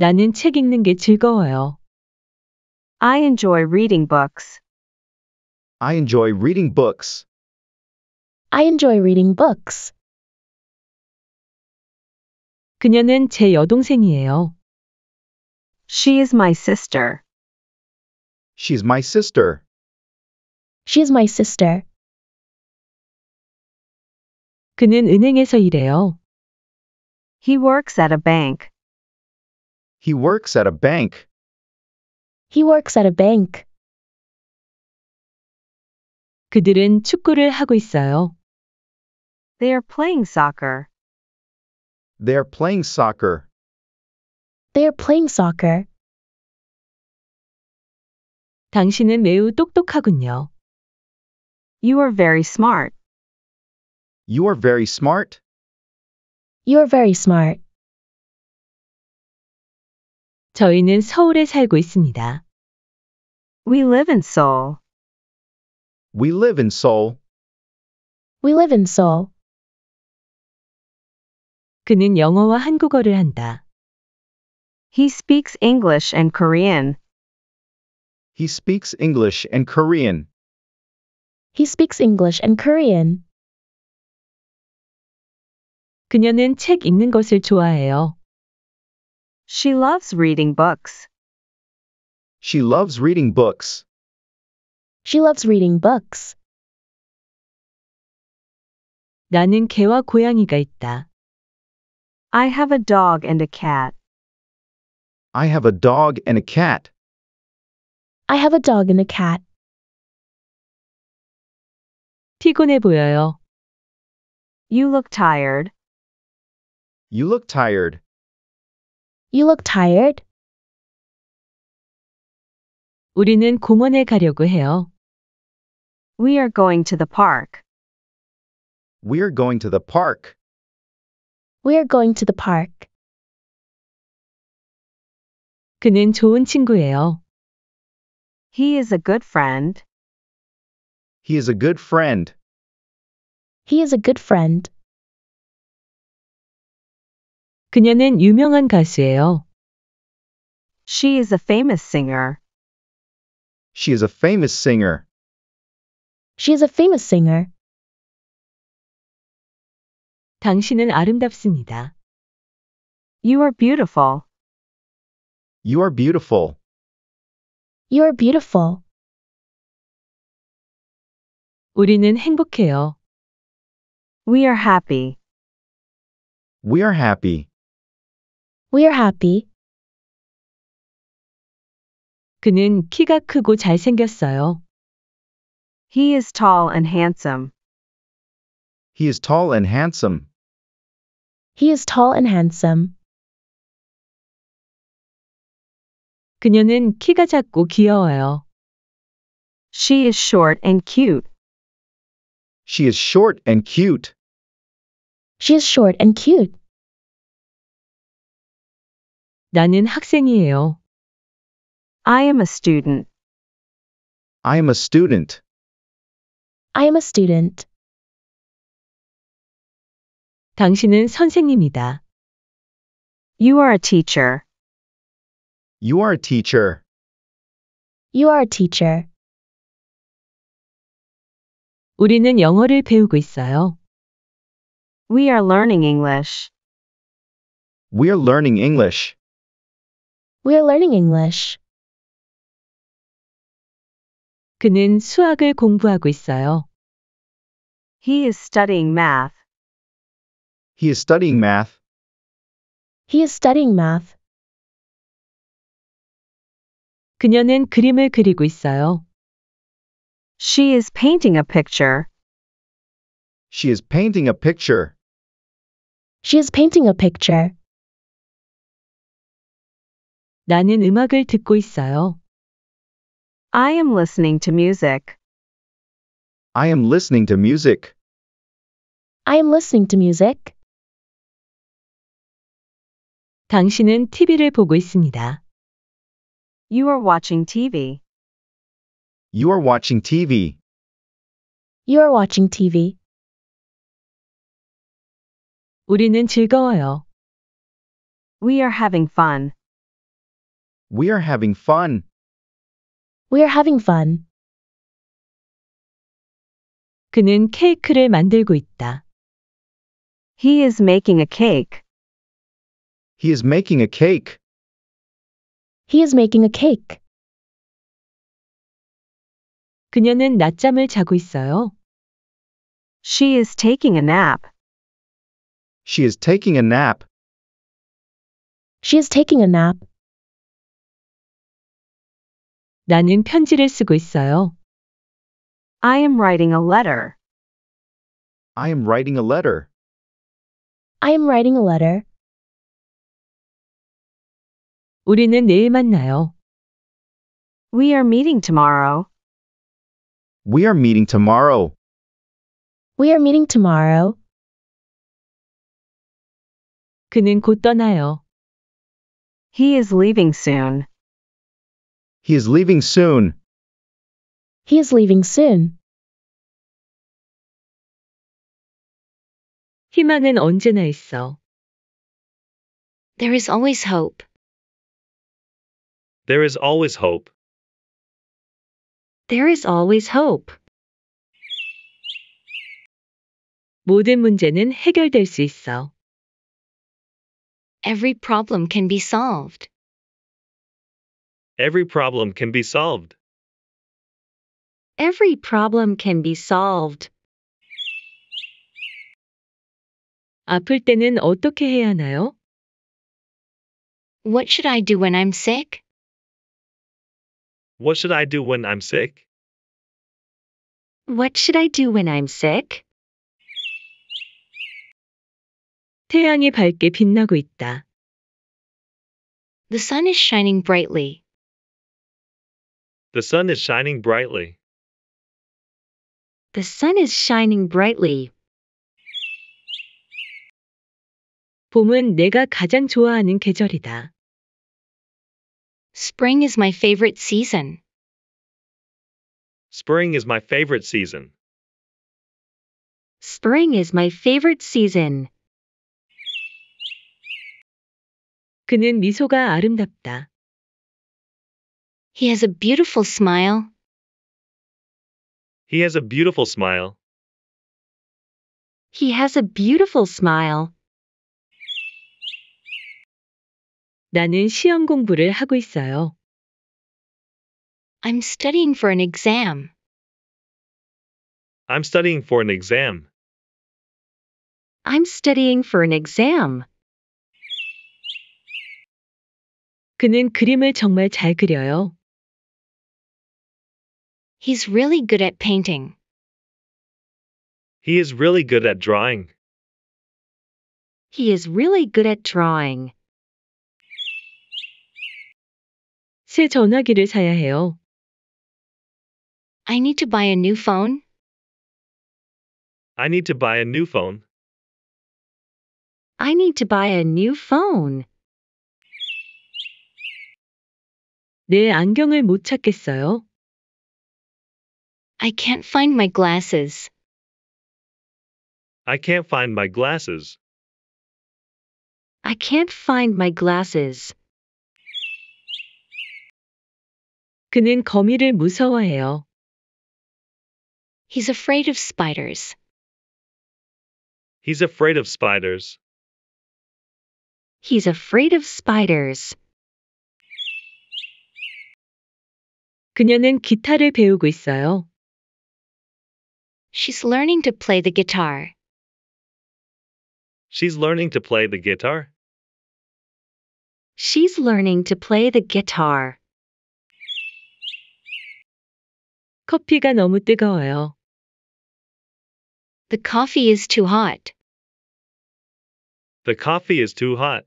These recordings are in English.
나는 책 읽는 게 즐거워요. I enjoy reading books. I enjoy reading books. I enjoy reading books. 그녀는 제 여동생이에요. She is my sister. She is my sister. She is my sister. 그는 은행에서 일해요. He works at a bank. He works at a bank. He works at a bank. 그들은 축구를 하고 있어요. They are playing soccer. They are playing soccer. They are playing soccer. 당신은 매우 똑똑하군요. You are very smart. You are very smart. You are very smart. 저희는 서울에 살고 있습니다. We live in Seoul. We live in Seoul. We live in Seoul. 그는 영어와 한국어를 한다. He speaks English and Korean. He speaks English and Korean. He speaks English and Korean. 그녀는 책 읽는 것을 좋아해요. She loves reading books. She loves reading books. She loves reading books. 나는 개와 고양이가 있다. I have a dog and a cat. I have a dog and a cat. I have a dog and a cat. 피곤해 보여요. You look tired. You look tired. You look tired. 우리는 공원에 가려고 해요. We are going to the park. We're going to the park. We're going to the park. 그는 좋은 친구예요. He is a good friend. He is a good friend. He is a good friend. 그녀는 유명한 가수예요. She is a famous singer. She is a famous singer. She is a famous singer. 당신은 아름답습니다. You are beautiful. You are beautiful. You are beautiful. 우리는 행복해요. We are happy. We are happy. We're happy. 그는 키가 크고 잘생겼어요. He is tall and handsome. He is tall and handsome. He is tall and handsome. 그녀는 키가 작고 귀여워요. She is short and cute. She is short and cute. She is short and cute. 나는 학생이에요. I am a student. I am a student. I am a student. 당신은 선생님이다. You are a teacher. You are a teacher. You are a teacher. 우리는 영어를 배우고 있어요. We are learning English. We are learning English. We're learning English. 그는 수학을 공부하고 있어요. He is studying math. He is studying math. He is studying math. 그녀는 그림을 그리고 있어요. She is painting a picture. She is painting a picture. She is painting a picture. 나는 음악을 듣고 있어요. I am listening to music. I am listening to music. I am listening to music. 당신은 TV를 보고 있습니다. You are watching TV. You are watching TV. You are watching TV. 우리는 즐거워요. We are having fun. We are having fun. We are having fun. 그는 케이크를 만들고 있다. He is making a cake. He is making a cake. He is making a cake. 그녀는 낮잠을 자고 있어요. She is taking a nap. She is taking a nap. She is taking a nap. 나는 편지를 쓰고 있어요. I am writing a letter. I am writing a letter. I am writing a letter. 우리는 내일 만나요. We are meeting tomorrow. We are meeting tomorrow. We are meeting tomorrow. 그는 곧 떠나요. He is leaving soon. He is leaving soon. He is leaving soon. 희망은 언제나 있어. There is always hope. There is always hope. There is always hope. 모든 문제는 해결될 수 있어. Every problem can be solved. Every problem can be solved. Every problem can be solved. 아플 때는 어떻게 해야 하나요? What should I do when I'm sick? What should I do when I'm sick? What should I do when I'm sick? 태양이 밝게 빛나고 있다. The sun is shining brightly. The sun is shining brightly. The sun is shining brightly. 봄은 내가 가장 좋아하는 계절이다. Spring is my favorite season. Spring is my favorite season. Spring is my favorite season. 그는 미소가 아름답다. He has a beautiful smile. He has a beautiful smile. He has a beautiful smile. 나는 시험 공부를 하고 있어요. I'm studying for an exam. I'm studying for an exam. I'm studying for an exam. 그는 그림을 정말 잘 그려요. He's really good at painting. He is really good at drawing. He is really good at drawing. 새 전화기를 사야 해요. I need to buy a new phone. I need to buy a new phone. I need to buy a new phone. 내 안경을 못 찾겠어요. I can't find my glasses. I can't find my glasses. I can't find my glasses. 그는 거미를 무서워해요. He's afraid of spiders. He's afraid of spiders. He's afraid of spiders. 그녀는 기타를 배우고 있어요. She's learning to play the guitar. She's learning to play the guitar. She's learning to play the guitar. 커피가 너무 뜨거워요. The coffee is too hot. The coffee is too hot.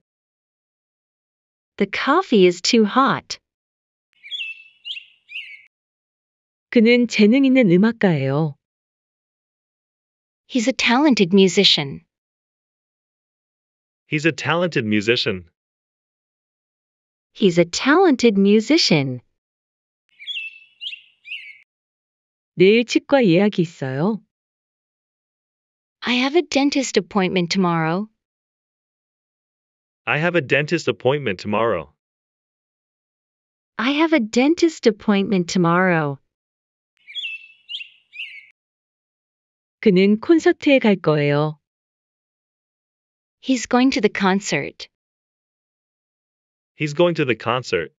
The coffee is too hot. 그는 재능 있는 음악가예요. He's a talented musician. He's a talented musician. He's a talented musician. 내일 치과 예약이 있어요. I have a dentist appointment tomorrow. I have a dentist appointment tomorrow. I have a dentist appointment tomorrow. 그는 콘서트에 갈 거예요. He's going to the concert. He's going to the concert.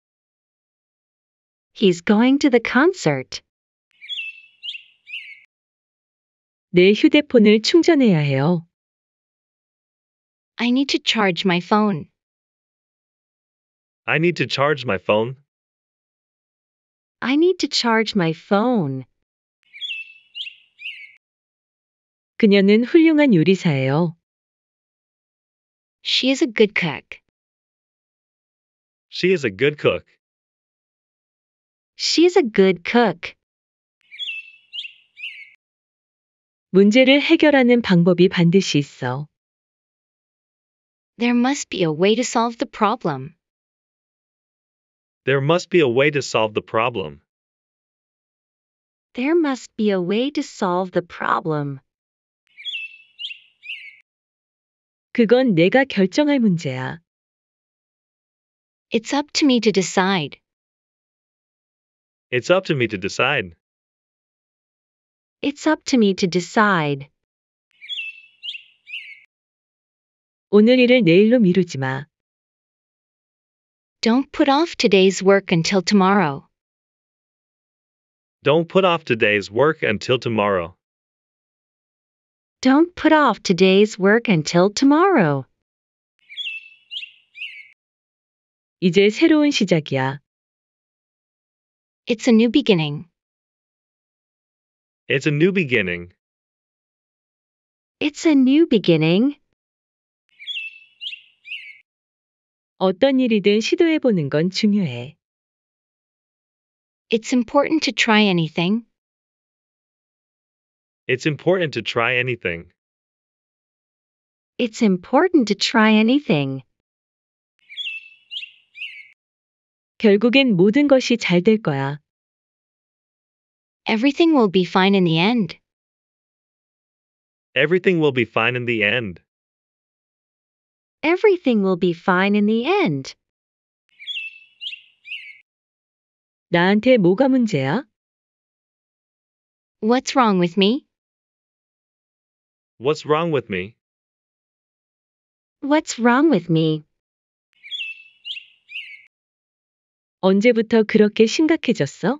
He's going to the concert. 내 휴대폰을 충전해야 해요. I need to charge my phone. I need to charge my phone. I need to charge my phone. 그녀는 훌륭한 요리사예요. She is a good cook. She is a good cook. She is a good cook. 문제를 해결하는 방법이 반드시 있어. There must be a way to solve the problem. There must be a way to solve the problem. There must be a way to solve the problem. 그건 내가 결정할 문제야. It's up to me to decide. It's up to me to decide. It's up to me to decide. 오늘 일을 내일로 미루지 마. Don't put off today's work until tomorrow. Don't put off today's work until tomorrow. Don't put off today's work until tomorrow. 이제 새로운 시작이야. It's a new beginning. It's a new beginning. It's a new beginning. 어떤 일이든 시도해 보는 건 중요해. It's important to try anything. It's important to try anything. It's important to try anything. 결국엔 모든 것이 잘 될 거야. Everything will be fine in the end. Everything will be fine in the end. Everything will be fine in the end. 나한테 뭐가 문제야? What's wrong with me? What's wrong with me? What's wrong with me? 언제부터 그렇게 심각해졌어?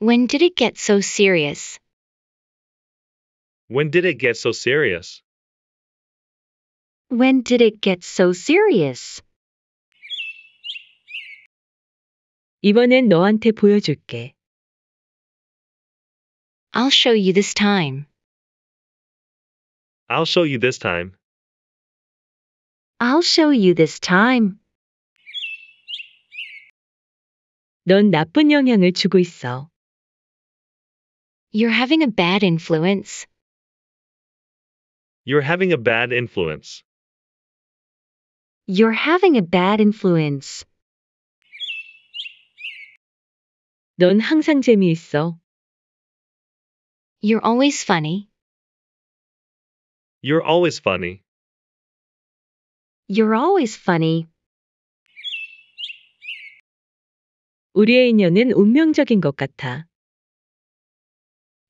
When did it get so serious? When did it get so serious? When did it get so serious? 이번엔 너한테 보여줄게. I'll show you this time. I'll show you this time. I'll show you this time. 넌 나쁜 영향을 주고 있어. You're having a bad influence. You're having a bad influence. You're having a bad influence. 넌 항상 재미있어. You're always funny. You're always funny. You're always funny. 우리의 인연은 운명적인 것 같아.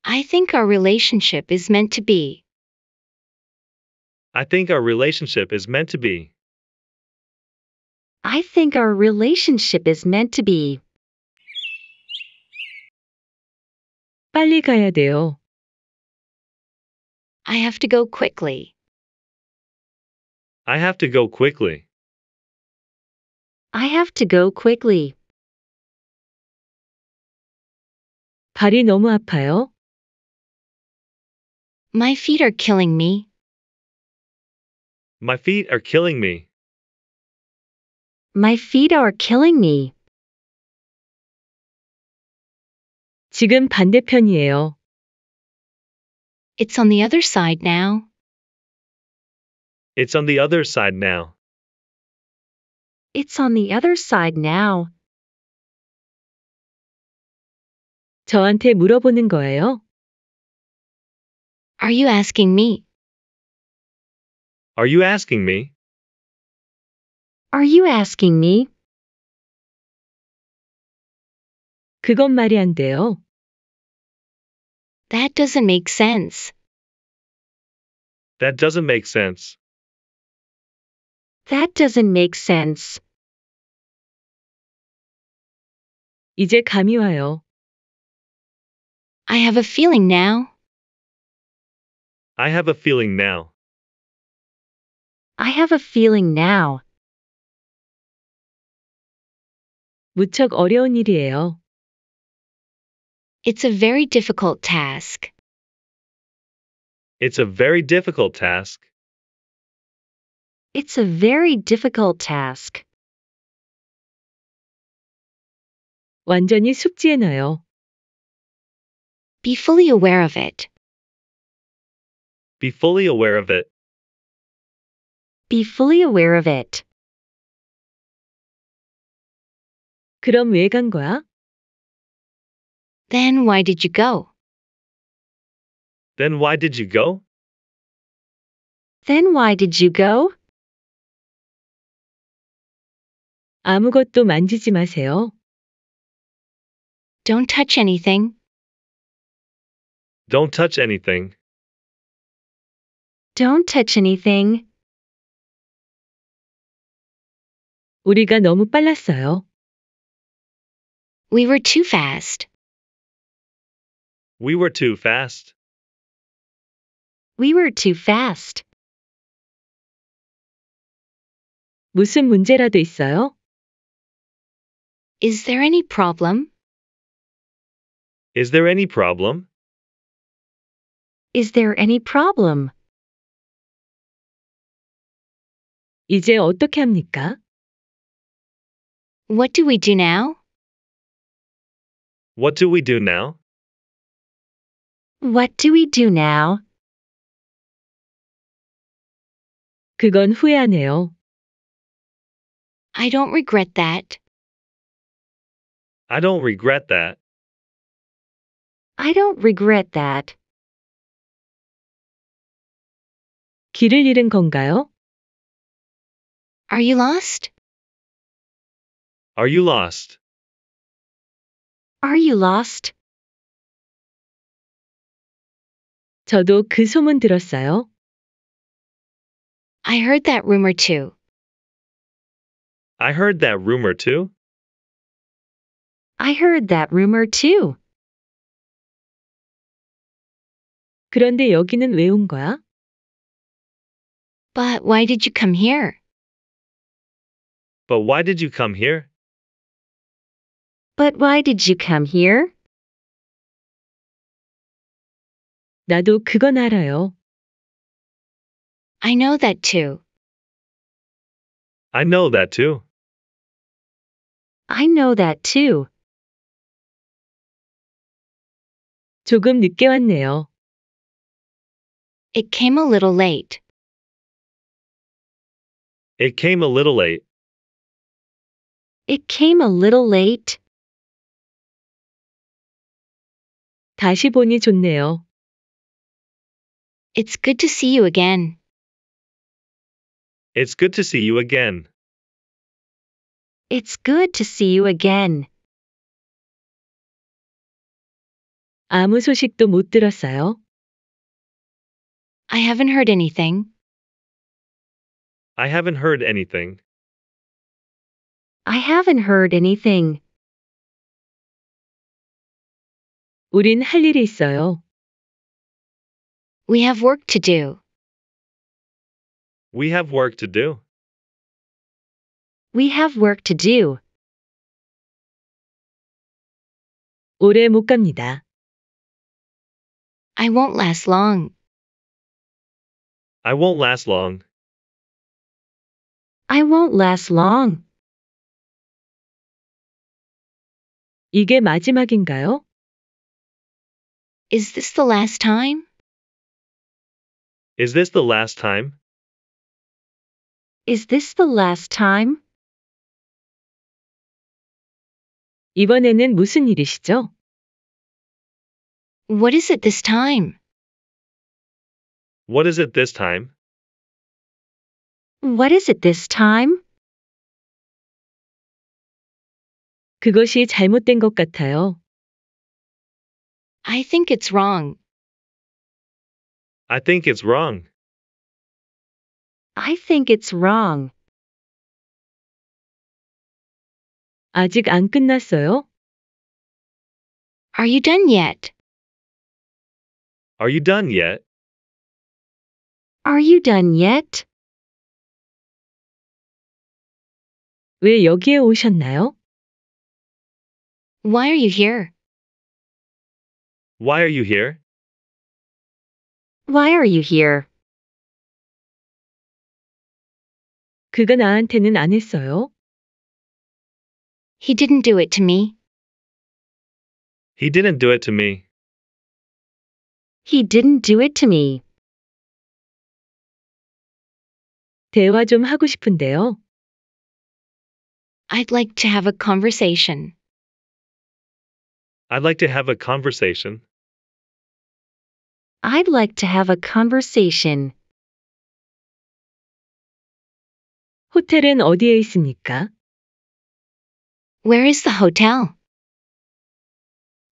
I think our relationship is meant to be. I think our relationship is meant to be. I think our relationship is meant to be. 빨리 가야 돼요. I have to go quickly. I have to go quickly. I have to go quickly. 발이 너무 아파요. My feet are killing me. My feet are killing me. My feet are killing me. 지금 반대편이에요. It's on the other side now. It's on the other side now. It's on the other side now. 저한테 물어보는 거예요? Are you asking me? Are you asking me? Are you asking me? 그건 말이 안 돼요. That doesn't make sense. That doesn't make sense. That doesn't make sense. 이제 감이 와요. I have a feeling now. I have a feeling now. I have a feeling now. 무척 어려운 일이에요. It's a very difficult task. It's a very difficult task. It's a very difficult task. 완전히 숙지해 Be fully aware of it. Be fully aware of it. Be fully aware of it. 그럼 왜 간 거야? Then why did you go? Then why did you go? Then why did you go? 아무것도 만지지 마세요. Don't touch anything. Don't touch anything. Don't touch anything. 우리가 너무 빨랐어요. We were too fast. We were too fast. We were too fast. 무슨 문제라도 있어요? Is there any problem? Is there any problem? Is there any problem? 이제 어떻게 합니까? What do we do now? What do we do now? What do we do now? 그건 후회하네요. I don't regret that. I don't regret that. I don't regret that. 길을 잃은 건가요? Are you lost? Are you lost? Are you lost? 저도 그 소문 들었어요. I heard that rumor too. I heard that rumor too. I heard that rumor too. 그런데 여기는 거야? But why did you come here? But why did you come here? But why did you come here? 나도 그건 알아요. I know that too. I know that too. I know that too. 조금 늦게 왔네요. It came a little late. It came a little late. It came a little late. 다시 보니 좋네요. It's good to see you again. It's good to see you again. It's good to see you again. 아무 소식도 못 들었어요. I haven't heard anything. I haven't heard anything. I haven't heard anything. 우린 할 일이 있어요. We have work to do. We have work to do. We have work to do. 오래 못 갑니다. I won't last long. I won't last long. I won't last long. 이게 마지막인가요? Is this the last time? Is this the last time? Is this the last time? 이번에는 무슨 일이시죠? What is it this time? What is it this time? What is it this time? 그것이 잘못된 것 같아요. I think it's wrong. I think it's wrong. I think it's wrong. 아직 안 끝났어요? Are you done yet? Are you done yet? Are you done yet? 왜 여기에 오셨나요? Why are you here? Why are you here? Why are you here? 그가 나한테는 안 했어요. He didn't do it to me. He didn't do it to me. He didn't do it to me. 대화 좀 하고 싶은데요. I'd like to have a conversation. I'd like to have a conversation. I'd like to have a conversation. 호텔은 어디에 있습니까? Where is the hotel?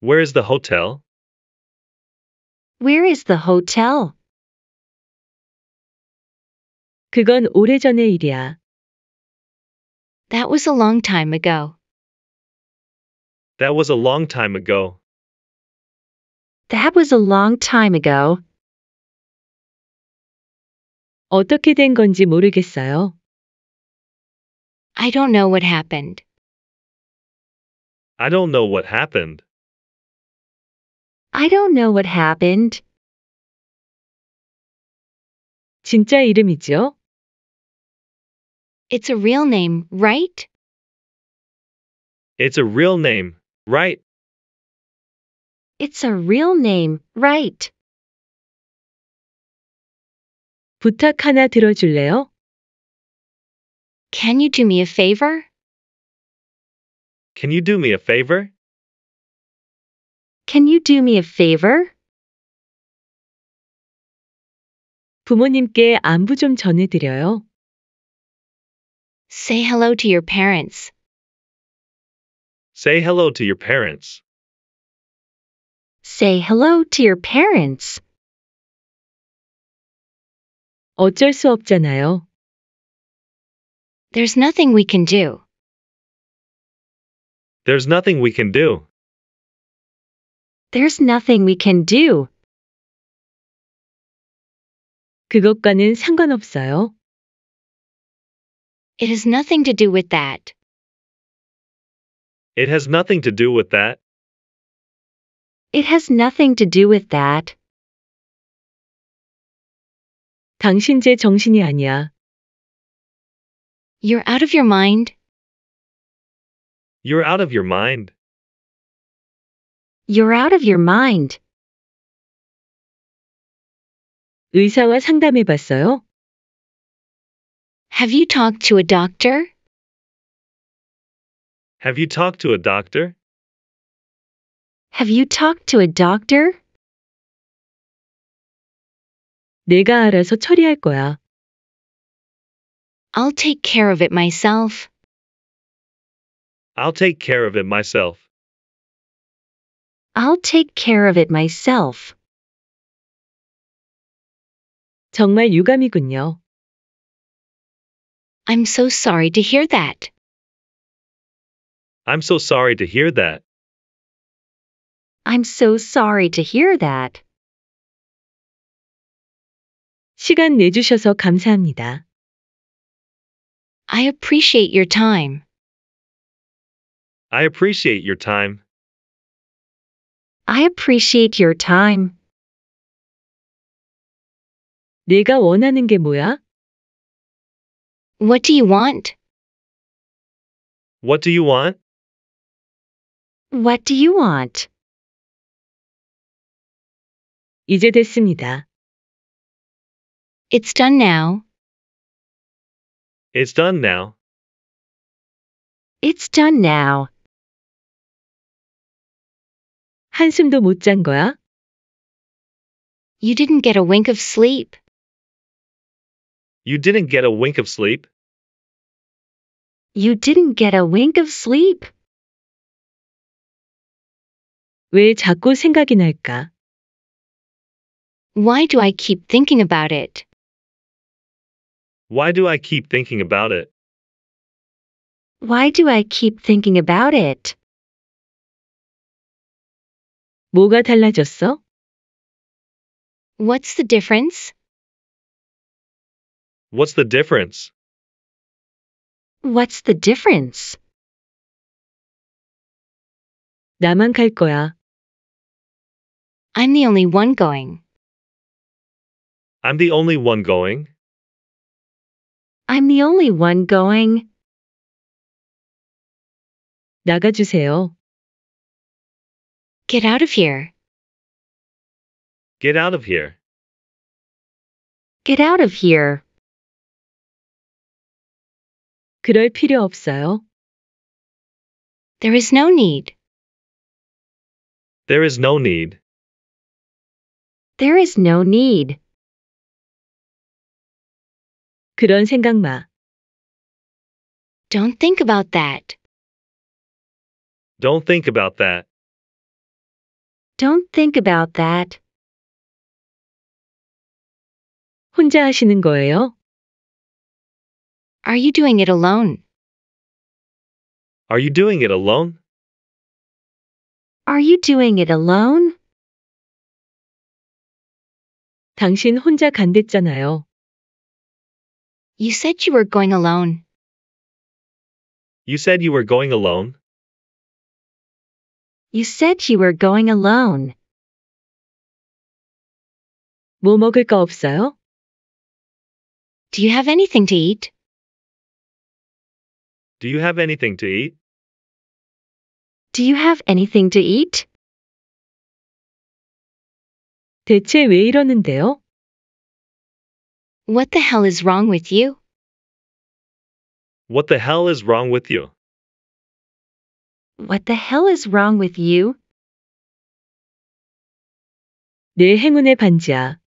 Where is the hotel? Where is the hotel? 그건 오래전의 일이야. That was a long time ago. That was a long time ago. That was a long time ago. 어떻게 된 건지 모르겠어요. I don't know what happened. I don't know what happened. I don't know what happened. 진짜 이름이죠? It's a real name, right? It's a real name, right? It's a real name, right? 부탁 하나 들어줄래요? Can you do me a favor? Can you do me a favor? Can you do me a favor? 부모님께 안부 좀 전해드려요. Say hello to your parents. Say hello to your parents. Say hello to your parents. 어쩔 수 없잖아요. There's nothing we can do. There's nothing we can do. There's nothing we can do. 그것과는 상관없어요. It has nothing to do with that. It has nothing to do with that. It has nothing to do with that. 당신 제 정신이 아니야. You're out of your mind. You're out of your mind. You're out of your mind. 의사와 상담해 봤어요? Have you talked to a doctor? Have you talked to a doctor? Have you talked to a doctor? 내가 알아서 처리할 거야. I'll take care of it myself. I'll take care of it myself. I'll take care of it myself. 정말 유감이군요. I'm so sorry to hear that. I'm so sorry to hear that. I'm so sorry to hear that. 시간 내주셔서 감사합니다. I appreciate your time. I appreciate your time. I appreciate your time. 내가 원하는 게 뭐야? What do you want? What do you want? What do you want? 이제 됐습니다. It's done now. It's done now. It's done now. 한숨도 거야? You didn't get a wink of sleep. You didn't get a wink of sleep. You didn't get a wink of sleep. 왜 자꾸 생각이 날까? Why do I keep thinking about it? Why do I keep thinking about it? Why do I keep thinking about it? 뭐가 달라졌어? What's the difference? What's the difference? What's the difference? 나만 갈 거야. I'm the only one going. I'm the only one going. I'm the only one going. 나가주세요. Get out of here. Get out of here. Get out of here. 그럴 필요 없어요. There is no need. There is no need. There is no need. 그런 생각 마. Don't think about that. Don't think about that. Don't think about that. 혼자 하시는 거예요? Are you doing it alone? Are you doing it alone? Are you doing it alone? 당신 혼자 간댔잖아요. You said you were going alone. You said you were going alone? You said you were going alone. 뭐 먹을 거 없어요? Do you have anything to eat? Do you have anything to eat? Do you have anything to eat? 대체 왜 이러는데요? What the hell is wrong with you? What the hell is wrong with you? What the hell is wrong with you? 내 행운의 반지야.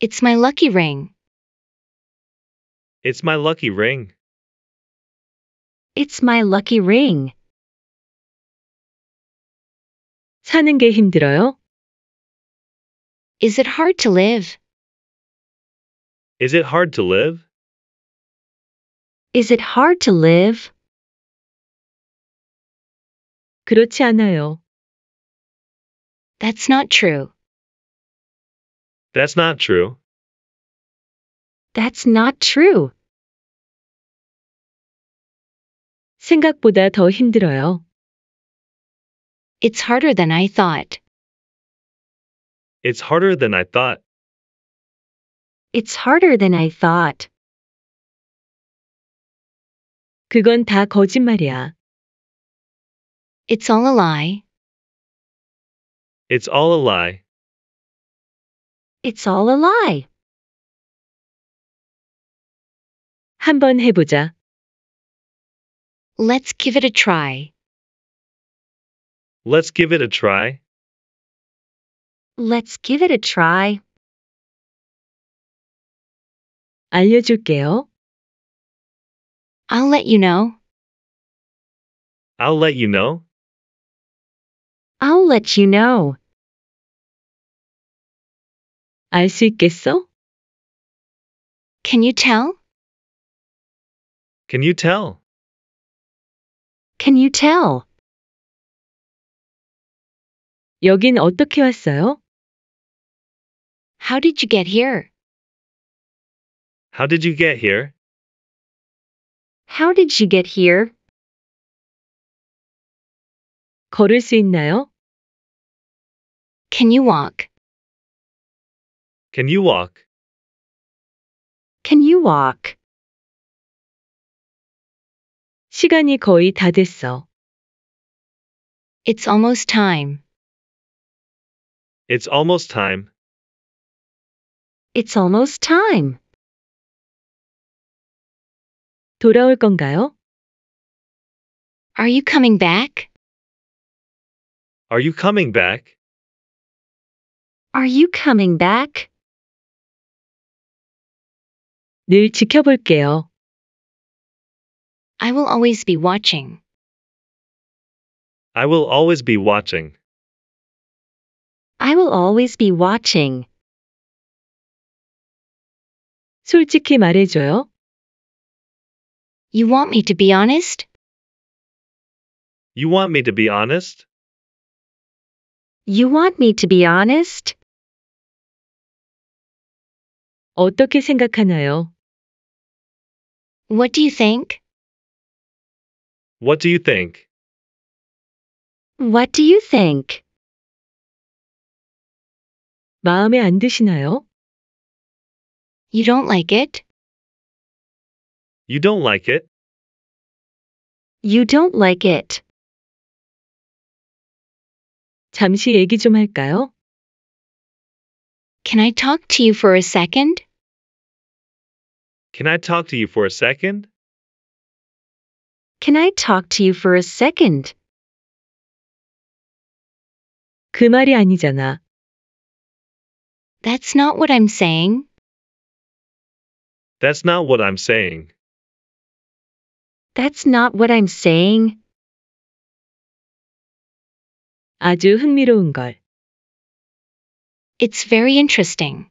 It's my lucky ring. It's my lucky ring. It's my lucky ring. 사는 게 힘들어요? Is it hard to live? Is it hard to live? Is it hard to live? 그렇지 않아요. That's not true. That's not true. That's not true. 생각보다 더 힘들어요. It's harder than I thought. It's harder than I thought. It's harder than I thought. 그건 다 거짓말이야. It's all a lie. It's all a lie. It's all a lie. 한번 해보자. Let's give it a try. Let's give it a try. Let's give it a try. 알려줄게요. I'll let you know. I'll let you know. I'll let you know. 알 있겠어? Can you tell? Can you tell? Can you tell? 여긴 어떻게 왔어요? How did you get here? How did you get here? How did you get here? 걸을 수 있나요? Can you walk? Can you walk? Can you walk? 시간이 거의 다 됐어. It's almost time. It's almost time. It's almost time. 돌아올 건가요? Are you coming back? Are you coming back? Are you coming back? 늘 지켜볼게요. I will always be watching. I will always be watching. I will always be watching. 솔직히 말해줘요. You want me to be honest? You want me to be honest? You want me to be honest? 어떻게 생각하나요? What do you think? What do you think? What do you think? 마음에 안 드시나요? You don't like it? You don't like it. You don't like it. 잠시 얘기 좀 할까요? Can I talk to you for a second? Can I talk to you for a second? Can I talk to you for a second? 그 말이 아니잖아. That's not what I'm saying. That's not what I'm saying. That's not what I'm saying. 아주 흥미로운 걸. It's very interesting.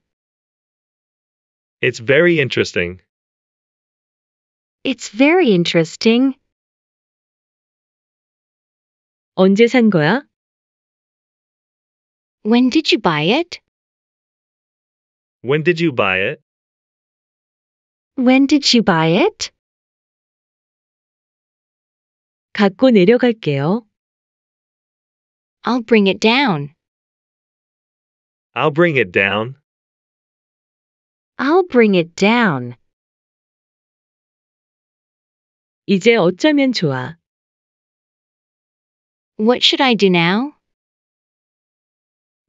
It's very interesting. It's very interesting. 언제 산 거야? When did you buy it? When did you buy it? When did you buy it? 내려갈게요 내려갈게요. I'll bring it down. I'll bring it down. I'll bring it down. 이제 어쩌면 좋아. What should I do now?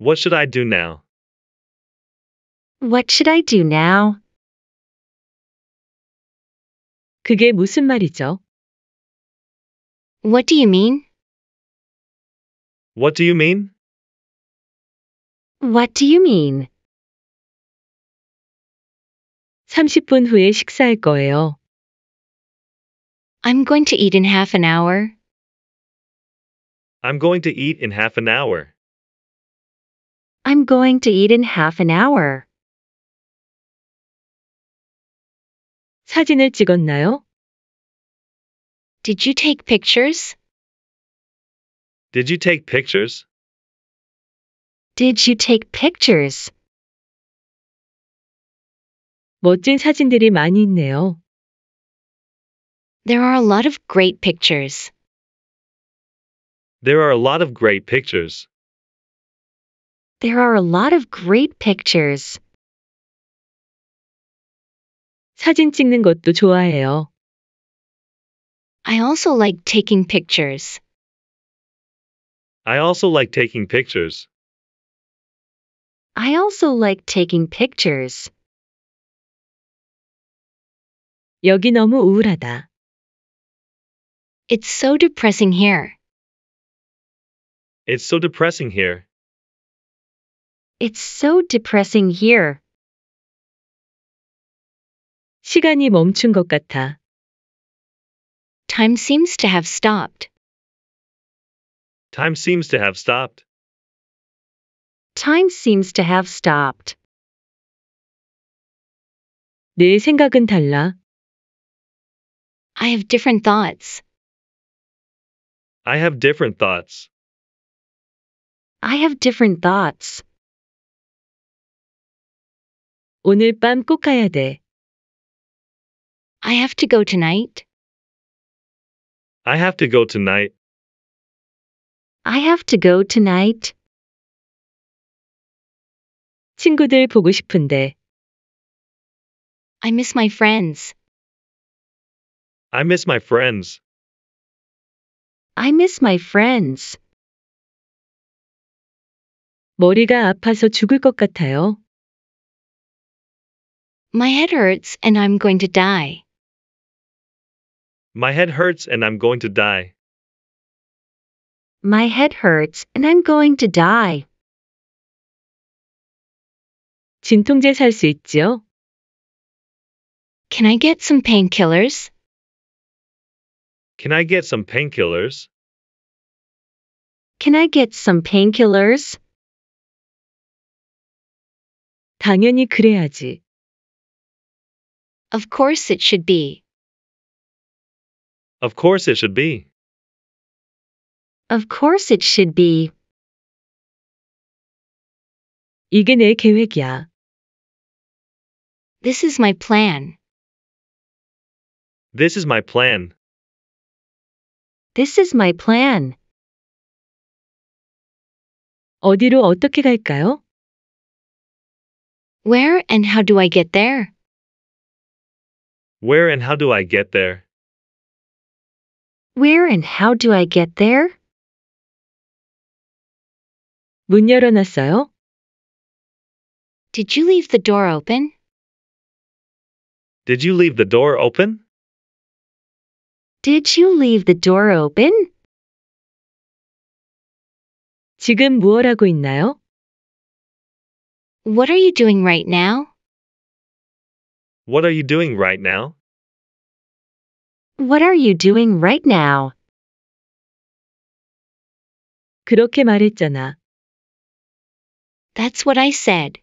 What should I do now? What should I do now? 그게 무슨 말이죠? What do you mean? What do you mean? What do you mean? 30분 후에 식사할 거예요. I'm going to eat in half an hour. I'm going to eat in half an hour. I'm going to eat in half an hour. 사진을 찍었나요? Did you take pictures? Did you take pictures? Did you take pictures? 멋진 사진들이 많이 있네요. There are a lot of great pictures. There are a lot of great pictures. There are a lot of great pictures. 사진 찍는 것도 좋아해요. I also like taking pictures. I also like taking pictures. I also like taking pictures. 여기 너무 우울하다. It's so depressing here. It's so depressing here. It's so depressing here. 시간이 멈춘 것 같아. Time seems to have stopped. Time seems to have stopped. Time seems to have stopped. 내 생각은 달라. I have different thoughts. I have different thoughts. I have different thoughts. 오늘 가야 돼. I have to go tonight. I have to go tonight. I have to go tonight. 친구들 보고 싶은데. I miss my friends. I miss my friends. I miss my friends. 머리가 아파서 죽을 것 같아요. My head hurts and I'm going to die. My head hurts and I'm going to die. My head hurts and I'm going to die. 진통제 있죠? Can I get some painkillers? Can I get some painkillers? Can I get some painkillers? 당연히 그래야지. Of course it should be. Of course it should be. Of course it should be. 이게 내 계획이야. This is my plan. This is my plan. This is my plan. 어디로 어떻게 갈까요? Where and how do I get there? Where and how do I get there? Where and how do I get there? 문 열어놨어요? Did you leave the door open? Did you leave the door open? Did you leave the door open? 지금 무엇 하고 있나요? What are you doing right now? What are you doing right now? What are you doing right now? 그렇게 말했잖아. That's what I said.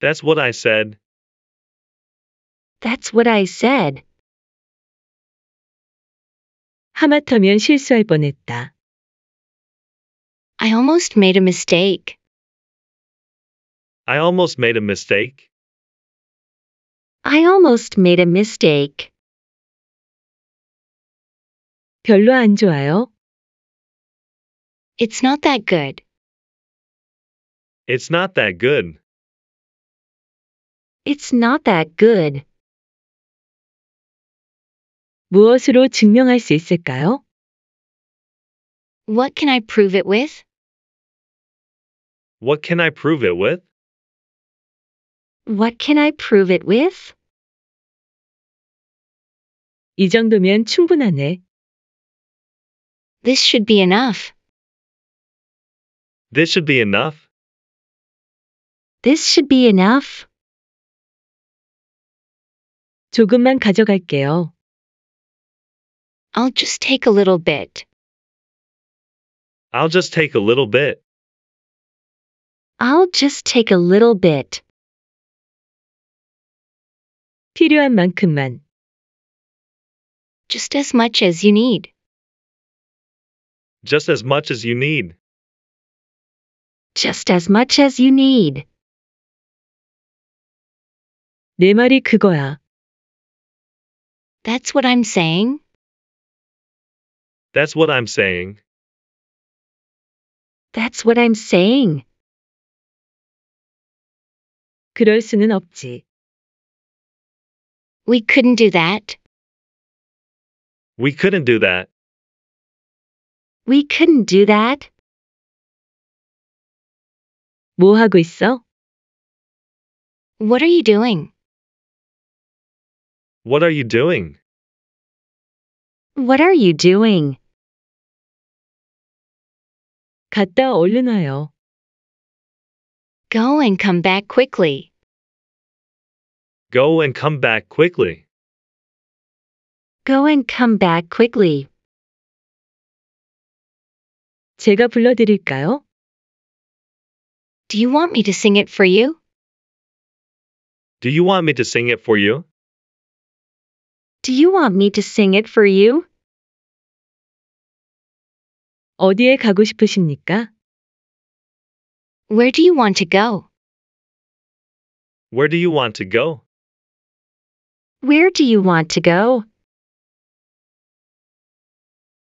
That's what I said. That's what I said. 하마터면 실수할 뻔했다. I almost made a mistake. I almost made a mistake. I almost made a mistake. 별로 안 좋아요. It's not that good. It's not that good. It's not that good. 무엇으로 증명할 수 있을까요? What can I prove it with? What can I prove it with? What can I prove it with? 이 정도면 충분하네. This should be enough. This should be enough. This should be enough. 조금만 가져갈게요. I'll just take a little bit. I'll just take a little bit. I'll just take a little bit. 필요한 만큼만. Just as much as you need. Just as much as you need. Just as much as you need. 내 말이 그거야. That's what I'm saying. That's what I'm saying. That's what I'm saying. 그럴 수는 없지. We couldn't do that. We couldn't do that. We couldn't do that. 뭐 하고 있어? What are you doing? What are you doing? What are you doing? 갔다 얼른 와요. Go and come back quickly. Go and come back quickly. Go and come back quickly. 제가 불러드릴까요? Do you want me to sing it for you? Do you want me to sing it for you? Do you want me to sing it for you? 어디에 가고 싶으십니까? Where do you want to go? Where do you want to go? Where do you want to go?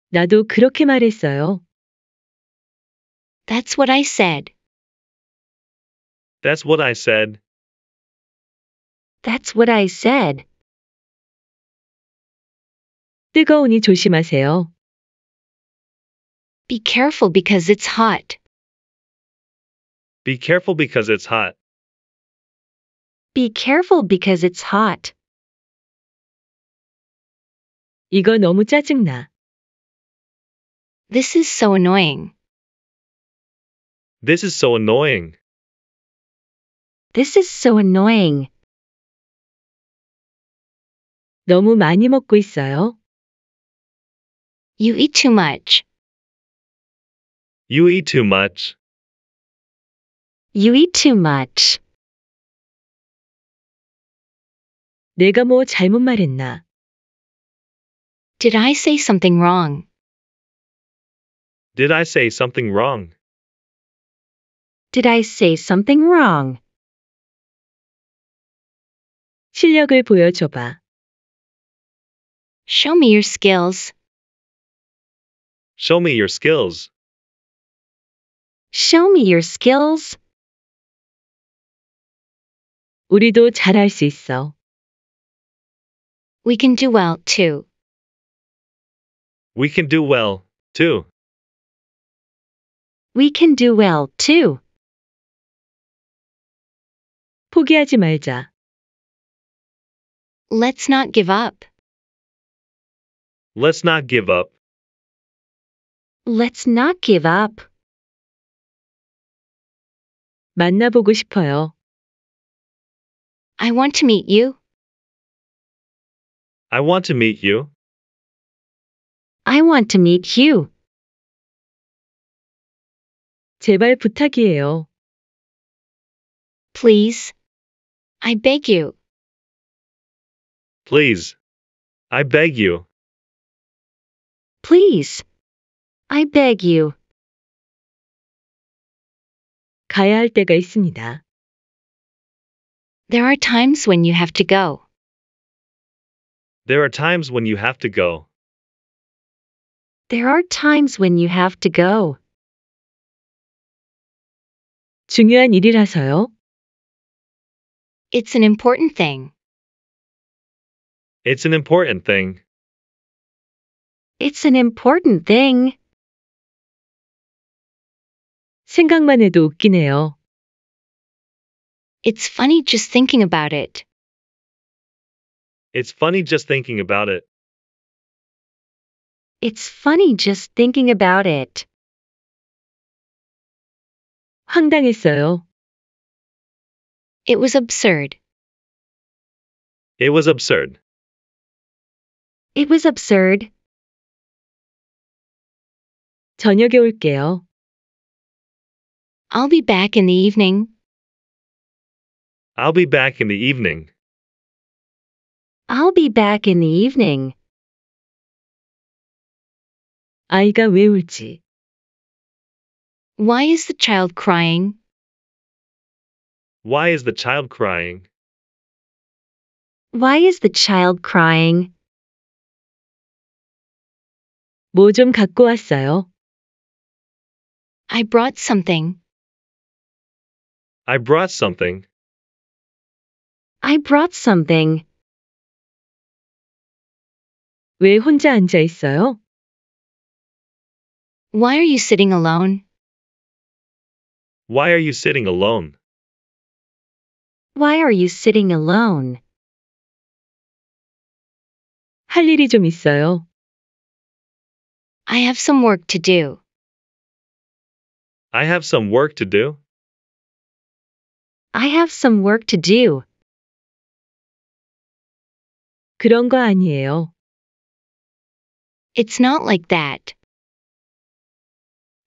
나도 그렇게 말했어요. That's what I said. That's what I said. That's what I said. 뜨거우니 조심하세요. Be careful because it's hot. Be careful because it's hot. Be careful because it's hot. 이거 너무 짜증나. This is so annoying. This is so annoying. This is so annoying. 너무 많이 먹고 있어요. You eat too much. You eat too much. You eat too much. 내가 뭐 잘못 말했나? Did I say something wrong? Did I say something wrong? Did I say something wrong? 실력을 보여줘봐. Show me your skills. Show me your skills. Show me your skills. 우리도 잘할 수 있어. We can do well too. We can do well too. We can do well too. 포기하지 말자. Let's not give up. Let's not give up. Let's not give up. 만나보고 싶어요. I want to meet you. I want to meet you. I want to meet you. 제발 부탁이에요. Please. I beg you. Please. I beg you. Please. I beg you. 가야 할 때가 있습니다. There are times when you have to go. There are times when you have to go. There are times when you have to go. 중요한 일이라서요. It's an important thing. It's an important thing. It's an important thing. 생각만 해도 웃기네요. It's funny just thinking about it. It's funny just thinking about it. It's funny just thinking about it. 황당했어요. It was absurd. It was absurd. It was absurd. 저녁에 올게요. I'll be back in the evening. I'll be back in the evening. I'll be back in the evening. 아이가 왜 울지? Why is the child crying? Why is the child crying? Why is the child crying? 뭐 갖고 왔어요? I brought something. I brought something. I brought something. 왜 혼자 앉아 있어요? Why are you sitting alone? Why are you sitting alone? Why are you sitting alone? 할 일이 좀 있어요. I have some work to do. I have some work to do. I have some work to do. 그런 거 아니에요. It's not like that.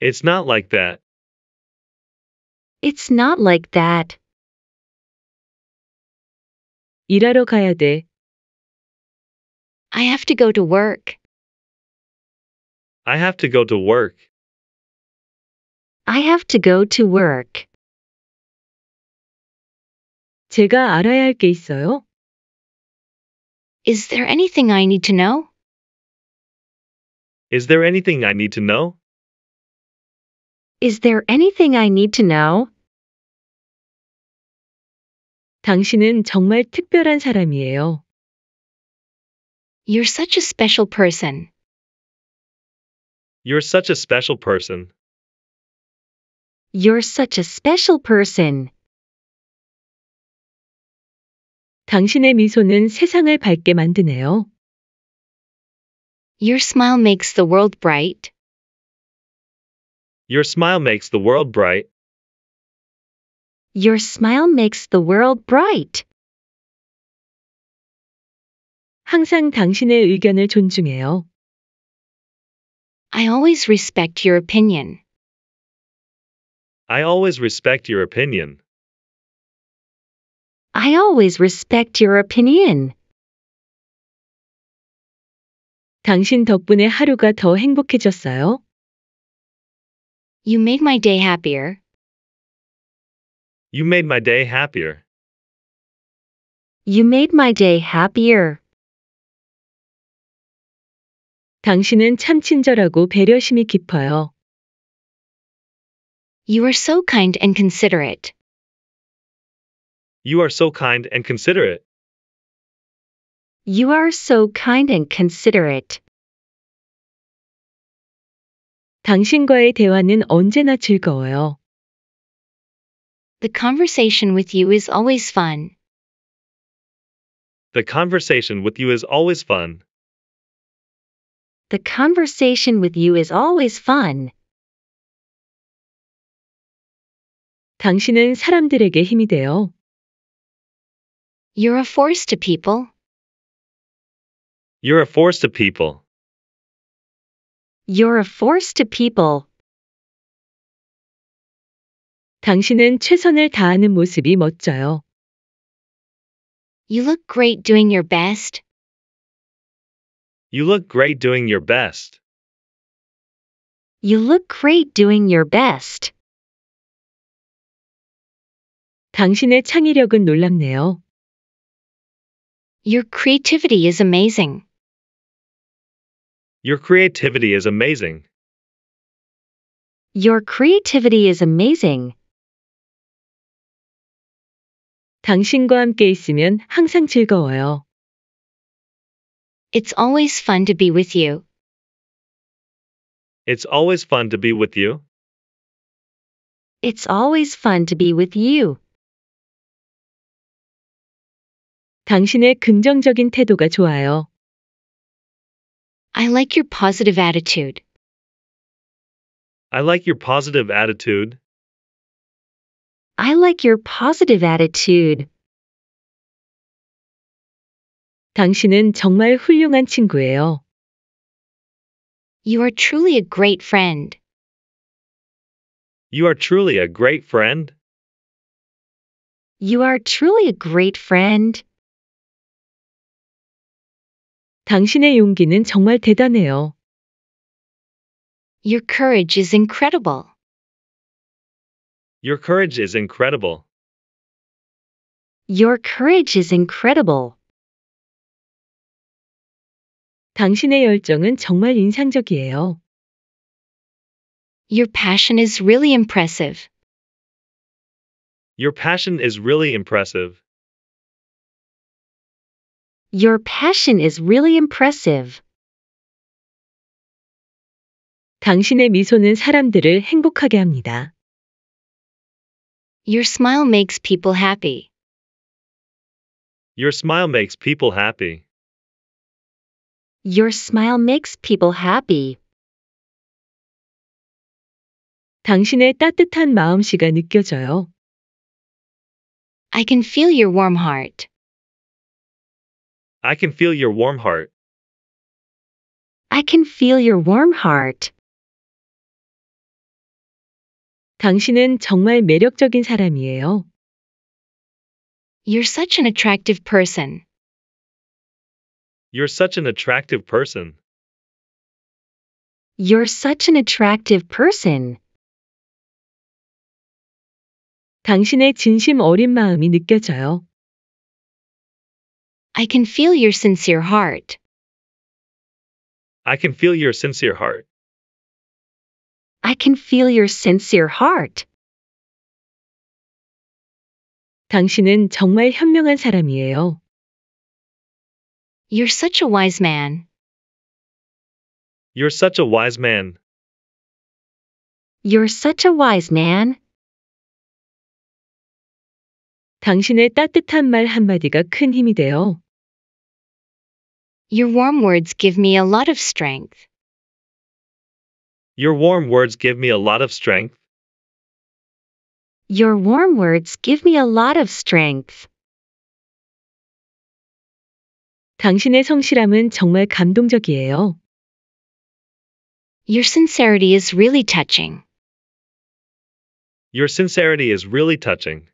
It's not like that. It's not like that. 일하러 가야 돼. I have to go to work. I have to go to work. I have to go to work. 제가 알아야 있어요? Is there anything I need to know? Is there anything I need to know? Is there anything I need to know? 당신은 정말 특별한 사람이에요. You're such a special person. You're such a special person. You're such a special person. 당신의 미소는 세상을 밝게 만드네요. Your smile makes the world bright. Your smile makes the world bright. Your smile makes the world bright. 항상 당신의 의견을 존중해요. I always respect your opinion. I always respect your opinion. I always respect your opinion. 당신 덕분에 하루가 더 행복해졌어요. You make my day happier. You made my day happier. You made my day happier. 당신은 참 친절하고 배려심이 깊어요. You are so kind and considerate. You are so kind and considerate. You are so kind and considerate. 당신과의 대화는 언제나 즐거워요. The conversation with you is always fun. The conversation with you is always fun. The conversation with you is always fun. 당신은 사람들에게 돼요. You're a force to people. You're a force to people. You're a force to people. 당신은 최선을 다하는 모습이 멋져요. You look great doing your best. You look great doing your best. You look great doing your best. 당신의 창의력은 놀랍네요. Your creativity is amazing. Your creativity is amazing. Your creativity is amazing. 당신과 함께 있으면 항상 즐거워요. It's always fun to be with you. It's always fun to be with you. It's always fun to be with you. 당신의 긍정적인 태도가 좋아요. I like your positive attitude. I like your positive attitude. I like your positive attitude. 당신은 정말 훌륭한 친구예요. You are truly a great friend. You are truly a great friend. You are truly a great friend. 당신의 용기는 정말 대단해요. Your courage is incredible. Your courage is incredible. Your courage is incredible. 당신의 열정은 정말 인상적이에요. Your passion is really impressive. Your passion is really impressive. Your passion is really impressive. 당신의 미소는 사람들을 행복하게 합니다. Your smile makes people happy. Your smile makes people happy. Your smile makes people happy. 당신의 따뜻한 마음씨가 느껴져요. I can feel your warm heart. I can feel your warm heart. I can feel your warm heart. 당신은 정말 매력적인 사람이에요. You're such an attractive person. You're such an attractive person. You're such an attractive person. 당신의 진심 어린 마음이 느껴져요. I can feel your sincere heart. I can feel your sincere heart. I can feel your sincere heart. 당신은 정말 현명한 사람이에요. You're such a wise man. You're such a wise man. You're such a wise man. 당신의 따뜻한 말 한마디가 큰 힘이 돼요. Your warm words give me a lot of strength. Your warm words give me a lot of strength. Your warm words give me a lot of strength. 당신의 성실함은 정말 감동적이에요. Your sincerity is really touching. Your sincerity is really touching.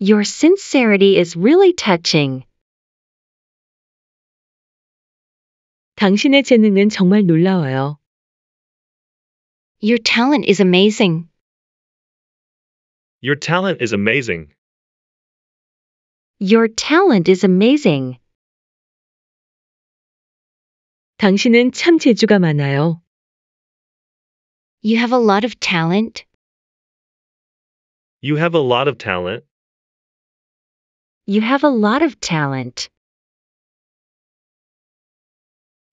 Your sincerity is really touching. 당신의 재능은 정말 놀라워요. Your talent is amazing. Your talent is amazing. Your talent is amazing. 당신은 참 재주가 많아요. You have a lot of talent. You have a lot of talent. You have a lot of talent.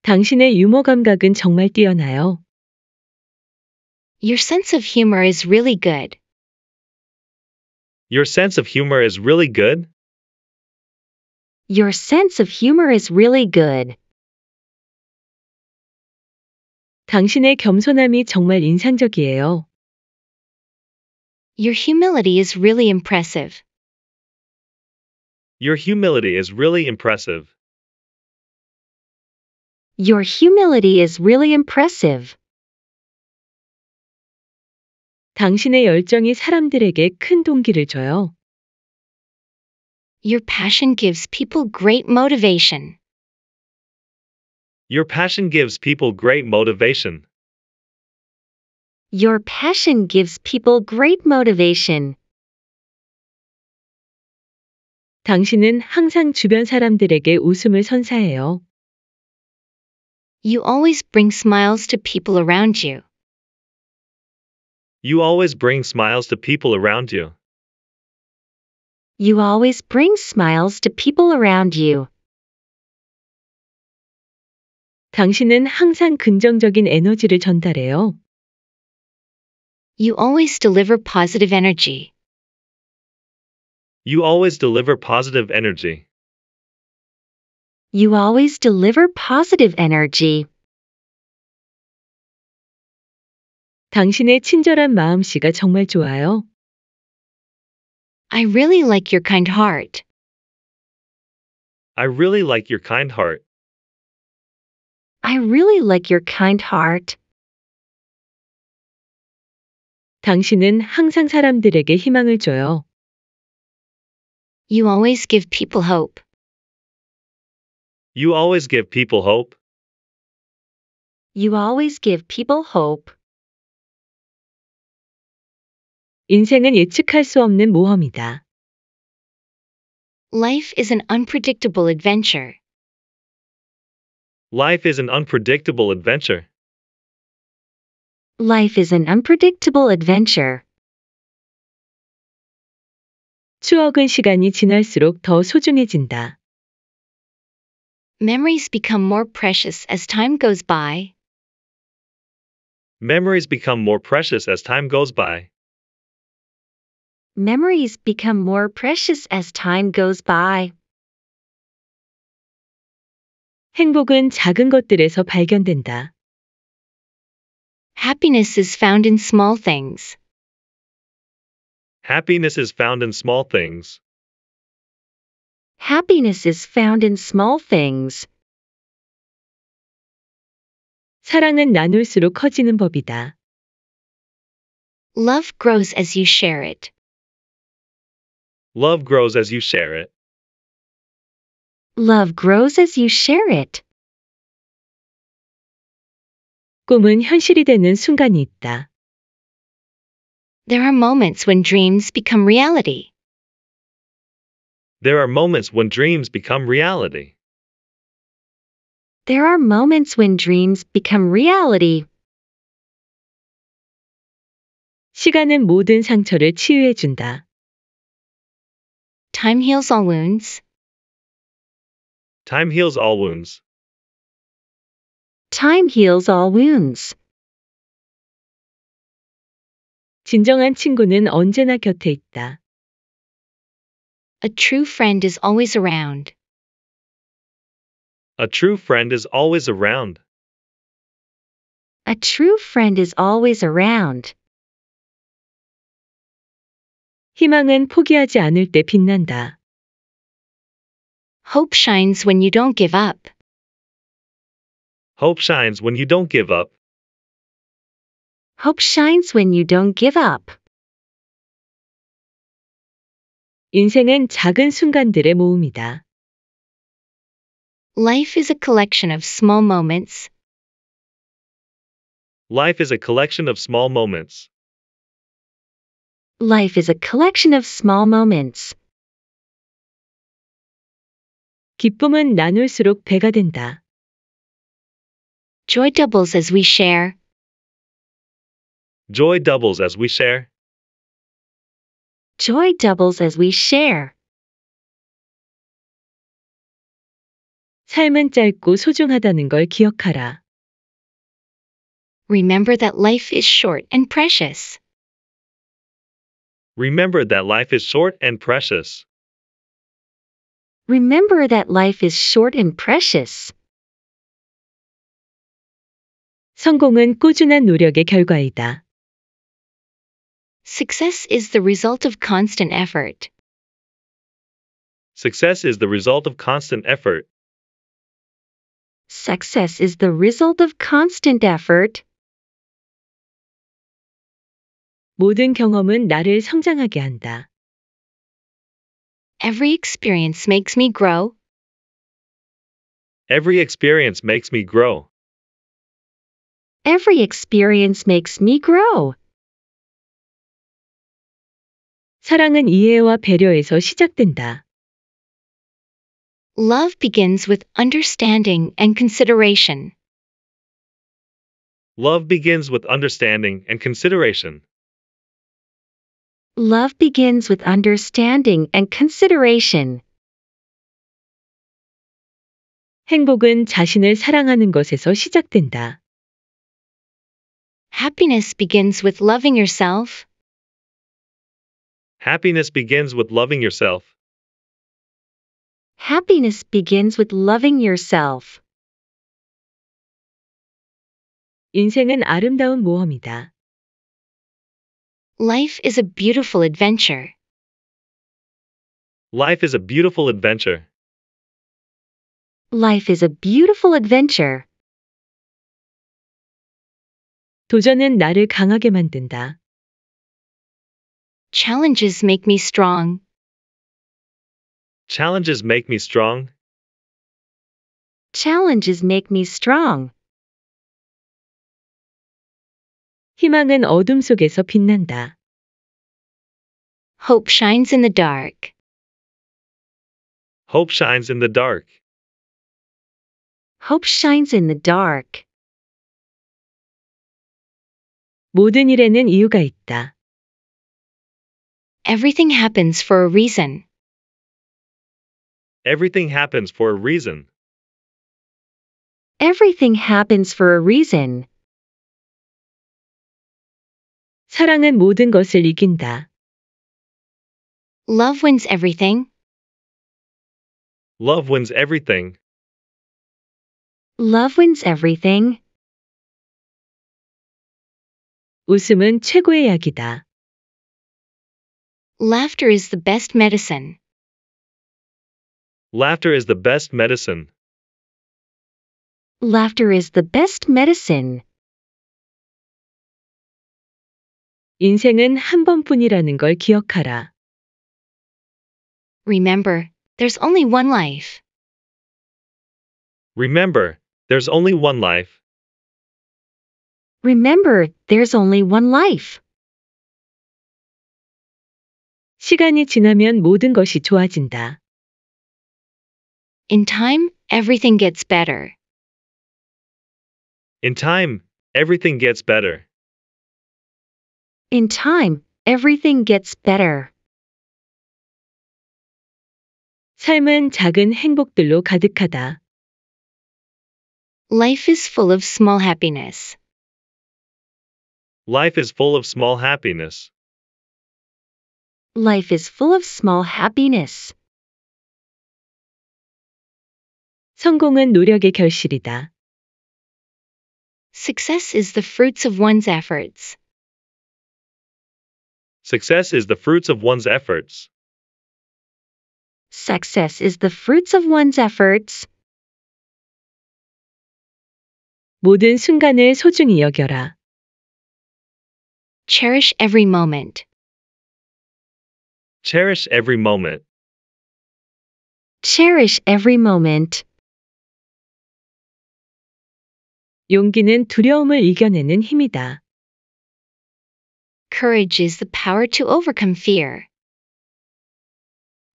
당신의 유머 감각은 정말 뛰어나요. Your sense of humor is really good. Your sense of humor is really good? Your sense of humor is really good. 당신의 겸손함이 정말 인상적이에요. Your humility is really impressive. Your humility is really impressive. Your humility is really impressive. 당신의 열정이 사람들에게 큰 동기를 줘요. Your passion gives people great motivation. Your passion gives people great motivation. Your passion gives people great motivation. 당신은 항상 주변 사람들에게 웃음을 선사해요. You always bring smiles to people around you. You always bring smiles to people around you. You always bring smiles to people around you. 당신은 항상 긍정적인 에너지를 전달해요. You always deliver positive energy. You always deliver positive energy. You always deliver positive energy. 당신의 친절한 마음씨가 정말 좋아요. I really like your kind heart. I really like your kind heart. I really like your kind heart. 당신은 항상 사람들에게 희망을 줘요. You always give people hope. You always give people hope. You always give people hope. 인생은 예측할 수 없는 모험이다. Life is an unpredictable adventure. Life is an unpredictable adventure. Life is an unpredictable adventure. 추억은 시간이 지날수록 더 소중해진다. Memories become more precious as time goes by. Memories become more precious as time goes by memories become more precious as time goes by. 행복은 작은 것들에서 발견된다. Happiness is found in small things. Happiness is found in small things. Happiness is found in small things. 사랑은 나눌수록 커지는 법이다. Love grows as you share it. Love grows as you share it. Love grows as you share it. 꿈은 현실이 되는 순간이 있다. There are moments when dreams become reality. There are moments when dreams become reality. There are moments when dreams become reality. 시간은 모든 상처를 치유해 준다. Time heals all wounds. Time heals all wounds. Time heals all wounds. 진정한 친구는 언제나 곁에 있다. A true friend is always around. A true friend is always around. A true friend is always around. 희망은 포기하지 않을 때 빛난다. Hope shines when you don't give up. Hope shines when you don't give up. Hope shines when you don't give up. 인생은 작은 순간들의 모음이다. Life is a collection of small moments. Life is a collection of small moments. Life is a collection of small moments. 기쁨은 나눌수록 배가 된다. Joy doubles as we share. Joy doubles as we share. Joy doubles as we share. 삶은 짧고 소중하다는 걸 기억하라. Remember that life is short and precious. Remember that life is short and precious. Remember that life is short and precious. 성공은 꾸준한 노력의 결과이다. Success is the result of constant effort. Success is the result of constant effort. Success is the result of constant effort. 모든 경험은 나를 성장하게 한다. Every experience makes me grow. Every experience makes me grow. Every experience makes me grow. 사랑은 이해와 배려에서 시작된다. Love begins with understanding and consideration. Love begins with understanding and consideration. Love begins with understanding and consideration. 행복은 자신을 사랑하는 것에서 시작된다. Happiness begins with loving yourself. Happiness begins with loving yourself. Happiness begins with loving yourself. 인생은 아름다운 모험이다. Life is a beautiful adventure. Life is a beautiful adventure. Life is a beautiful adventure. 도전은 나를 강하게 만든다. Challenges make me strong. Challenges make me strong. Challenges make me strong. 희망은 어둠 속에서 빛난다. Hope shines in the dark. Hope shines in the dark. Hope shines in the dark. 모든 일에는 이유가 있다. Everything happens for a reason. Everything happens for a reason. Everything happens for a reason. 사랑은 모든 것을 이긴다. Love wins everything. Love wins everything. Love wins everything. 웃음은 최고의 약이다. Laughter is the best medicine. Laughter is the best medicine. Laughter is the best medicine. 인생은 한 번뿐이라는 걸 기억하라. Remember, there's only one life. Remember, there's only one life. Remember, there's only one life. 시간이 지나면 모든 것이 좋아진다. In time, everything gets better. In time, everything gets better. In time, everything gets better. 삶은 작은 행복들로 가득하다. Life is full of small happiness. Life is full of small happiness. Life is full of small happiness. 성공은 노력의 결실이다. Success is the fruits of one's efforts. Success is the fruits of one's efforts. Success is the fruits of one's efforts. 모든 순간을 소중히 여겨라. Cherish every moment. Cherish every moment. Cherish every moment. 용기는 두려움을 이겨내는 힘이다. Courage is the power to overcome fear.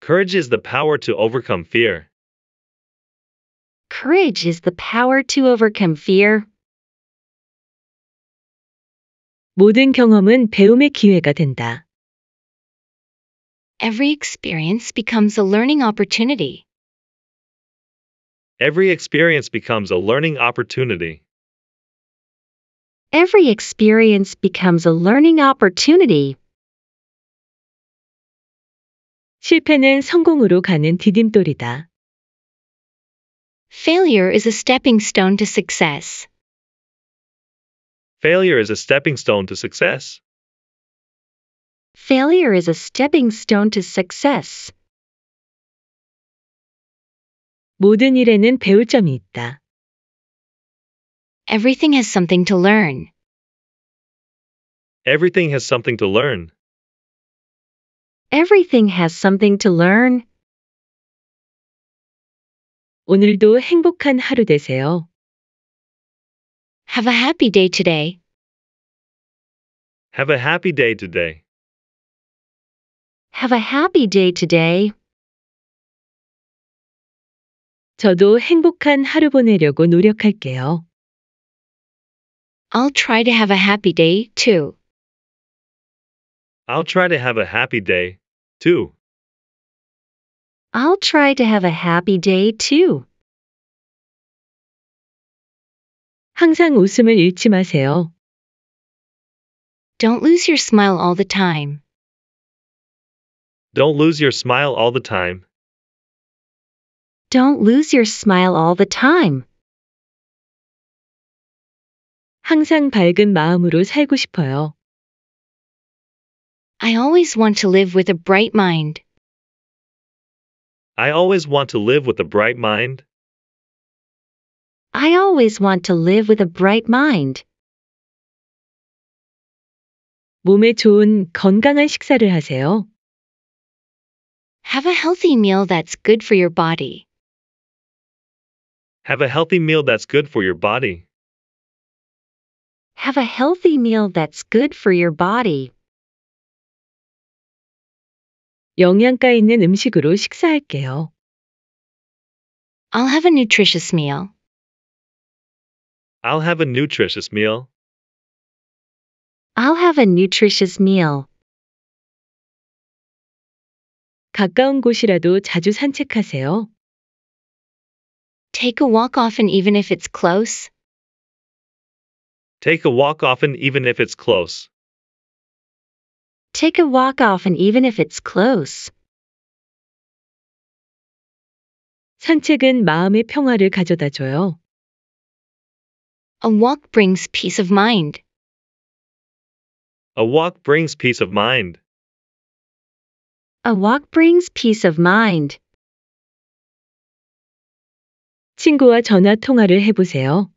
Courage is the power to overcome fear. Courage is the power to overcome fear. 모든 경험은 배움의 기회가 된다. Every experience becomes a learning opportunity. Every experience becomes a learning opportunity every experience becomes a learning opportunity. 실패는 성공으로 가는 디딤돌이다. Failure is a stepping stone to success. Failure is a stepping stone to success. Failure is a stepping stone to success. 모든 일에는 배울 점이 있다. Everything has something to learn. Everything has something to learn. Everything has something to learn. 오늘도 행복한 하루 되세요. Have a happy day today. Have a happy day today. Have a happy day today. 저도 행복한 하루 보내려고 노력할게요. I'll try to have a happy day, too. I'll try to have a happy day, too. I'll try to have a happy day, too. 항상 웃음을 잃지 마세요. Don't lose your smile all the time. Don't lose your smile all the time. Don't lose your smile all the time. 항상 밝은 마음으로 살고 싶어요. I always want to live with a bright mind. I always want to live with a bright mind. I always want to live with a bright mind. 몸에 좋은 건강한 식사를 하세요. Have a healthy meal that's good for your body. Have a healthy meal that's good for your body. Have a healthy meal that's good for your body. 영양가 있는 음식으로 식사할게요. I'll have a nutritious meal. I'll have a nutritious meal. I'll have a nutritious meal. 가까운 곳이라도 자주 산책하세요. Take a walk often even if it's close. Take a walk often even if it's close. Take a walk often even if it's close. 산책은 마음의 평화를 가져다 줘요. A walk brings peace of mind. A walk brings peace of mind. A walk brings peace of mind. 친구와 전화 통화를 해보세요.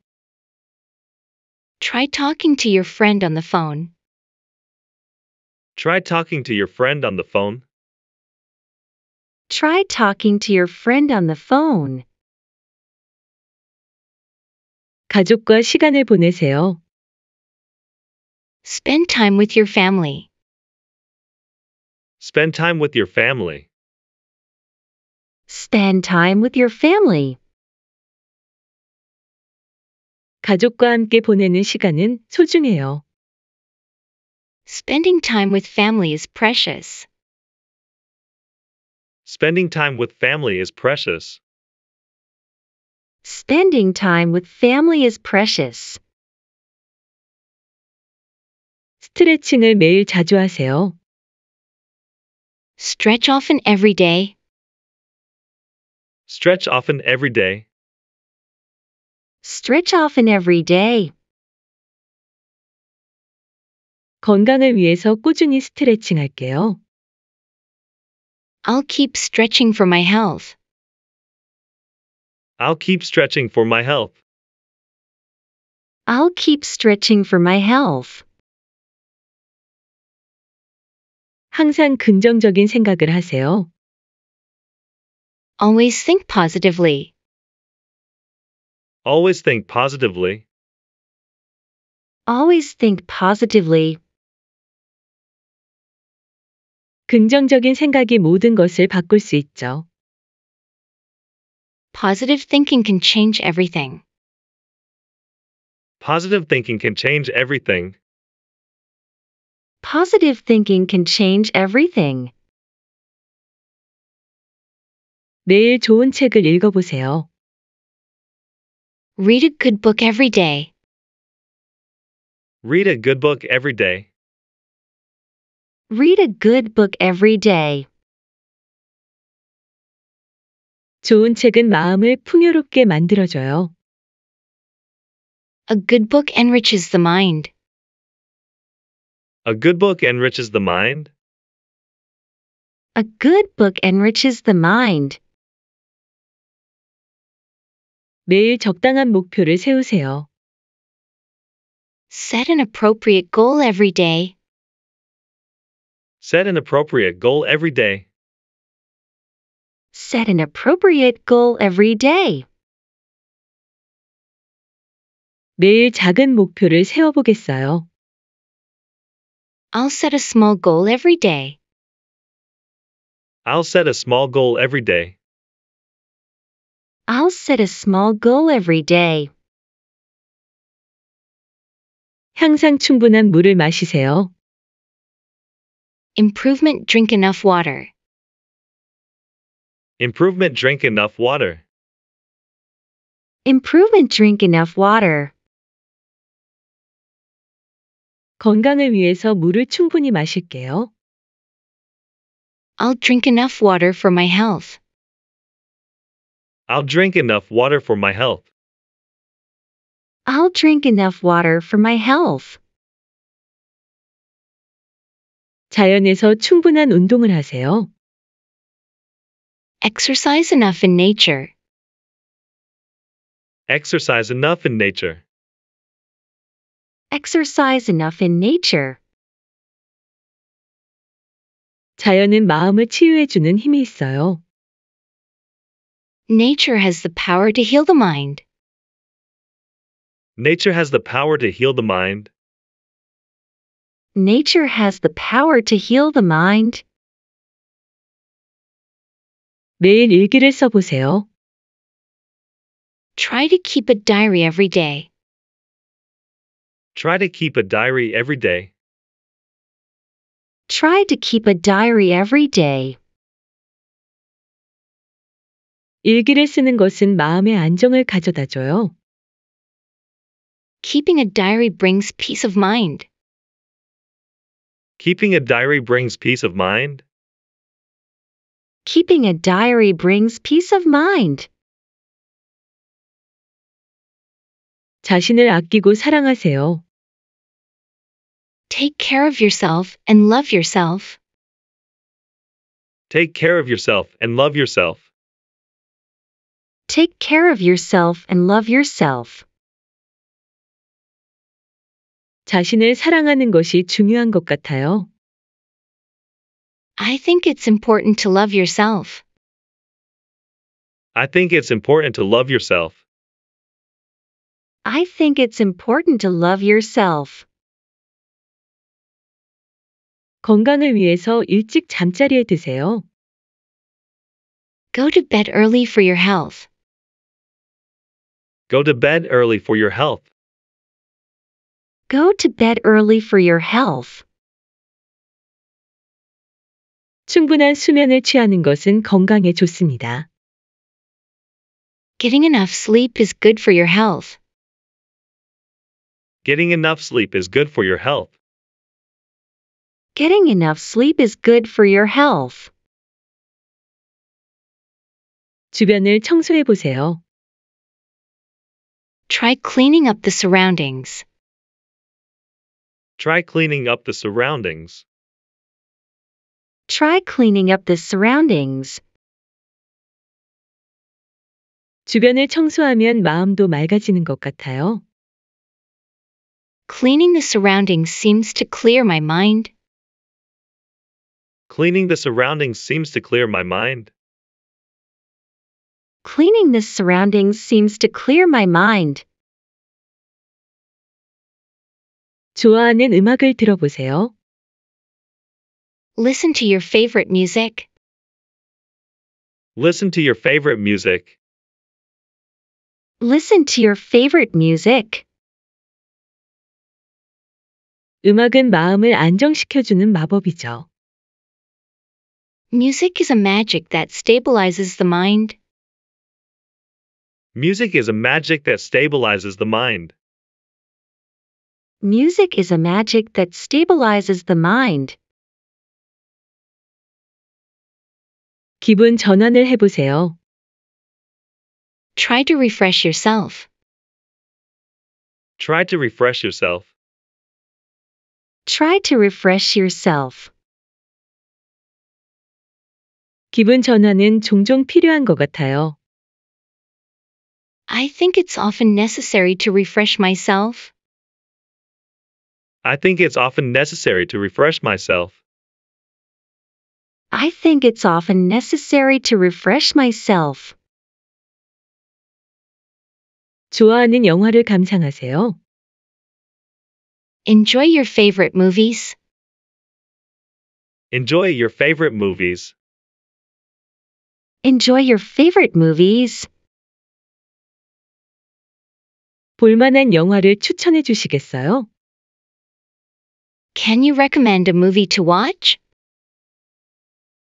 Try talking to your friend on the phone. Try talking to your friend on the phone. Try talking to your friend on the phone. 가족과 시간을 보내세요. Spend time with your family. Spend time with your family. Spend time with your family. 가족과 함께 보내는 시간은 소중해요. Spending time with family is precious. Spending time with family is precious. Spending time with family is precious. 스트레칭을 매일 자주 하세요. Stretch often every day. Stretch often every day. Stretch often every day. 건강을 위해서 꾸준히 스트레칭할게요. I'll keep stretching for my health. I'll keep stretching for my health. I'll keep stretching for my health. 항상 긍정적인 생각을 하세요. Always think positively. Always think positively. Always think positively. 긍정적인 생각이 모든 것을 바꿀 수 있죠. Positive thinking can change everything. Positive thinking can change everything. Positive thinking can change everything. 매일 좋은 책을 읽어보세요. Read a good book every day. Read a good book every day. Read a good book every day. 좋은 책은 마음을 풍요롭게 만들어줘요. A good book enriches the mind. A good book enriches the mind. A good book enriches the mind. 매일 적당한 목표를 세우세요. Set an appropriate goal every day. Set an appropriate goal every day. Set an appropriate goal every day. 매일 작은 목표를 세워보겠어요. I'll set a small goal every day. I'll set a small goal every day. I'll set a small goal every day. 항상 충분한 물을 마시세요. Improvement drink enough water. Improvement drink enough water. Improvement drink enough water. 건강을 위해서 물을 충분히 마실게요. I'll drink enough water for my health. I'll drink enough water for my health. I'll drink enough water for my health. 자연에서 충분한 운동을 하세요. Exercise enough in nature. Exercise enough in nature. Exercise enough in nature. 자연은 마음을 치유해 주는 힘이 있어요. Nature has the power to heal the mind. Nature has the power to heal the mind. Nature has the power to heal the mind. 매일 일기를 써보세요. Try to keep a diary every day. Try to keep a diary every day. Try to keep a diary every day. 일기를 쓰는 것은 마음의 안정을 가져다 줘요. Keeping a diary brings peace of mind. Keeping a diary brings peace of mind. Keeping a diary brings peace of mind. 자신을 아끼고 사랑하세요. Take care of yourself and love yourself. Take care of yourself and love yourself. Take care of yourself and love yourself. 자신을 사랑하는 것이 중요한 것 같아요. I think it's important to love yourself. I think it's important to love yourself. I think it's important to love yourself. 건강을 위해서 일찍 잠자리에 드세요. Go to bed early for your health. Go to bed early for your health. Go to bed early for your health. 충분한 수면을 취하는 것은 건강에 좋습니다. Getting enough sleep is good for your health. Getting enough sleep is good for your health. Getting enough sleep is good for your health. 주변을 청소해 보세요. Try cleaning up the surroundings. Try cleaning up the surroundings. Try cleaning up the surroundings. 주변을 청소하면 마음도 맑아지는 것 같아요. Cleaning the surroundings seems to clear my mind. Cleaning the surroundings seems to clear my mind. Cleaning the surroundings seems to clear my mind. 좋아하는 음악을 들어보세요. Listen to your favorite music. Listen to your favorite music. Listen to your favorite music. 음악은 마음을 안정시켜주는 마법이죠. Music is a magic that stabilizes the mind. Music is a magic that stabilizes the mind. Music is a magic that stabilizes the mind. 기분 전환을 해보세요. Try to refresh yourself. Try to refresh yourself. Try to refresh yourself. 기분 전환은 종종 필요한 것 같아요. I think it's often necessary to refresh myself. I think it's often necessary to refresh myself. I think it's often necessary to refresh myself. 좋아하는 영화를 감상하세요. Enjoy your favorite movies. Enjoy your favorite movies. Enjoy your favorite movies. 볼만한 영화를 추천해 주시겠어요? Can you recommend a movie to watch?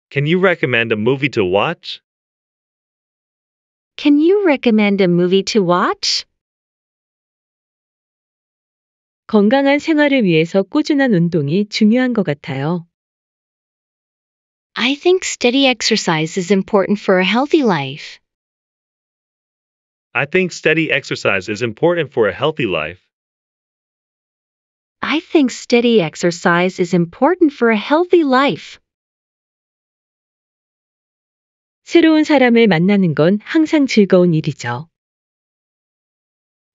Can you recommend a movie to watch? Can you recommend a movie to watch? 건강한 생활을 위해서 꾸준한 운동이 중요한 것 같아요. I think steady exercise is important for a healthy life. I think steady exercise is important for a healthy life. I think steady exercise is important for a healthy life. 새로운 사람을 만나는 건 항상 즐거운 일이죠.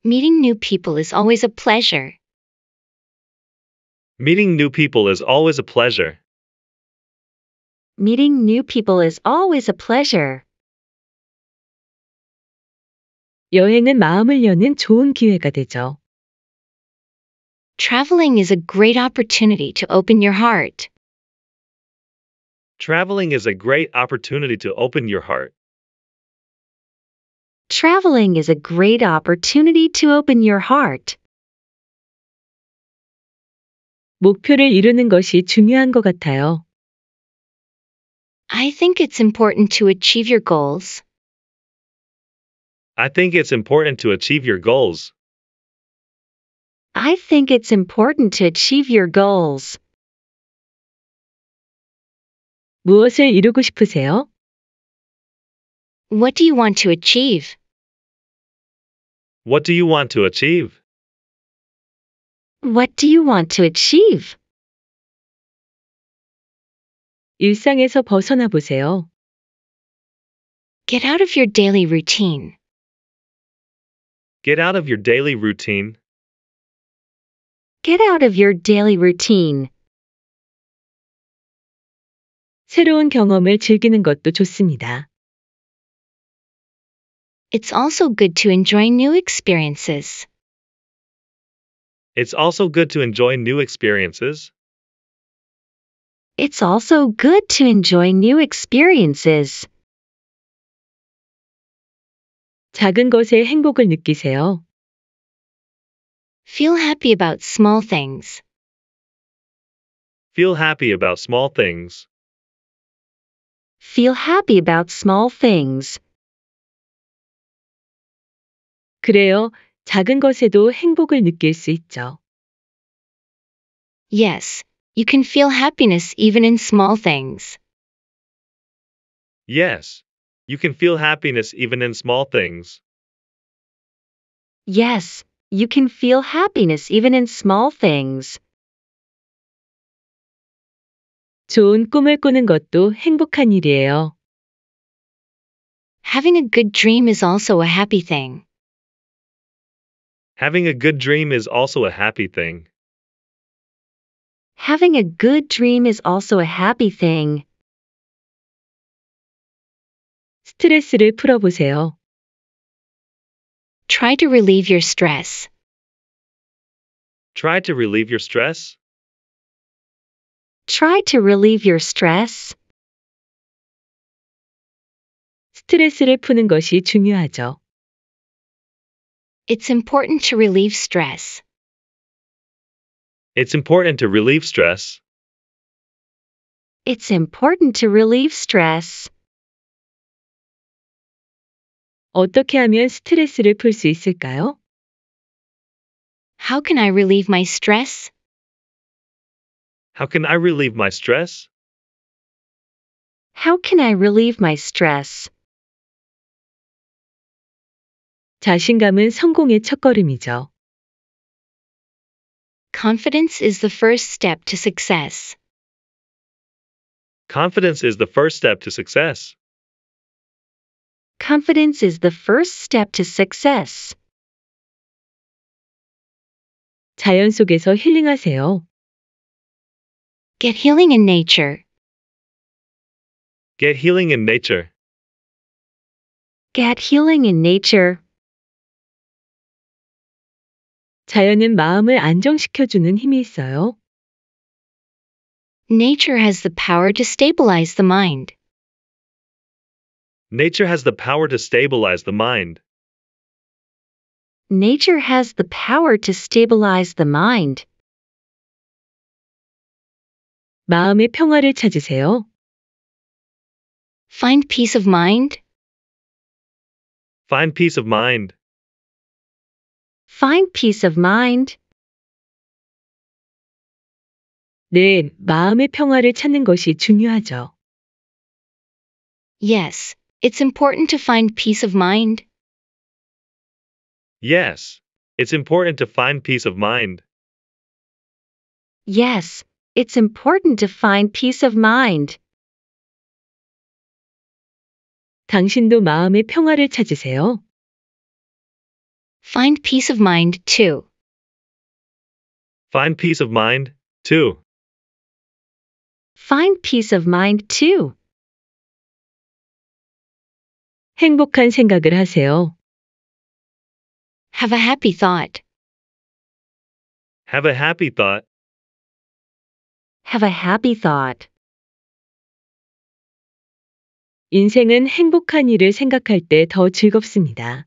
Meeting new people is always a pleasure. Meeting new people is always a pleasure. Meeting new people is always a pleasure. 여행은 마음을 여는 좋은 기회가 되죠. Traveling is a great opportunity to open your heart. Traveling is a great opportunity to open your heart. Traveling is a great opportunity to open your heart. 목표를 이루는 것이 중요한 것 같아요. I think it's important to achieve your goals. I think it's important to achieve your goals. I think it's important to achieve your goals. 무엇을 이루고 싶으세요? What do you want to achieve? What do you want to achieve? What do you want to achieve? 일상에서 벗어나 보세요. Get out of your daily routine. Get out of your daily routine. Get out of your daily routine. 새로운 경험을 즐기는 것도 좋습니다. It's also good to enjoy new experiences. It's also good to enjoy new experiences. It's also good to enjoy new experiences. 작은 것에 행복을 느끼세요. Feel happy about small things. Feel happy about small things. Feel happy about small things. 그래요. 작은 것에도 행복을 느낄 수 있죠. Yes, you can feel happiness even in small things. Yes, you can feel happiness even in small things. Yes, you can feel happiness even in small things. 좋은 꿈을 꾸는 것도 행복한 일이에요. Having a good dream is also a happy thing. Having a good dream is also a happy thing. Having a good dream is also a happy thing. 스트레스를 풀어보세요. Try to relieve your stress. Try to relieve your stress. Try to relieve your stress. 스트레스를 푸는 것이 중요하죠. It's important to relieve stress. It's important to relieve stress. It's important to relieve stress. 어떻게 하면 스트레스를 있을까요? How can I relieve my stress? How can I relieve my stress? How can I relieve my stress? 자신감은 성공의 첫걸음이죠. Confidence is the first step to success. Confidence is the first step to success confidence is the first step to success. 자연 속에서 힐링하세요. Get healing in nature. Get healing in nature. Get healing in nature. 자연은 마음을 안정시켜주는 힘이 있어요. Nature has the power to stabilize the mind. Nature has the power to stabilize the mind. Nature has the power to stabilize the mind. 마음의 평화를 찾으세요. Find peace of mind. Find peace of mind. Find peace of mind. 네, 마음의 평화를 찾는 것이 중요하죠. Yes, it's important to find peace of mind. Yes, it's important to find peace of mind. Yes, it's important to find peace of mind. 당신도 마음의 평화를 찾으세요. Find peace of mind too. Find peace of mind too. Find peace of mind too. 행복한 생각을 하세요. Have a happy thought. Have a happy thought. Have a happy thought. 인생은 행복한 일을 생각할 즐겁습니다.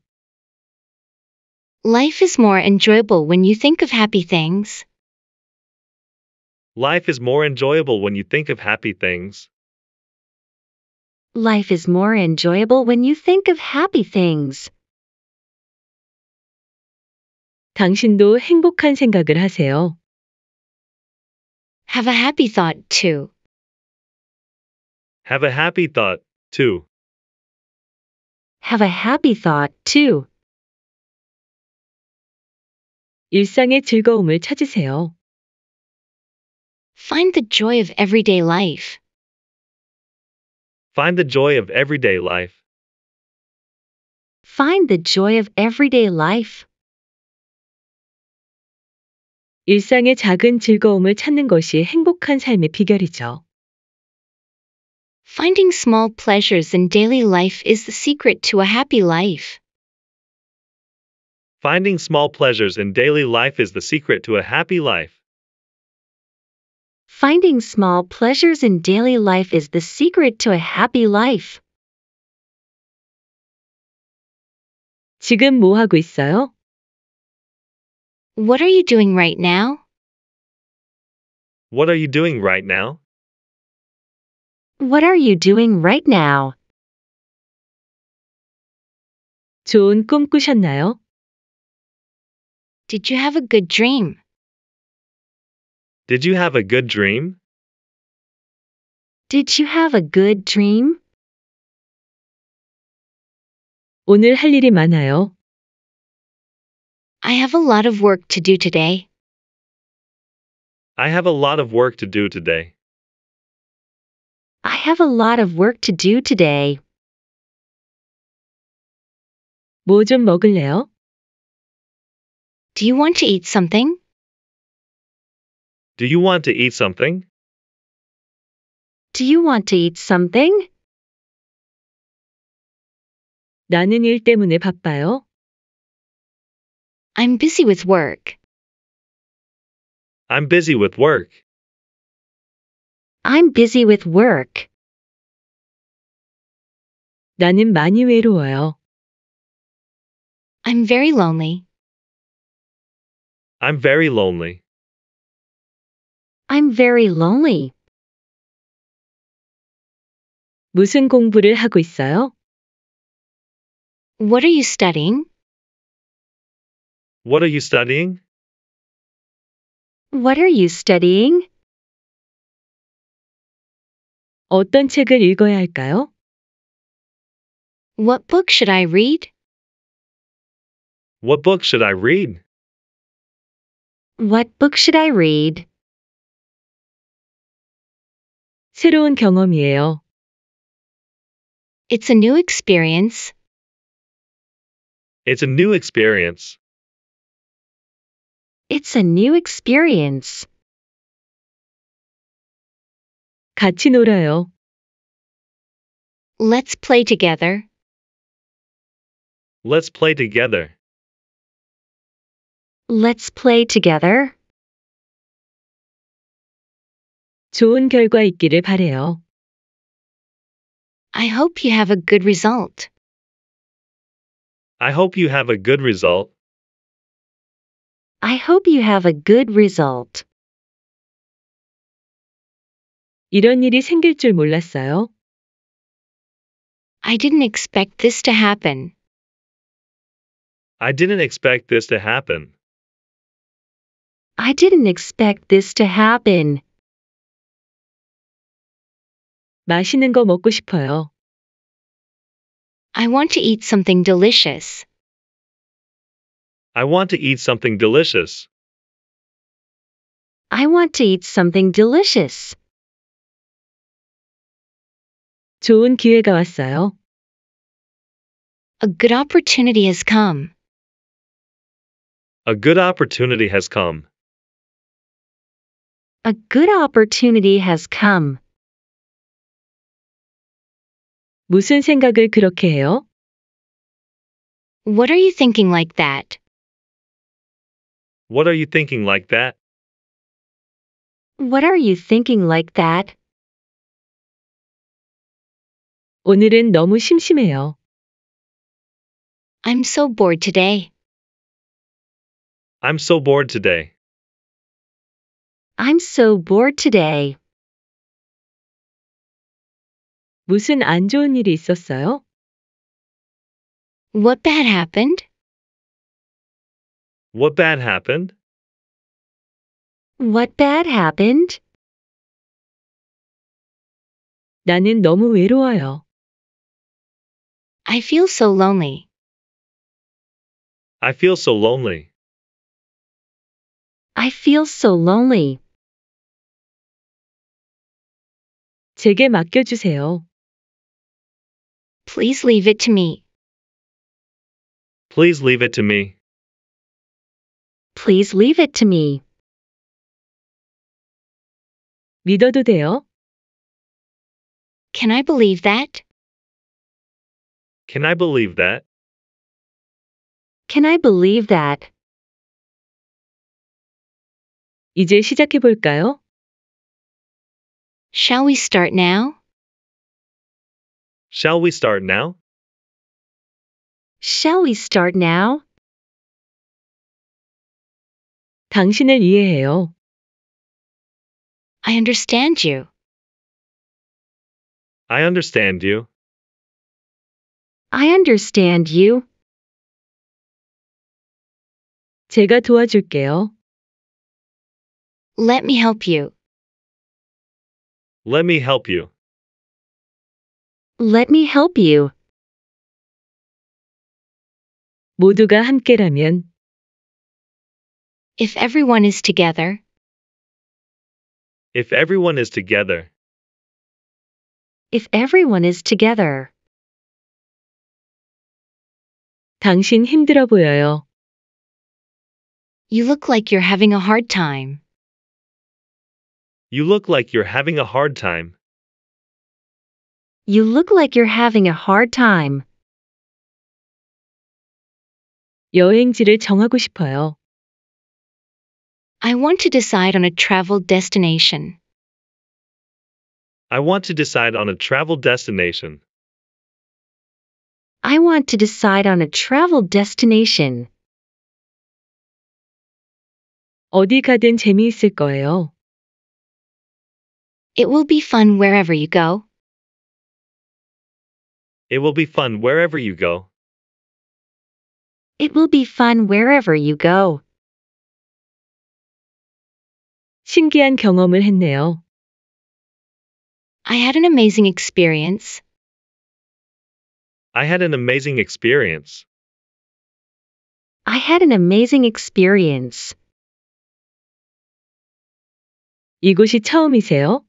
Life is more enjoyable when you think of happy things. Life is more enjoyable when you think of happy things. Life is more enjoyable when you think of happy things. 당신도 행복한 생각을 하세요. Have a happy thought too. Have a happy thought, too. Have a happy thought too. 일상의 즐거움을 찾으세요. Find the joy of everyday life. Find the joy of everyday life. Find the joy of everyday life. 일상의 작은 즐거움을 찾는 것이 행복한 삶의 비결이죠. Finding small pleasures in daily life is the secret to a happy life. Finding small pleasures in daily life is the secret to a happy life. Finding small pleasures in daily life is the secret to a happy life. 지금 뭐 하고 있어요? What are you doing right now? What are you doing right now? What are you doing right now? 좋은 꿈 꾸셨나요? Did you have a good dream? Did you have a good dream? Did you have a good dream? 오늘 할 일이 많아요. I have a lot of work to do today. I have a lot of work to do today. I have a lot of work to do today. 뭐 좀 먹을래요? Do you want to eat something? Do you want to eat something? Do you want to eat something? 나는 일 때문에 바빠요. I'm busy with work. I'm busy with work. I'm busy with work. 나는 많이 외로워요. I'm very lonely. I'm very lonely. I'm very lonely. 무슨 공부를 하고 있어요? What are you studying? What are you studying? What are you studying? 어떤 책을 읽어야 할까요? What book should I read? What book should I read? What book should I read? 새로운 경험이에요. It's a new experience. It's a new experience. It's a new experience. 같이 놀아요. Let's play together. Let's play together. Let's play together. 좋은 결과 있기를 바래요. I hope you have a good result. I hope you have a good result. I hope you have a good result. 이런 일이 생길 줄 몰랐어요. I didn't expect this to happen. I didn't expect this to happen. I didn't expect this to happen. 맛있는 거 먹고 싶어요. I want to eat something delicious. I want to eat something delicious. I want to eat something delicious. 좋은 기회가 왔어요. A good opportunity has come. A good opportunity has come. A good opportunity has come. 무슨 생각을 그렇게 해요? What are you thinking like that? What are you thinking like that? What are you thinking like that? 오늘은 너무 심심해요. I'm so bored today. I'm so bored today. I'm so bored today. 무슨 안 좋은 일이 있었어요? What bad happened? What bad happened? What bad happened? 나는 너무 외로워요. I feel so lonely. I feel so lonely. I feel so lonely. 제게 맡겨주세요. Please leave it to me. Please leave it to me. Please leave it to me. 믿어도 돼요? Can I believe that? Can I believe that? Can I believe that? 이제 시작해 볼까요? Shall we start now? Shall we start now? Shall we start now? 당신을 이해해요. I understand you. I understand you. I understand you. 제가 도와줄게요. Let me help you. Let me help you. Let me help you. 모두가 함께라면 If everyone is together, If everyone is together, if everyone is together, 당신 힘들어 보여요. you look like you're having a hard time. you look like you're having a hard time. You look like you're having a hard time. 여행지를 정하고 싶어요. I want to decide on a travel destination. I want to decide on a travel destination. I want to decide on a travel destination. 어디 가든 재미있을 거예요. It will be fun wherever you go. It will be fun wherever you go. It will be fun wherever you go. 신기한 경험을 했네요. I had an amazing experience. I had an amazing experience. I had an amazing experience. 이곳이 처음이세요?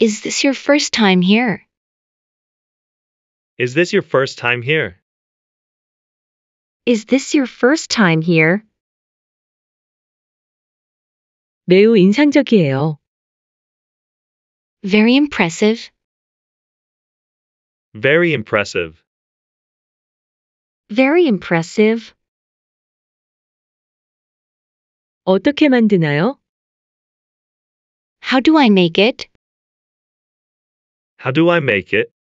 Is this your first time here? Is this your first time here? Is this your first time here? 매우 인상적이에요. Very impressive. Very impressive. Very impressive. 어떻게 만드나요? How do I make it? How do I make it?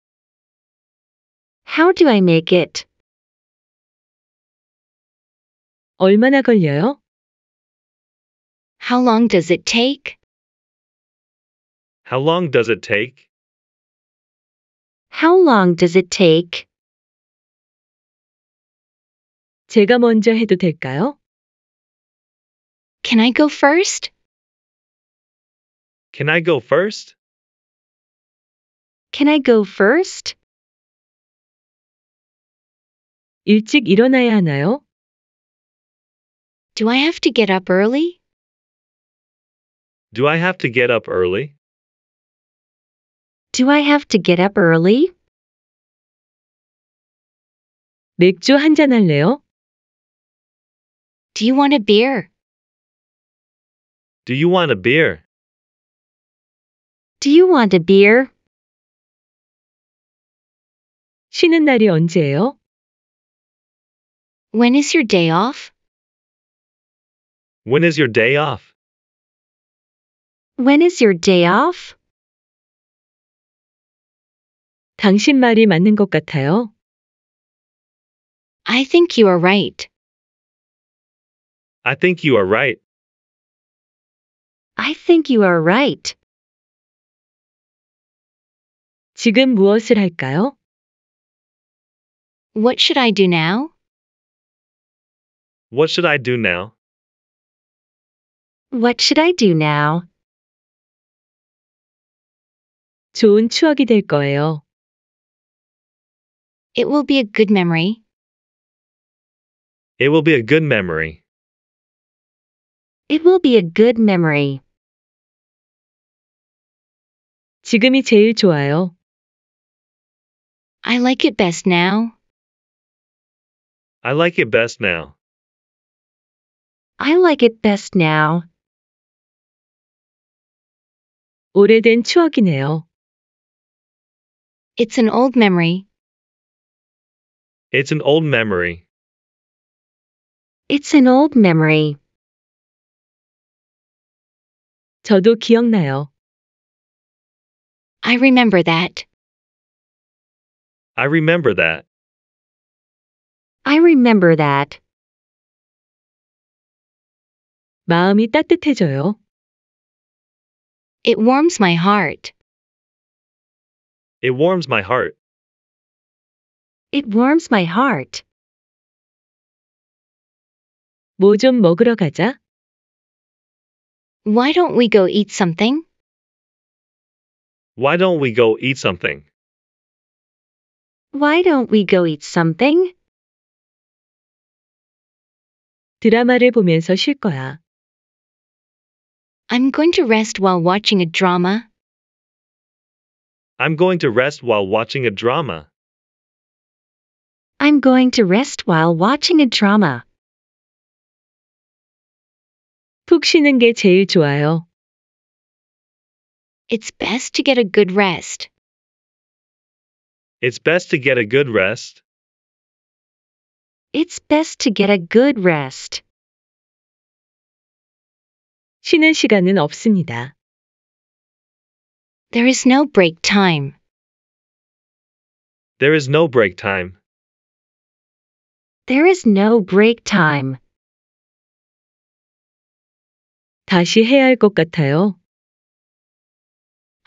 How do I make it? 얼마나 걸려요? How long does it take? How long does it take? How long does it take? 제가 먼저 해도 될까요? Can I go first? Can I go first? Can I go first? 일찍 일어나야 하나요? Do I have to get up early? Do I have to get up early? Do I have to get up early? 맥주 한 할래요? Do you want a beer? Do you want a beer? Do you want a beer? 쉬는 날이 언제예요? When is your day off? When is your day off? When is your day off? 당신 말이 맞는 것 같아요. I think you are right. I think you are right. I think you are right. 지금 무엇을 할까요? What should I do now? What should I do now? What should I do now? 좋은 추억이 될 거예요. It will be a good memory. It will be a good memory. It will be a good memory. 지금이 제일 좋아요. I like it best now. I like it best now. I like it best now. 오래된 추억이네요. It's an old memory. It's an old memory. It's an old memory. 저도 기억나요. I remember that. I remember that. I remember that. 마음이 따뜻해져요. It warms my heart. It warms my heart. It warms my heart. 먹으러 가자. Why don't we go eat something? Why don't we go eat something? Why don't we go eat something? 드라마를 보면서 쉴 거야. I'm going to rest while watching a drama. I'm going to rest while watching a drama. I'm going to rest while watching a drama. 푹 쉬는 게 제일 좋아요. It's best to get a good rest. It's best to get a good rest. It's best to get a good rest. 쉬는 시간은 없습니다. There is no break time. There is no break time. There is no break time. 다시 해야 같아요.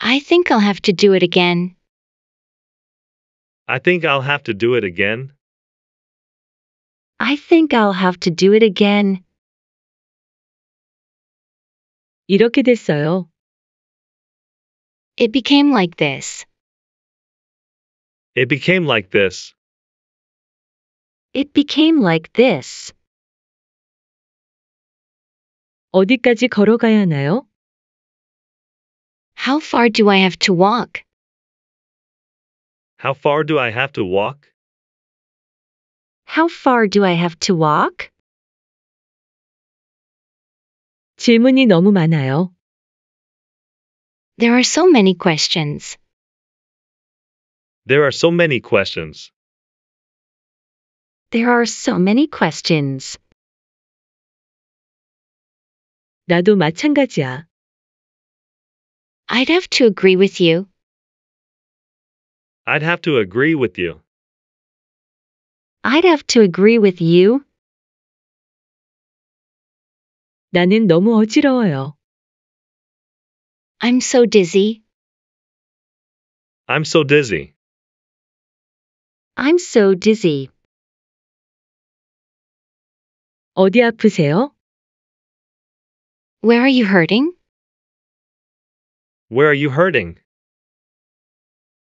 I think I'll have to do it again. I think I'll have to do it again. I think I'll have to do it again. 이렇게 됐어요. It became like this. It became like this. It became like this. 어디까지 걸어가야 하나요? How far do I have to walk? How far do I have to walk? How far do I have to walk? 질문이 너무 많아요. There are so many questions. There are so many questions. There are so many questions. 나도 마찬가지야. I'd have to agree with you. I'd have to agree with you. I'd have to agree with you. 나는 너무 어지러워요. I'm so dizzy. I'm so dizzy. I'm so dizzy. 어디 아프세요? Where are you hurting? Where are you hurting?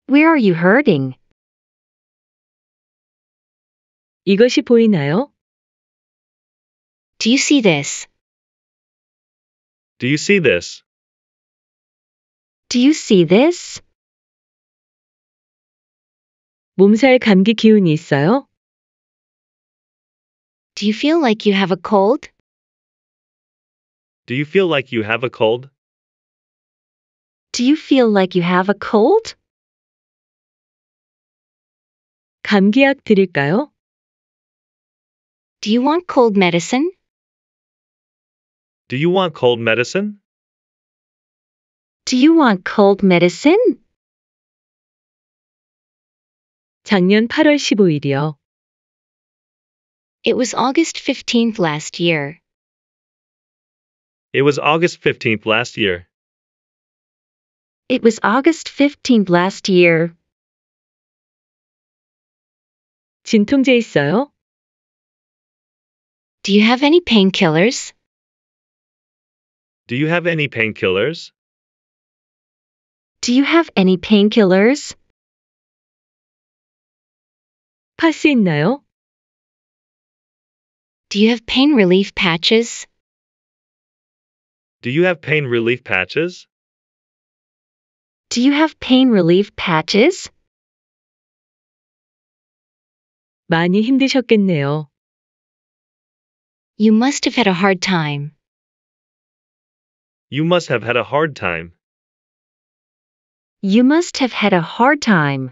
Where are you hurting? 이것이 보이나요? Do you see this? Do you see this? Do you see this? 몸살 감기 기운이 있어요? Do you feel like you have a cold? Do you feel like you have a cold? Do you feel like you have a cold? 감기약 드릴까요? Do you want cold medicine? Do you want cold medicine? Do you want cold medicine? 작년 8월 15일이요. It was August 15th last year. It was August 15th last year. It was August 15th last year. 진통제 있어요? Do you have any painkillers? Do you have any painkillers? Do you have any painkillers? 파스 있나요? Do you have pain relief patches? Do you have pain relief patches? Do you have pain relief patches? 많이 힘드셨겠네요. You must have had a hard time. You must have had a hard time. You must have had a hard time.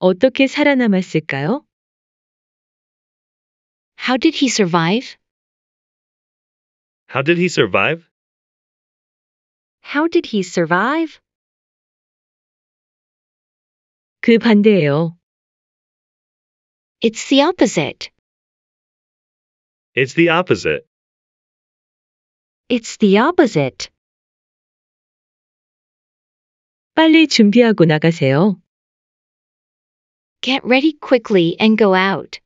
어떻게 살아남았을까요? How did he survive? How did he survive? How did he survive? 그 반대예요. It's the opposite. It's the opposite. It's the opposite. 빨리 준비하고 나가세요. Get ready quickly and go out.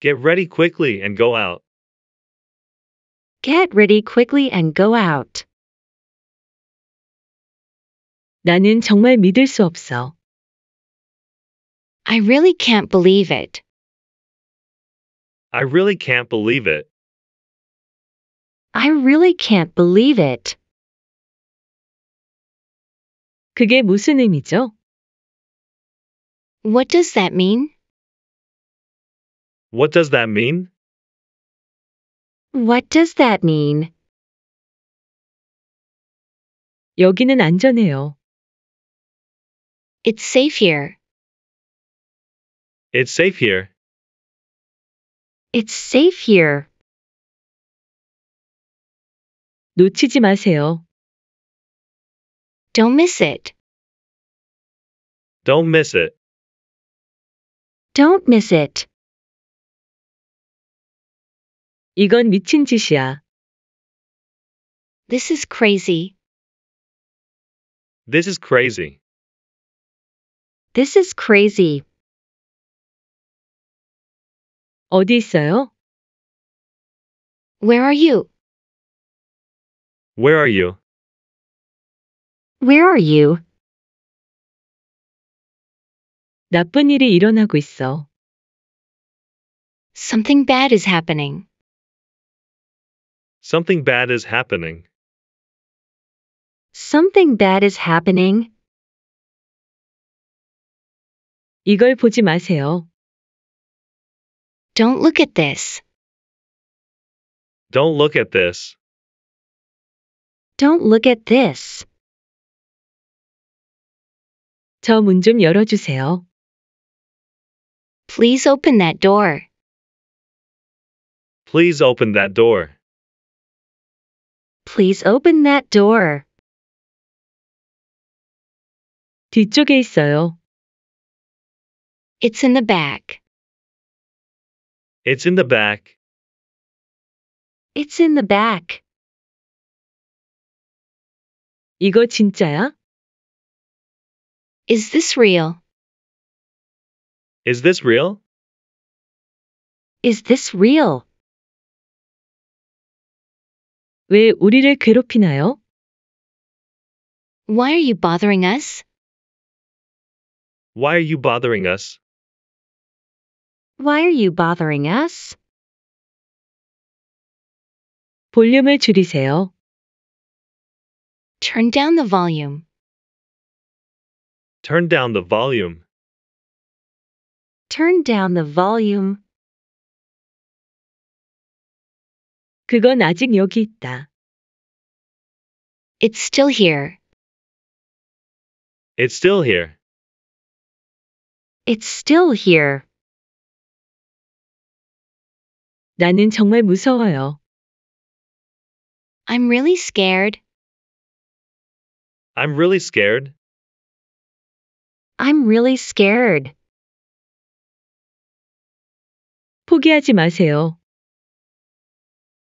Get ready quickly and go out. Get ready quickly and go out. 나는 정말 믿을 수 없어. I really can't believe it. I really can't believe it. I really can't believe it. 그게 무슨 의미죠? What does that mean? What does that mean? What does that mean? 여기는 안전해요. It's safe here. It's safe here. It's safe here. 놓치지 마세요. Don't miss it. Don't miss it. Don't miss it. 이건 미친 짓이야. This is crazy. This is crazy. This is crazy. 어디 있어요? Where are you? Where are you? Where are you? 나쁜 일이 일어나고 있어. Something bad is happening. Something bad is happening. Something bad is happening. 이걸 보지 마세요. Don't look at this. Don't look at this. Don't look at this. 저 문 좀 열어주세요. Please open that door. Please open that door. Please open that door. 뒤쪽에 있어요. It's in the back. It's in the back. It's in the back. 이거 진짜야? Is this real? Is this real? Is this real? 왜 우리를 괴롭히나요? Why are you bothering us? Why are you bothering us? Why are you bothering us? 볼륨을 줄이세요. Turn down the volume. Turn down the volume. Turn down the volume. 그건 아직 여기 있다. It's still here. It's still here. It's still here. 나는 정말 무서워요. I'm really scared. I'm really scared. I'm really scared. 포기하지 마세요.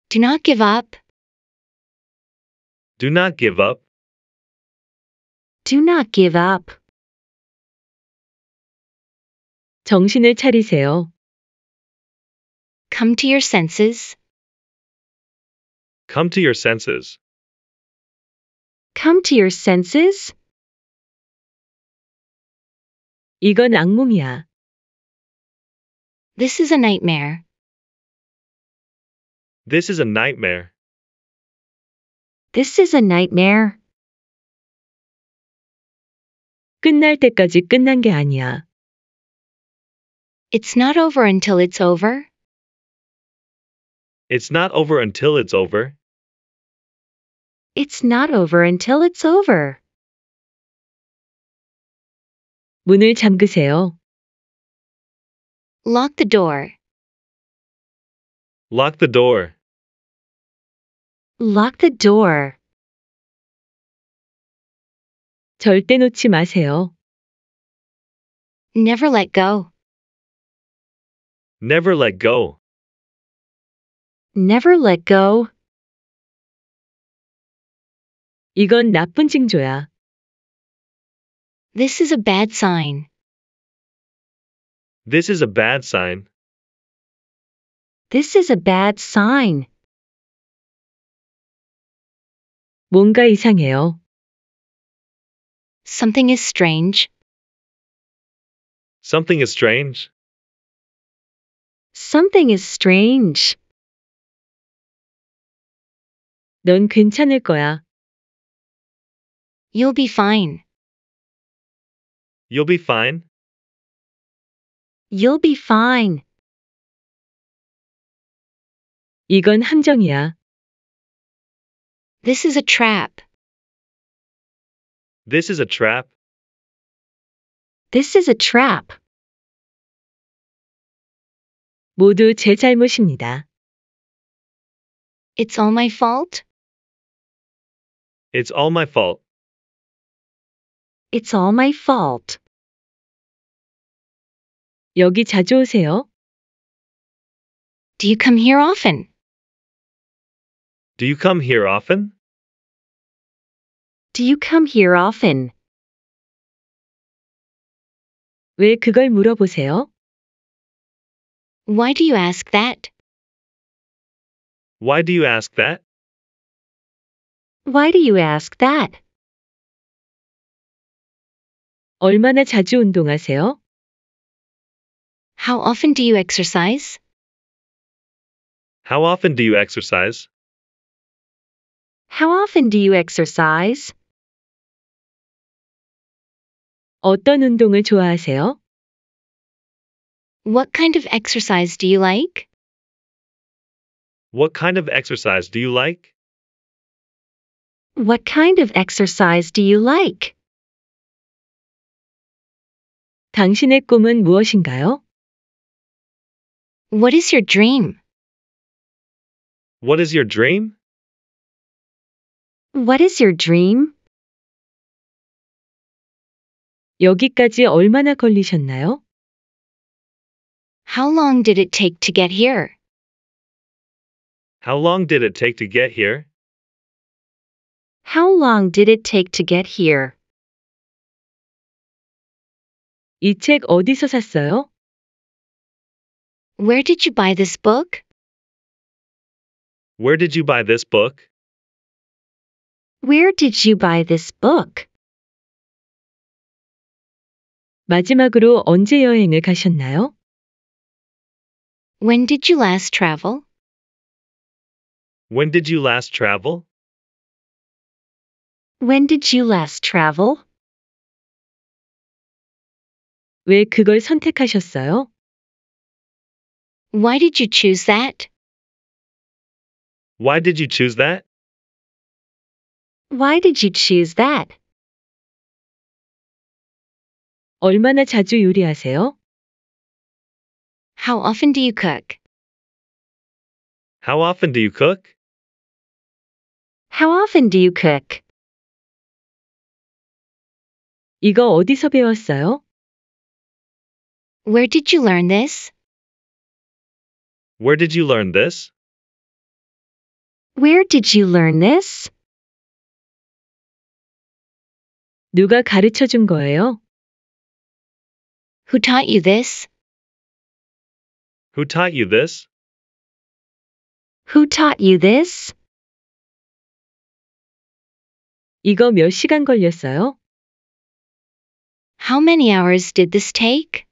Do not give up. Do not give up. Do not give up. 정신을 차리세요. Come to your senses. Come to your senses come to your senses? 이건 악몽이야. This is a nightmare. This is a nightmare. This is a nightmare. 끝날 때까지 끝난 게 아니야. It's not over until it's over. It's not over until it's over. It's not over until it's over. 문을 잠그세요. Lock the door. Lock the door. Lock the door. 절대 놓지 마세요. Never let go. Never let go. Never let go. 이건 나쁜 징조야. This is a bad sign. This is a bad sign. This is a bad sign. 뭔가 이상해요. Something is strange. Something is strange. Something is strange. 넌 괜찮을 거야. You'll be fine. You'll be fine. You'll be fine. 이건 함정이야. This is a trap. This is a trap. This is a trap. 모두 제 잘못입니다. It's all my fault. It's all my fault. It's all my fault. 여기 자주 오세요? Do you come here often? Do you come here often? Do you come here often? 왜 그걸 물어보세요? Why do you ask that? Why do you ask that? Why do you ask that? 얼마나 자주 운동하세요? How often do you exercise? How often do you exercise? How often do you exercise? 어떤 운동을 좋아하세요? What kind of exercise do you like? What kind of exercise do you like? What kind of exercise do you like? 당신의 꿈은 무엇인가요? What is your dream? What is your dream? What is your dream? 여기까지 얼마나 걸리셨나요? How long did it take to get here? How long did it take to get here? How long did it take to get here? 이 어디서 샀어요? Where did you buy this book? Where did you buy this book? Where did you buy this book? 마지막으로 언제 여행을 가셨나요? When did you last travel? When did you last travel? When did you last travel? 왜 그걸 선택하셨어요? Why did you choose that? Why did you choose that? Why did you choose that? 얼마나 자주 요리하세요? How often do you cook? How often do you cook? How often do you cook? 이거 어디서 배웠어요? Where did you learn this? Where did you learn this? Where did you learn this? 누가 가르쳐 준 거예요? Who taught you this? Who taught you this? Who taught you this? 이거 몇 시간 걸렸어요? How many hours did this take?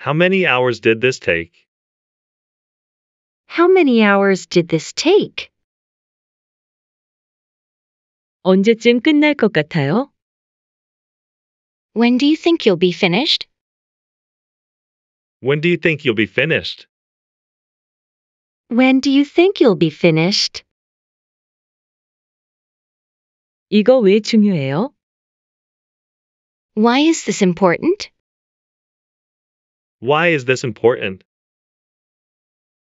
How many hours did this take? How many hours did this take? 언제쯤 끝날 것 같아요? When do you think you'll be finished? When do you think you'll be finished? When do you think you'll be finished? 이거 왜 중요해요? Why is this important? Why is this important?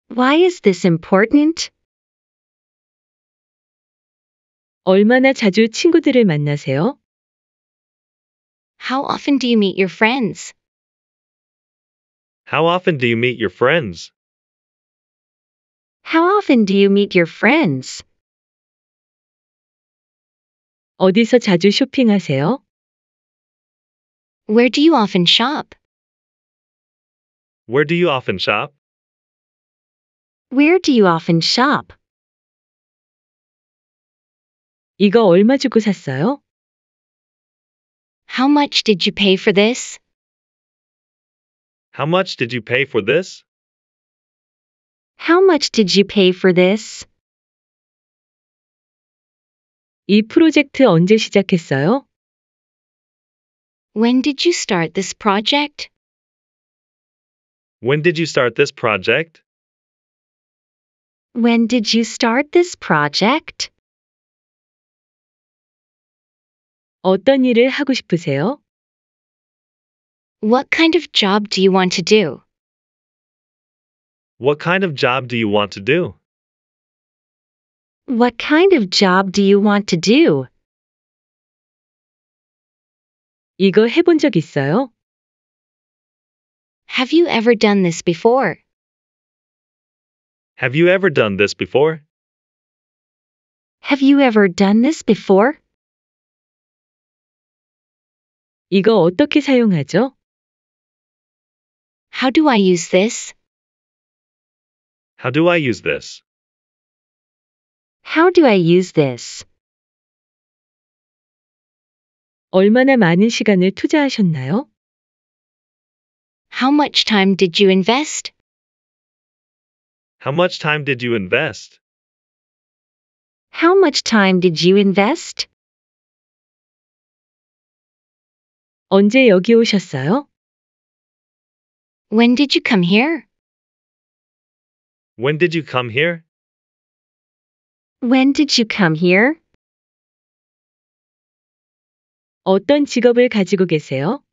Why is this important? 얼마나 자주 친구들을 만나세요? How often do you meet your friends? How often do you meet your friends? How often do you meet your friends? 어디서 자주 쇼핑하세요? Where do you often shop? Where do you often shop? Where do you often shop? 이거 얼마 주고 샀어요? How much did you pay for this? How much did you pay for this? How much did you pay for this? 이 프로젝트 언제 시작했어요? When did you start this project? When did you start this project? When did you start this project? 어떤 일을 하고 싶으세요? What kind of job do you want to do? What kind of job do you want to do? What kind of job do you want to do? 이거 해본 적 있어요? Have you ever done this before? Have you ever done this before? Have you ever done this before? 이거 어떻게 사용하죠? How do I use this? How do I use this? How do I use this? 얼마나 많은 시간을 투자하셨나요? How much time did you invest? How much time did you invest? How much time did you invest? 언제 여기 오셨어요? When did you come here? When did you come here? When did you come here? 어떤 직업을 가지고 계세요?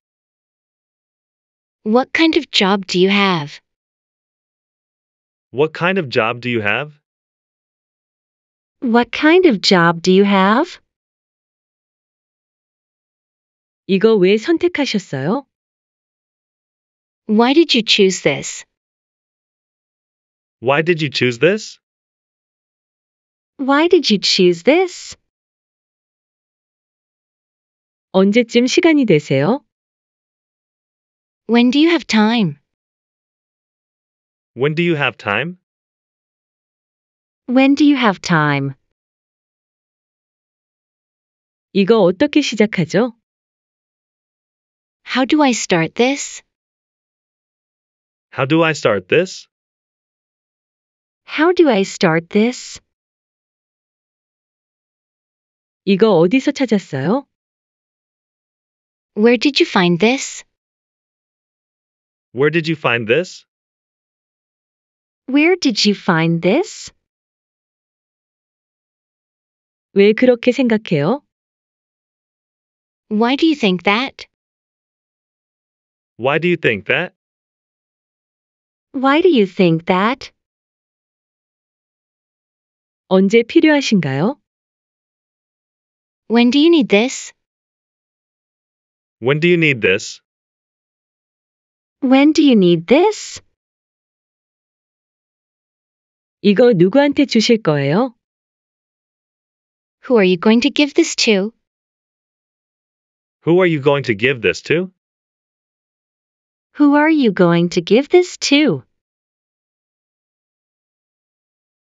What kind of job do you have? What kind of job do you have? What kind of job do you have? 이거 왜 선택하셨어요? Why did you choose this? Why did you choose this? Why did you choose this? 언제쯤 시간이 되세요? When do you have time? When do you have time? When do you have time? 이거 어떻게 시작하죠? How do I start this? How do I start this? How do I start this? 이거 어디서 찾았어요? Where did you find this? Where did you find this? Where did you find this? 왜 그렇게 생각해요? Why do you think that? Why do you think that? Why do you think that? 언제 필요하신가요? When do you need this? When do you need this? When do you need this? 이거 누구한테 주실 거예요? Who are you going to give this to? Who are you going to give this to? Who are you going to give this to?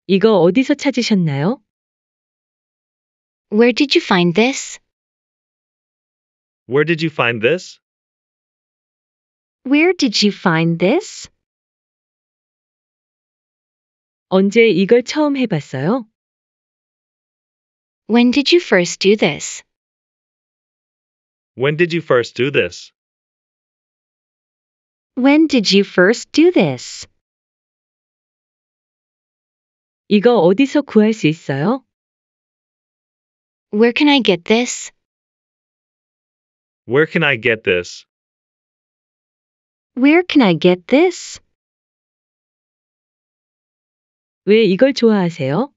이거 어디서 찾으셨나요? Where did you find this? Where did you find this? Where did you find this? 언제 이걸 처음 해봤어요? When did you first do this? When did you first do this? When did you first do this? 이거 어디서 구할 수 있어요? Where can I get this? Where can I get this? Where can I get this? 왜 이걸 좋아하세요?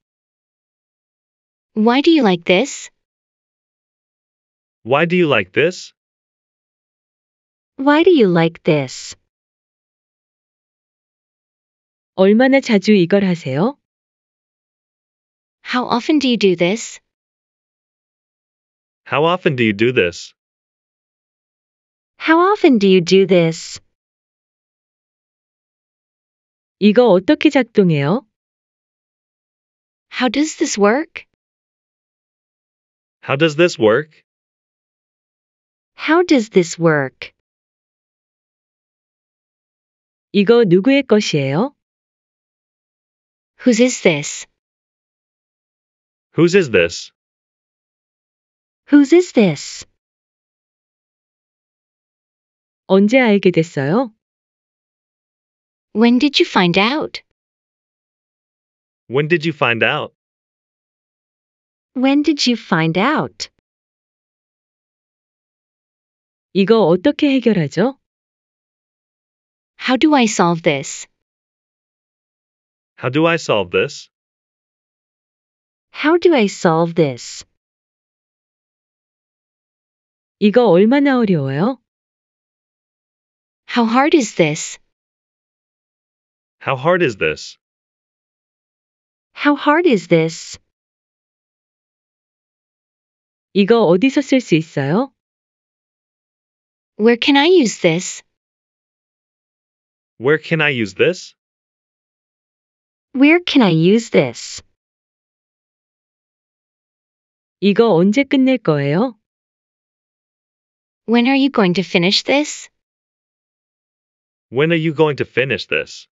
Why do you like this? Why do you like this? Why do you like this? 얼마나 자주 이걸 하세요? How often do you do this? How often do you do this? How often do you do this? 이거 어떻게 작동해요? How does this work? How does this work? How does this work? 이거 누구의 것이에요? Whose is this? Whose is this? Whose is this? 언제 알게 됐어요? When did you find out? When did you find out? When did you find out? 이거 어떻게 해결하죠? How do I solve this? How do I solve this? How do I solve this? 이거 얼마나 어려워요? How hard is this? How hard is this? How hard is this? 이거 어디서 있어요? Where can I use this? Where can I use this? Where can I use this? 이거 언제 끝낼 거예요? When are you going to finish this? When are you going to finish this?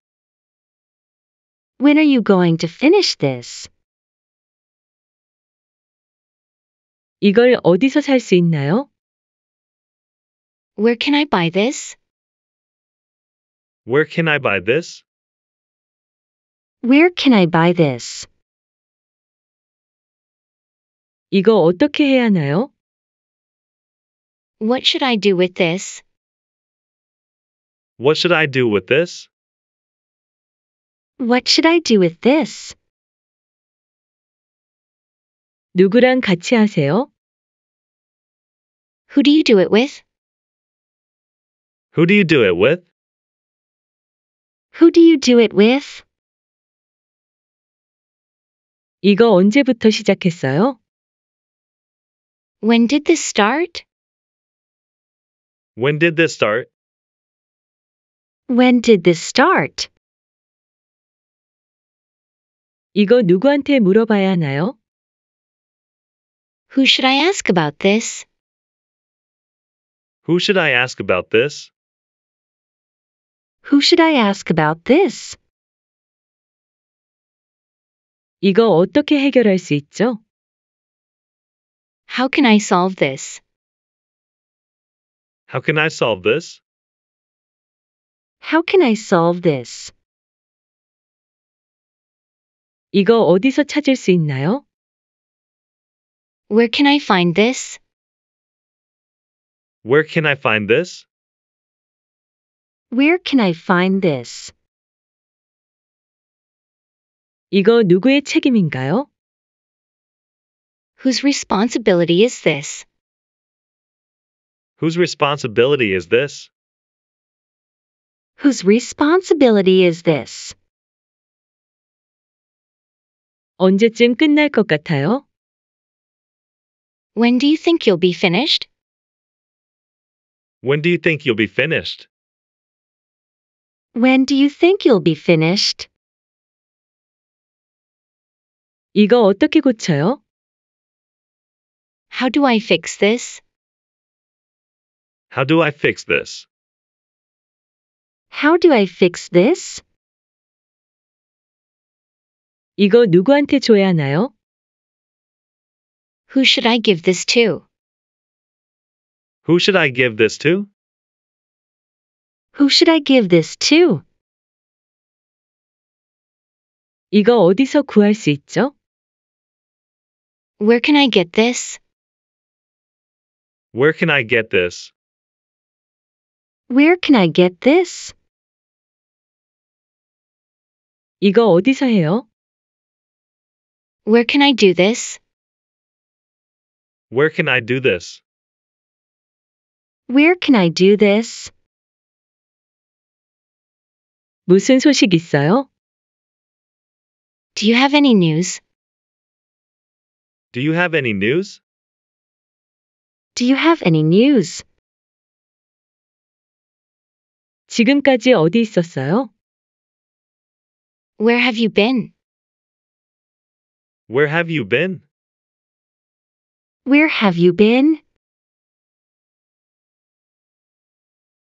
When are you going to finish this? 이걸 어디서 있나요? Where can I buy this? Where can I buy this? Where can I buy this? 이거 어떻게 해야 하나요? What should I do with this? What should I do with this? What should I do with this? 누구랑 같이 하세요? Who do you do it with? Who do you do it with? Who do you do it with? 이거 언제부터 시작했어요? When did this start? When did this start? When did this start? 이거 누구한테 물어봐야 하나요? Who should I ask about this? Who should I ask about this? Who should I ask about this? 이거 어떻게 해결할 수 있죠? How can I solve this? How can I solve this? How can I solve this? 이거 어디서 찾을 수 있나요? Where can I find this? Where can I find this? Where can I find this? 이거 누구의 책임인가요? Whose responsibility is this? Whose responsibility is this? Whose responsibility is this? 언제쯤 끝날 것 같아요? When do you think you'll be finished? When do you think you'll be finished? When do you think you'll be finished? 이거 어떻게 고쳐요? How do I fix this? How do I fix this? How do I fix this? 이거 누구한테 줘야 하나요? Who should I give this to? Who should I give this to? Who should I give this to? 이거 어디서 구할 수 있죠? Where can I get this? Where can I get this? Where can I get this? 이거 어디서 해요? Where can I do this? Where can I do this? Where can I do this? 무슨 소식 있어요? Do you have any news? Do you have any news? Do you have any news? 지금까지 어디 있었어요? Where have you been? Where have you been? Where have you been?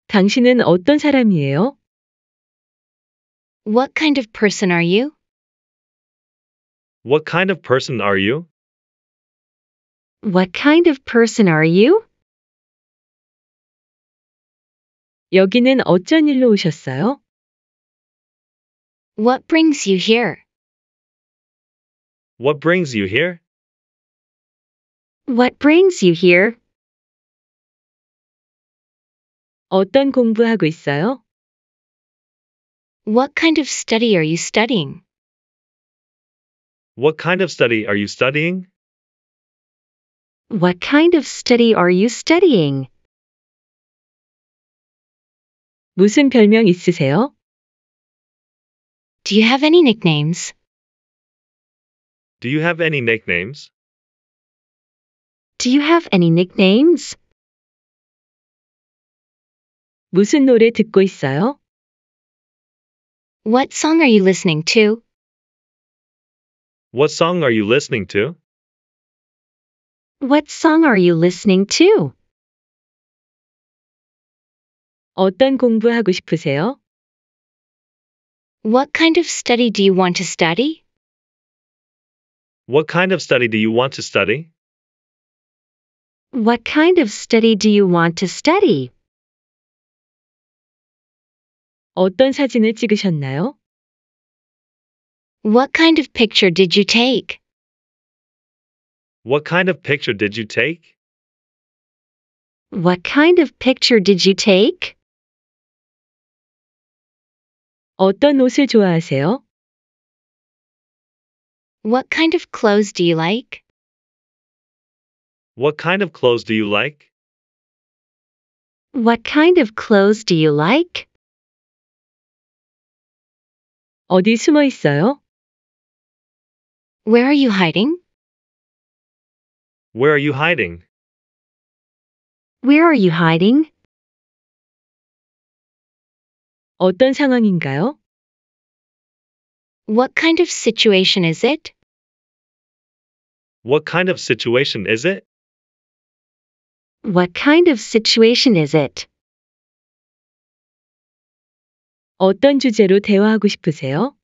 당신은 어떤 사람이에요? What kind of person are you? What kind of person are you? What kind of person are you? 여기는 어쩐 일로 오셨어요? What brings you here? What brings you here? What brings you here? 어떤 공부하고 있어요? What kind of study are you studying? What kind of study are you studying? What kind of study are you studying? 무슨 별명 있으세요? Do you have any nicknames? Do you have any nicknames? Do you have any nicknames? 무슨 노래 듣고 있어요? What song are you listening to? What song are you listening to? What song are you listening to? 어떤 공부하고 싶으세요? What kind of study do you want to study? What kind of study do you want to study? What kind of study do you want to study? 어떤 사진을 찍으셨나요? What kind of picture did you take? What kind of picture did you take? What kind of picture did you take? 어떤 옷을 좋아하세요? What kind of clothes do you like? What kind of clothes do you like? What kind of clothes do you like? 어디 숨어 있어요? Where are you hiding? Where are you hiding? Where are you hiding? 어떤 상황인가요? What kind of situation is it? What kind of situation is it? What kind of situation is it? 어떤 주제로 대화하고 싶으세요?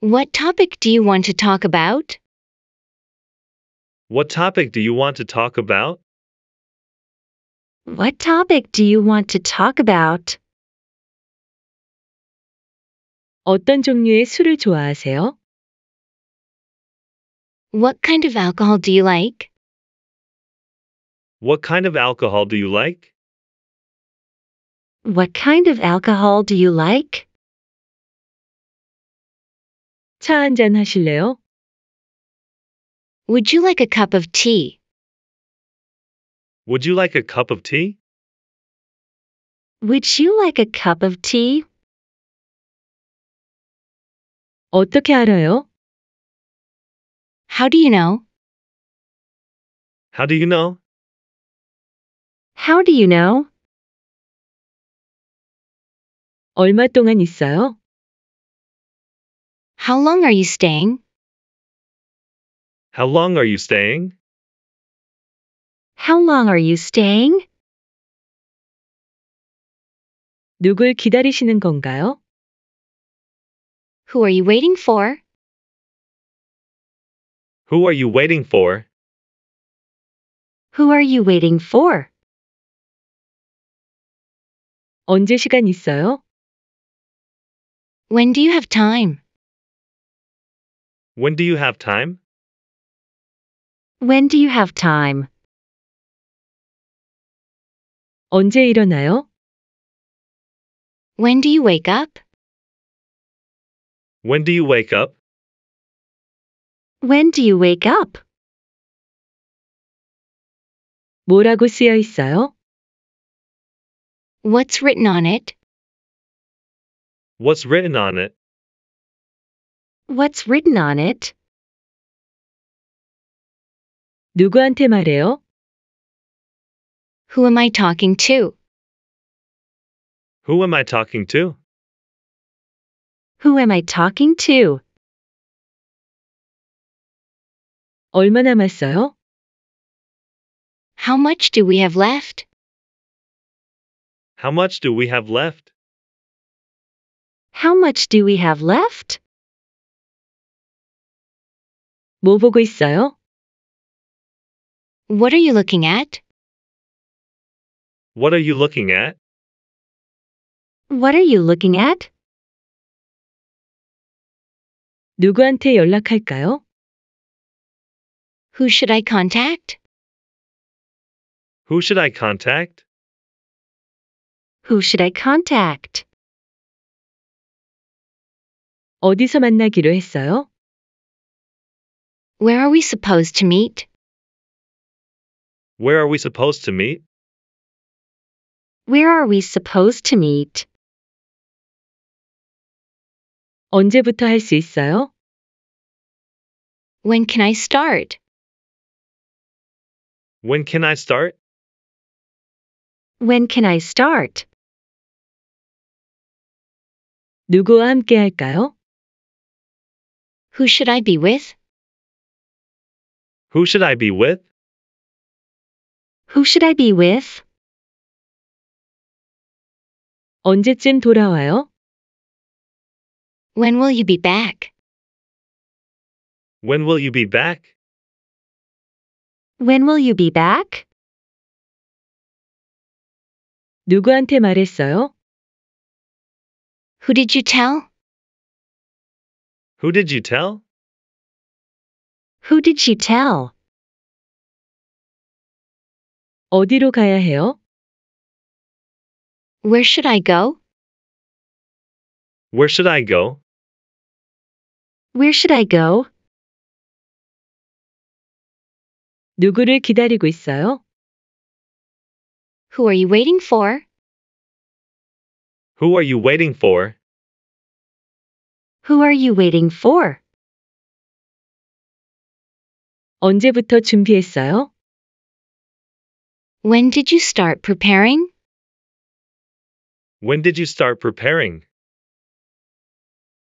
What topic do you want to talk about? What topic do you want to talk about? What topic do you want to talk about? 어떤 종류의 술을 좋아하세요? What kind of alcohol do you like? What kind of alcohol do you like? What kind of alcohol do you like? 차한 하실래요? Would you like a cup of tea? Would you like a cup of tea? Would you like a cup of tea? 어떻게 알아요? How do you know? How do you know? How do you know? 얼마 동안 있어요? How long are you staying? How long are you staying? How long are you staying? 누굴 기다리시는 건가요? Who are you waiting for? Who are you waiting for? Who are you waiting for? 언제 시간 있어요? When do you have time? When do you have time? When do you have time? 언제 일어나요? When do you wake up? When do you wake up? When do you wake up? 뭐라고 쓰여 있어요? What's written on it? What's written on it? What's written on it? 누구한테 말해요? Who am I talking to? Who am I talking to? Who am I talking to? 얼마 남았어요? How much do we have left? How much do we have left? How much do we have left? 뭐 보고 있어요? What are you looking at? What are you looking at? What are you looking at? 누구한테 연락할까요? Who should I contact? Who should I contact? Who should I contact? 어디서 만나기로 했어요? Where are we supposed to meet? Where are we supposed to meet? Where are we supposed to meet? 언제부터 할 있어요? When can I start? When can I start? When can I start? 누구와 함께 할까요? Who should I be with? Who should I be with? Who should I be with? 언제쯤 돌아와요? When will you be back? When will you be back? When will you be back? 누구한테 말했어요? Who did you tell? Who did you tell? Who did she tell? 어디로 가야 해요? Where should I go? Where should I go? Where should I go? 누구를 기다리고 있어요? Who are you waiting for? Who are you waiting for? Who are you waiting for? 언제부터 준비했어요? When did you start preparing? When did you start preparing?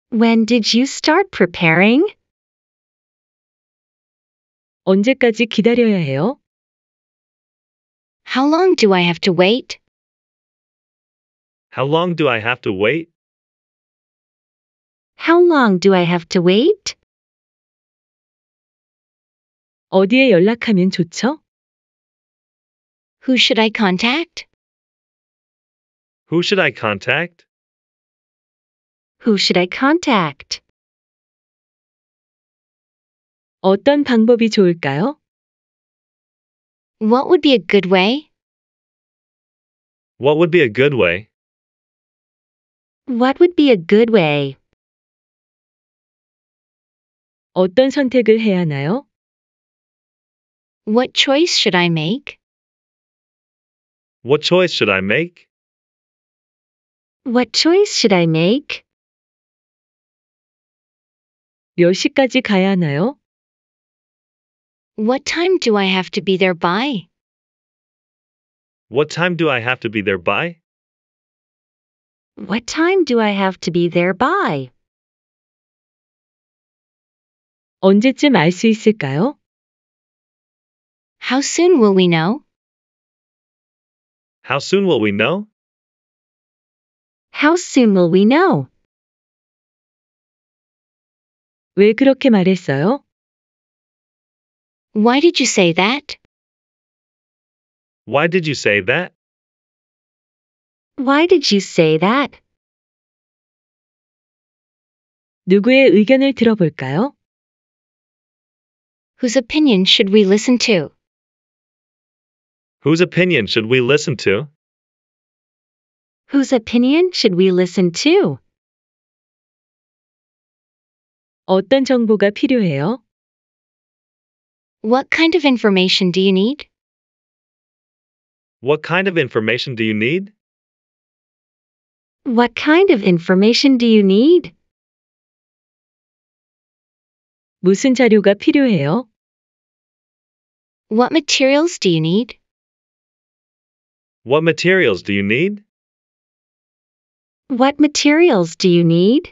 When did you start preparing? 언제까지 기다려야 해요? How long do I have to wait? How long do I have to wait? How long do I have to wait? 어디에 연락하면 좋죠? Who should I contact? Who should I contact? Who should I contact? 어떤 방법이 좋을까요? What would be a good way? What would be a good way? What would be a good way? 어떤 선택을 해야 하나요? What choice should I make? What choice should I make? What choice should I make? 10시까지 가야 하나요? What time do I have to be there by? What time do I have to be there by? What time do I have to be there by? 언제쯤 있을까요? How soon will we know? How soon will we know? How soon will we know? 왜 그렇게 말했어요? Why did you say that? Why did you say that? Why did you say that? 누구의 의견을 들어볼까요? Whose opinion should we listen to? Whose opinion should we listen to? Whose opinion should we listen to? 어떤 정보가 필요해요? What kind of information do you need? What kind of information do you need? What kind of information do you need? 무슨 자료가 필요해요? What materials do you need? What materials do you need? What materials do you need?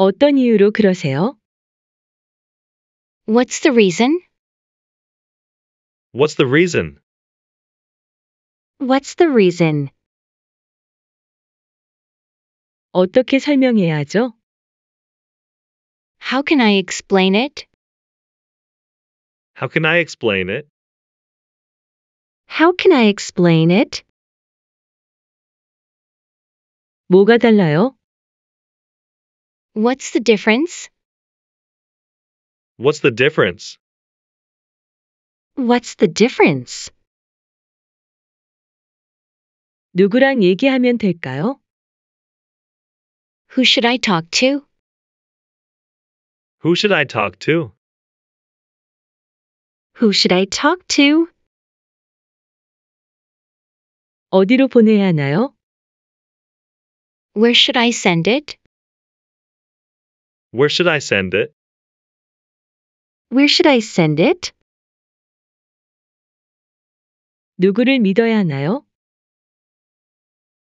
어떤 이유로 그러세요? What's the reason? What's the reason? What's the reason? 어떻게 How can I explain it? How can I explain it? How can I explain it? 뭐가 달라요? What's the difference? What's the difference? What's the difference? 누구랑 얘기하면 될까요? Who should I talk to? Who should I talk to? Who should I talk to? 어디로 보내야 하나요? Where should I send it? Where should I send it? Where should I send it? 누구를 믿어야 하나요?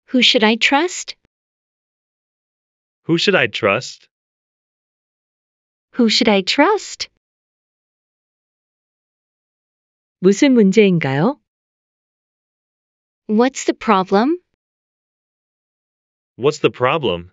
Who should I trust? Who should I trust? Who should I trust? 무슨 문제인가요? What's the problem? What's the problem?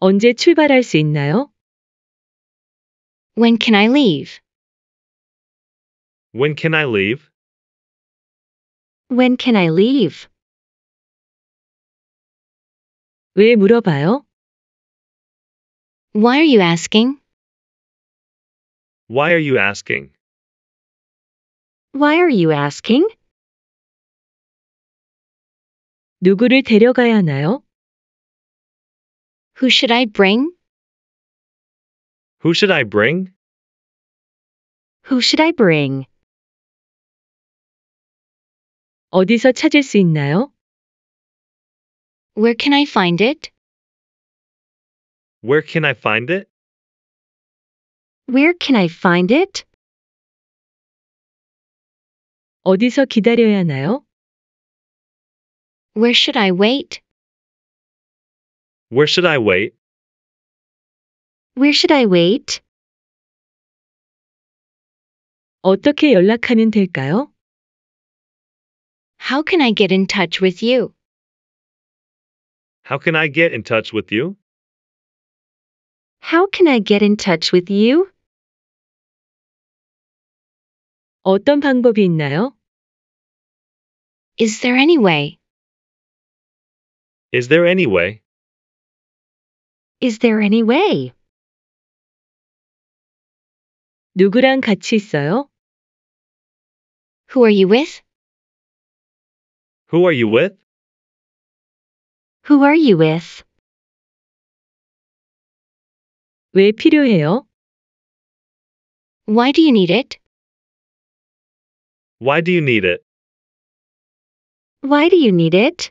언제 출발할 수 있나요? When can I leave? When can I leave? When can I leave? 왜 물어봐요? Why are you asking? Why are you asking? Why are you asking? 누구를 데려가야 하나요? Who should I bring? Who should I bring? Who should I bring? 어디서 찾을 수 있나요? Where can I find it? Where can I find it? Where can I find it? 어디서 기다려야 하나요? Where should I wait? Where should I wait? Where should I wait? 어떻게 연락하면 될까요? How can I get in touch with you? How can I get in touch with you? How can I get in touch with you? 어떤 방법이 있나요? Is there any way? Is there any way? Is there any way? 누구랑 같이 있어요? Who are you with? Who are you with? Who are you with? 왜 필요해요? Why do you need it? Why do you need it? Why do you need it?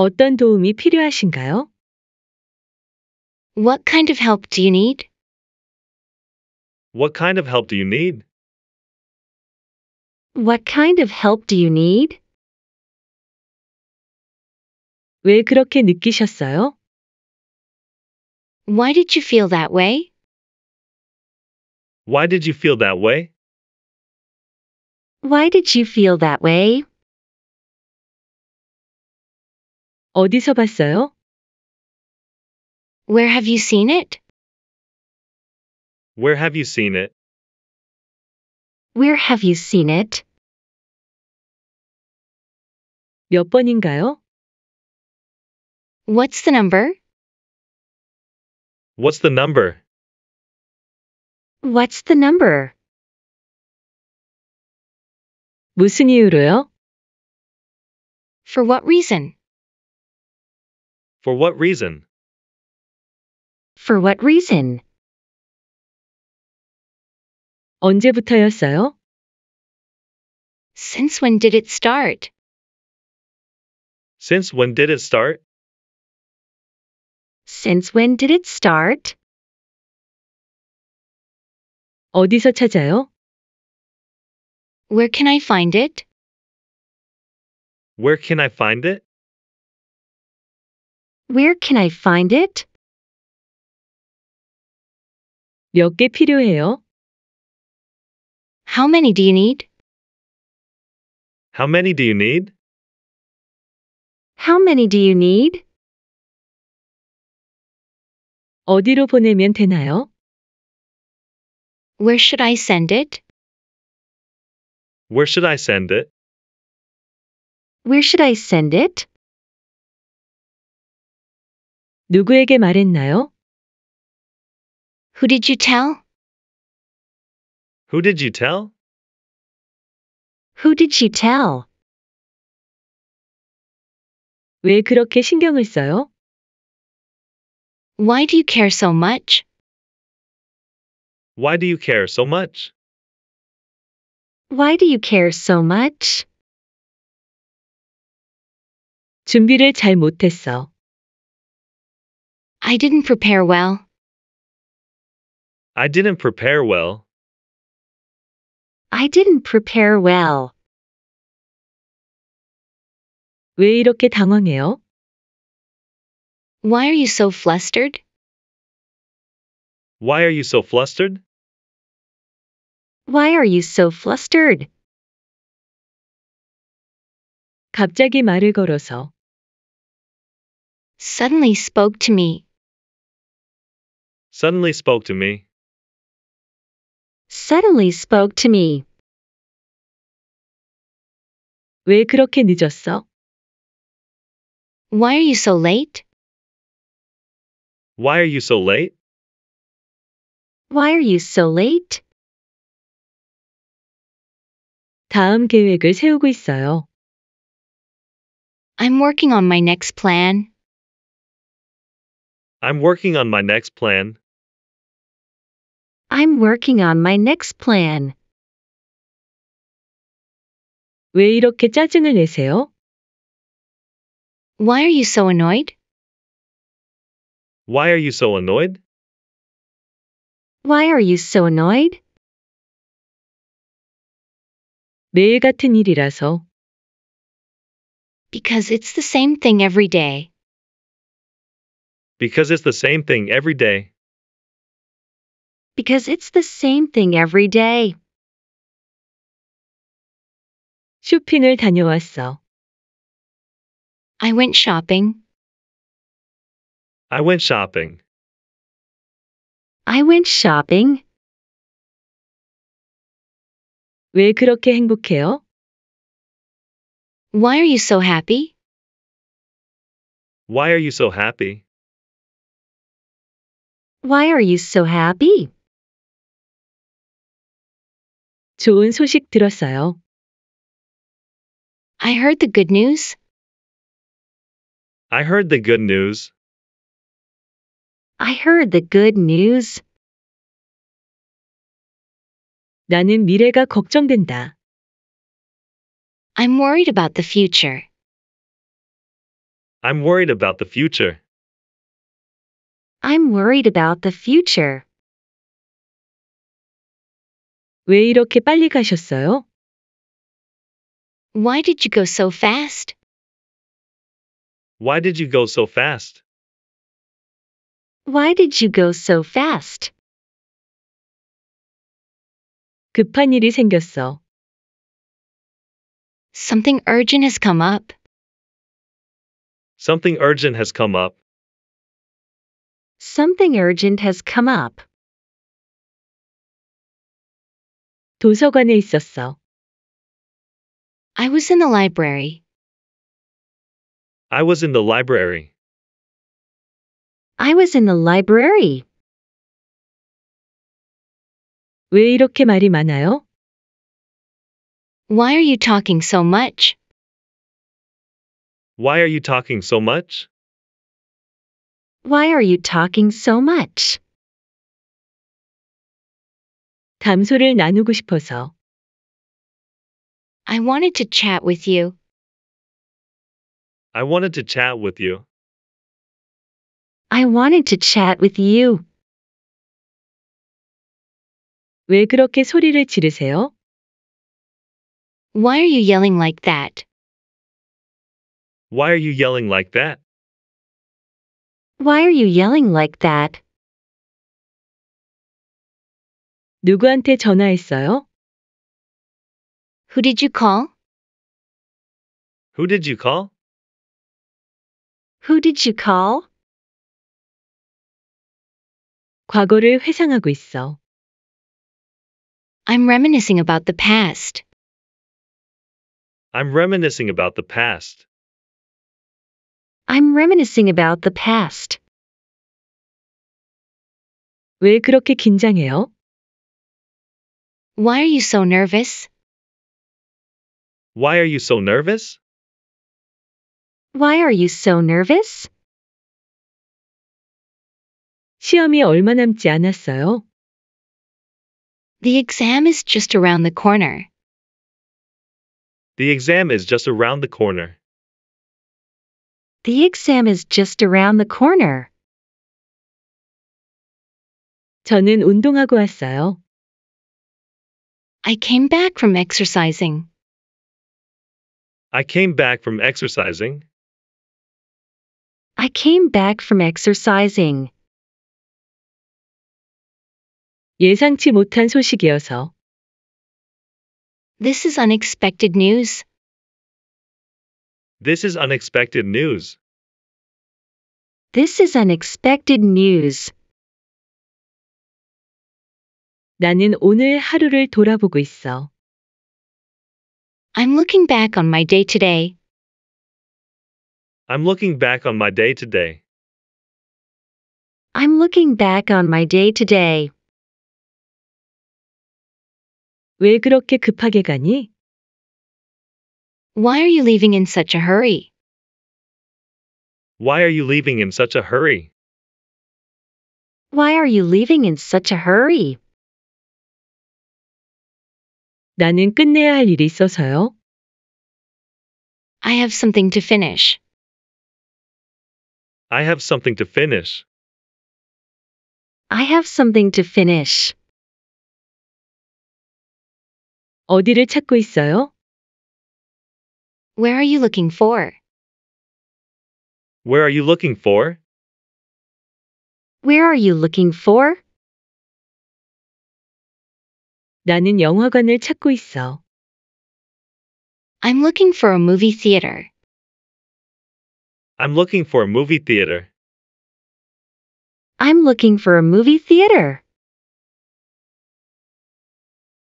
어떤 도움이 필요하신가요? What kind of help do you need? What kind of help do you need? What kind of help do you need? 왜 그렇게 느끼셨어요? Why did you feel that way? Why did you feel that way? Why did you feel that way? 어디서 봤어요? Where have you seen it? Where have you seen it? Where have you seen it? 몇 번인가요? What's the number? What's the number? What's the number? 무슨 이유로요? For what reason? For what reason? For what reason? 언제부터였어요? Since when did it start? Since when did it start? Since when did it start? 어디서 찾아요? Where can I find it? Where can I find it? Where can I find it? 몇 필요해요? How many do you need? How many do you need? How many do you need? 어디로 보내면 되나요? Where should I send it? Where should I send it? Where should I send it? 누구에게 말했나요? Who did you tell? Who did you tell? Who did she tell? 왜 그렇게 신경을 써요? Why do you care so much? Why do you care so much? Why do you care so much? 준비를 잘 못했어. I didn't prepare well. I didn't prepare well. I didn't prepare well. 왜 이렇게 당황해요? Why are you so flustered? Why are you so flustered? Why are you so flustered? 갑자기 말을 걸어서 Suddenly spoke to me. Suddenly spoke to me. Suddenly spoke to me. 왜 그렇게 늦었어? Why are you so late? Why are you so late? Why are you so late? 다음 계획을 세우고 있어요. I'm working on my next plan. I'm working on my next plan. I'm working on my next plan. 왜 이렇게 짜증을 내세요? Why are you so annoyed? Why are you so annoyed? Why are you so annoyed? 매일 같은 일이라서. Because it's the same thing every day. Because it's the same thing every day. Because it's the same thing every day. 쇼핑을 다녀왔어. I went shopping. I went shopping. I went shopping. 왜 그렇게 행복해요? Why are you so happy? Why are you so happy? Why are you so happy? 좋은 소식 들었어요. I heard the good news. I heard the good news. I heard the good news. 나는 미래가 걱정된다. I'm worried about the future. I'm worried about the future. I'm worried about the future. 왜 이렇게 빨리 가셨어요? Why did you go so fast? Why did you go so fast? Why did you go so fast? 급한 일이 생겼어. Something urgent has come up. Something urgent has come up. Something urgent has come up. 도서관에 있었어. I was in the library. I was in the library. I was in the library. 왜 이렇게 말이 많아요? Why are you talking so much? Why are you talking so much? Why are you talking so much? 감소를 나누고 싶어서. I wanted to chat with you. I wanted to chat with you. I wanted to chat with you. 왜 그렇게 소리를 지르세요? Why are you yelling like that? Why are you yelling like that? Why are you yelling like that? 누구한테 전화했어요? Who did you call? Who did you call? Who did you call? 과거를 회상하고 있어. I'm reminiscing about the past. I'm reminiscing about the past. I'm reminiscing about the past. 왜 그렇게 긴장해요? Why are you so nervous? Why are you so nervous? Why are you so nervous? 시험이 얼마 남지 않았어요? The exam is just around the corner. The exam is just around the corner. The exam is just around the corner. 저는 운동하고 왔어요. I came back from exercising. I came back from exercising. I came back from exercising. 예상치 못한 소식이어서. This is unexpected news. This is unexpected news. This is unexpected news. 나는 오늘 하루를 돌아보고 있어. I'm looking back on my day today. I'm looking back on my day today. I'm looking back on my day today. 왜 그렇게 급하게 가니? Why are you leaving in such a hurry? Why are you leaving in such a hurry? Why are you leaving in such a hurry? 나는 끝내야 할 일이 있어서요. I have something to finish. I have something to finish. I have something to finish. 어디를 찾고 있어요? Where are you looking for? Where are you looking for? Where are you looking for? 나는 영화관을 찾고 있어. I'm looking for a movie theater. I'm looking for a movie theater. I'm looking for a movie theater.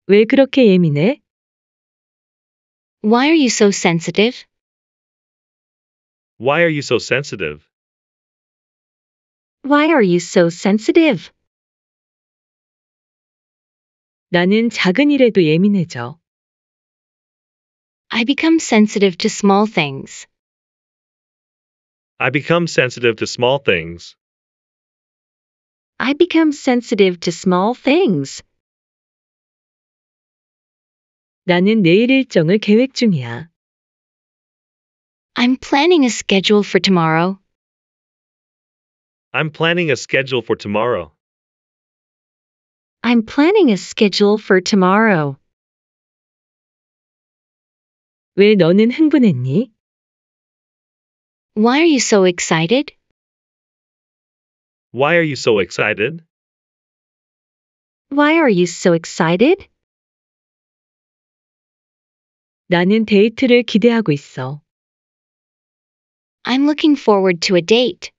왜 그렇게 예민해? Why are you so sensitive? Why are you so sensitive? Why are you so sensitive? 나는 작은 일에도 예민해져. I become sensitive to small things. I become sensitive to small things. I become sensitive to small things. 나는 내일 일정을 계획 중이야. I'm planning a schedule for tomorrow. I'm planning a schedule for tomorrow. I'm planning a schedule for tomorrow. 왜 너는 흥분했니? Why are you so excited? Why are you so excited? Why are you so excited? 나는 데이트를 기대하고 있어. I'm looking forward to a date.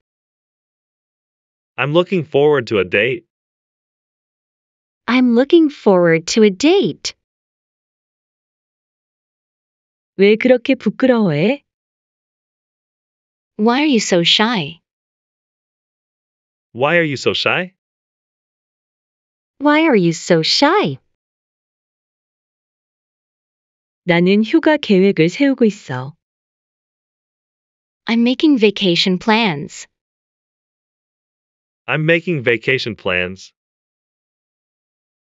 I'm looking forward to a date. I'm looking forward to a date. 왜 그렇게 부끄러워해? Why are you so shy? Why are you so shy? Why are you so shy? 나는 휴가 계획을 세우고 있어. I'm making vacation plans. I'm making vacation plans.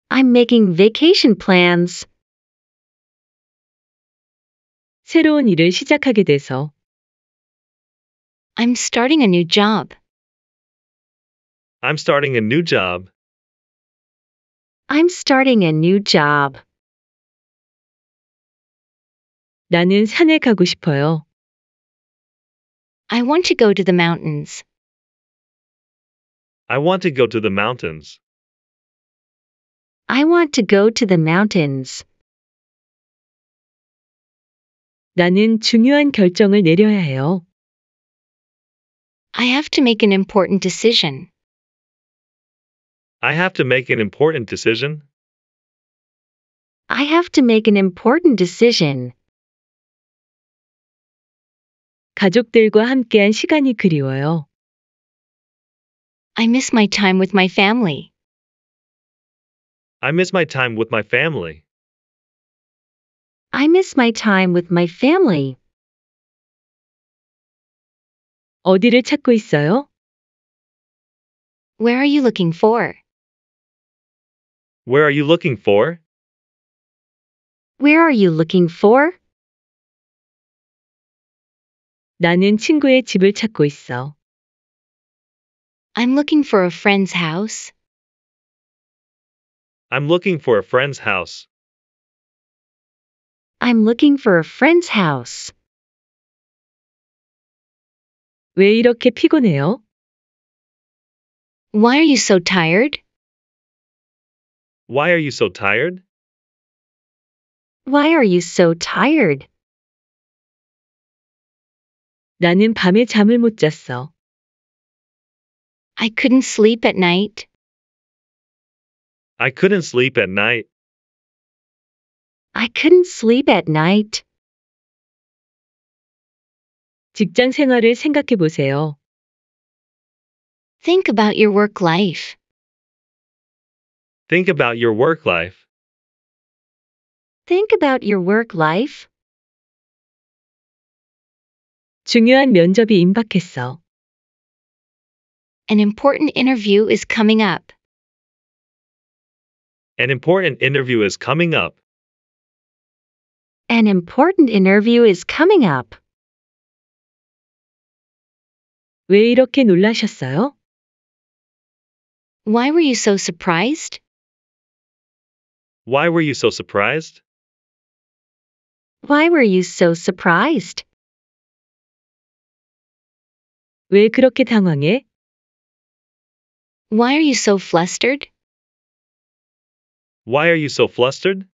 I'm making vacation plans. 새로운 일을 시작하게 돼서. I'm starting a new job. I'm starting a new job. I'm starting a new job. 나는 산에 가고 싶어요. I want to go to the mountains. I want to go to the mountains. I want to go to the mountains. 나는 중요한 결정을 내려야 해요. I have to make an important decision. I have to make an important decision. I have to make an important decision. 가족들과 함께한 시간이 그리워요. I miss my time with my family. I miss my time with my family. I miss my time with my family. 어디를 찾고 있어요? Where are you looking for? Where are you looking for? Where are you looking for? 나는 친구의 집을 찾고 있어. I'm looking for a friend's house. I'm looking for a friend's house. I'm looking for a friend's house. 왜 이렇게 피곤해요? Why are you so tired? Why are you so tired? Why are you so tired? 나는 밤에 잠을 못 잤어. I couldn't sleep at night. I couldn't sleep at night. I couldn't sleep at night. 직장 생활을 생각해 보세요. Think about your work life. Think about your work life. Think about your work life. 중요한 면접이 임박했어. An important interview is coming up. An important interview is coming up. An important interview is coming up. 왜 이렇게 놀라셨어요? Why were you so surprised? Why were you so surprised? Why were you so surprised? 왜 그렇게 당황해? Why are you so flustered? Why are you so flustered?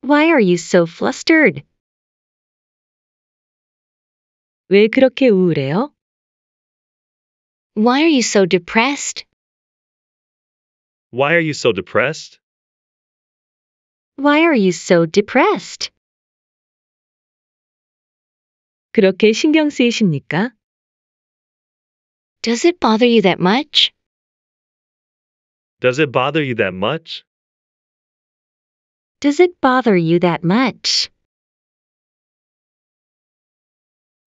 Why are you so flustered? 왜 그렇게 우울해요? Why are you so depressed? Why are you so depressed? Why are you so depressed? 그렇게 신경 쓰이십니까? Does it bother you that much? Does it bother you that much? Does it bother you that much?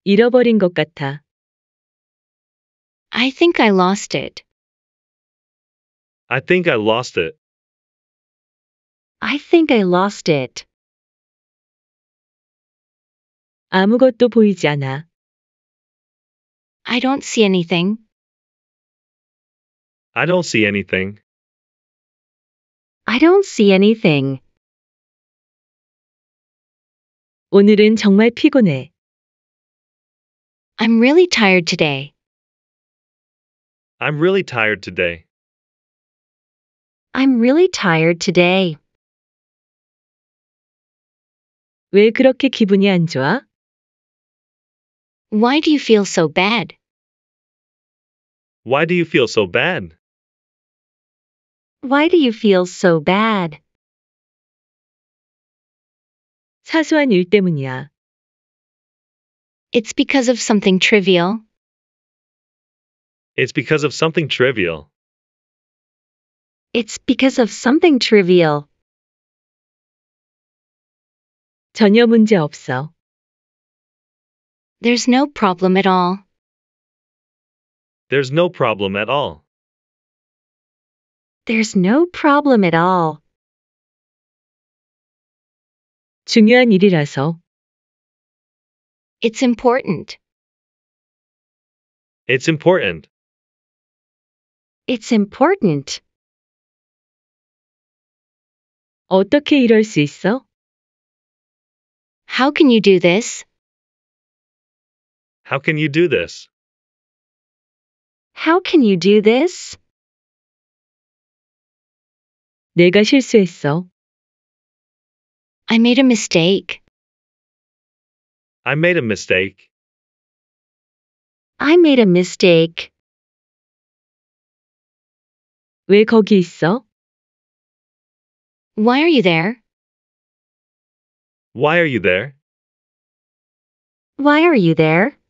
잃어버린 것 같아. I think I lost it. I think I lost it. I think I lost it. 아무것도 보이지 않아. I don't see anything. I don't see anything. I don't see anything. 오늘은 정말 피곤해. I'm really tired today. I'm really tired today. I'm really tired today. 왜 그렇게 기분이 안 좋아? Why do you feel so bad? Why do you feel so bad? Why do you feel so bad? 사소한 일 때문이야. It's because of something trivial. It's because of something trivial. It's because of something trivial. 전혀 문제 없어. There's no problem at all. There's no problem at all. There's no problem at all. 중요한 일이라서. It's important. It's important. It's important. 어떻게 이럴 수 있어? How can you do this? How can you do this? How can you do this? 내가 실수했어. I made a mistake. I made a mistake. I made a mistake. 왜 거기 있어? Why are you there? Why are you there? Why are you there?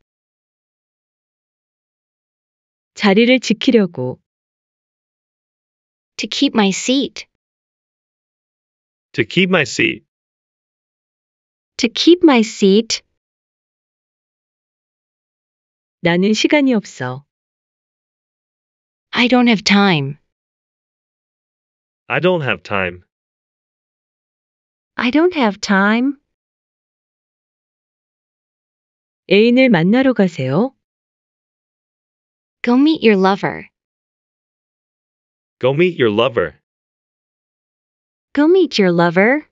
자리를 지키려고. To keep my seat. To keep my seat. To keep my seat. 나는 시간이 없어. I don't have time. I don't have time. I don't have time. 애인을 만나러 가세요. Go meet your lover. Go meet your lover. Go meet your lover.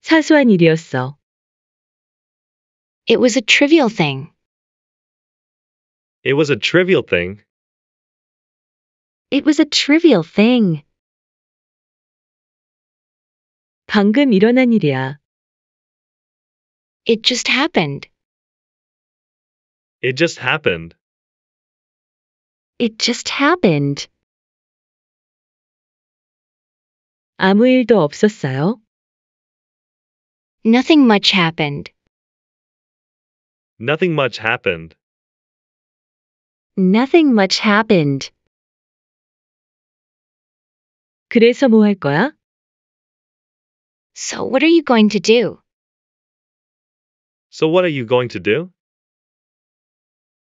사소한 일이었어. It was a trivial thing. It was a trivial thing. It was a trivial thing. 방금 일어난 일이야. It just happened. It just happened. It just happened. 아무 일도 없었어요. Nothing much happened. Nothing much happened. Nothing much happened. 그래서 뭐 할 거야? So what are you going to do? So what are you going to do?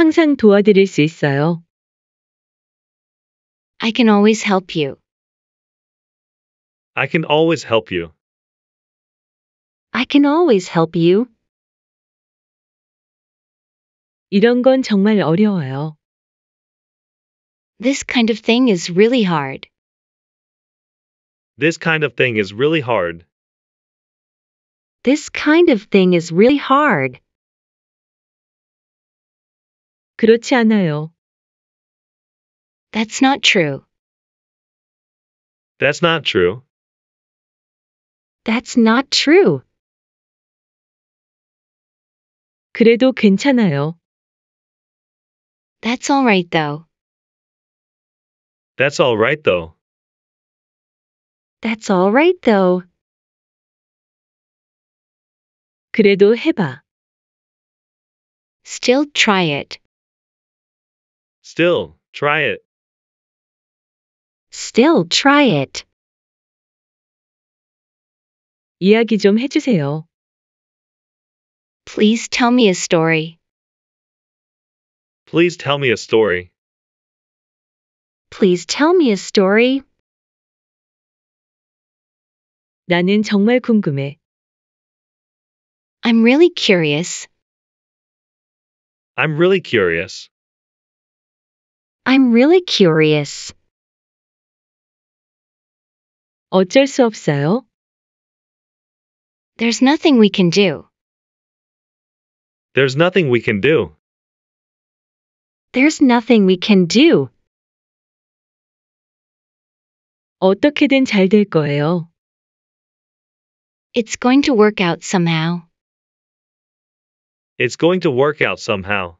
항상 도와드릴 수 있어요. I can always help you. I can always help you. I can always help you. 이런 건 정말 어려워요. This kind of thing is really hard. This kind of thing is really hard. This kind of thing is really hard. 그렇지 않아요. That's not true. That's not true. That's not true. 그래도 괜찮아요. That's all right though. That's all right though. That's all right though. 그래도 해봐. Still try it. Still, try it. Still try it. 이야기 좀 해주세요. Please tell me a story. Please tell me a story. Please tell me a story. 나는 정말 궁금해. I'm really curious. I'm really curious. I'm really curious. 어쩔 수 없어요. There's nothing we can do. There's nothing we can do. There's nothing we can do. 어떻게든 거예요. It's going to work out somehow. It's going to work out somehow.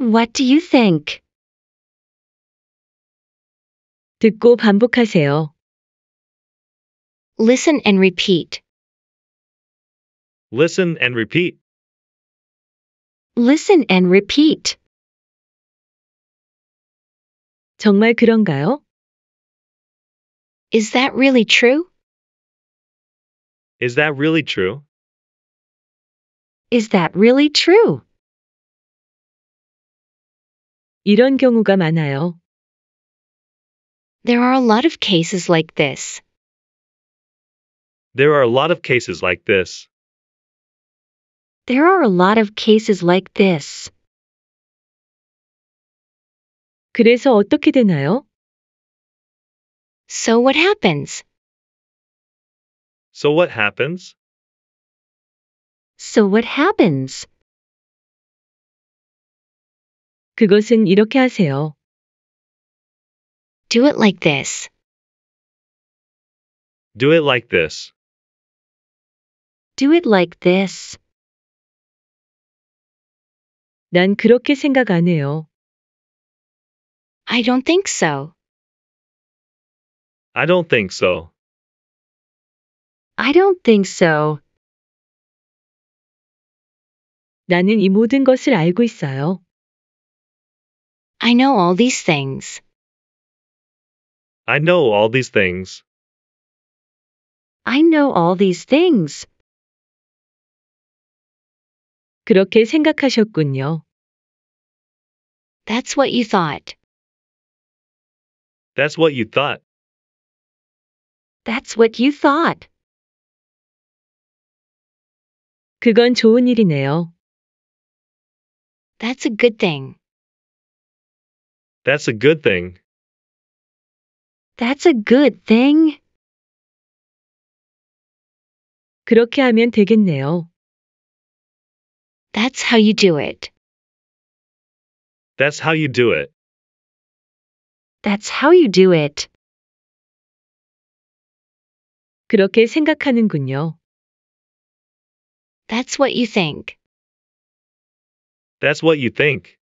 What do you think? 듣고 반복하세요. Listen and repeat. Listen and repeat. Listen and repeat. 정말 그런가요? Is that really true? Is that really true? Is that really true? 이런 경우가 많아요. There are a lot of cases like this. There are a lot of cases like this. There are a lot of cases like this. 그래서 어떻게 되나요? So what happens? So what happens? So what happens? 그것은 이렇게 하세요. Do it like this. Do it like this. Do it like this. 난 그렇게 생각 안 해요. I don't think so. I don't think so. I don't think so. 나는 이 모든 것을 알고 있어요. I know all these things. I know all these things. I know all these things. 그렇게 생각하셨군요. That's what you thought. That's what you thought. That's what you thought. 그건 좋은 일이네요. That's a good thing. That's a good thing. That's a good thing. 그렇게 하면 되겠네요. That's how you do it. That's how you do it. That's how you do it. 그렇게 생각하는군요. That's what you think. That's what you think.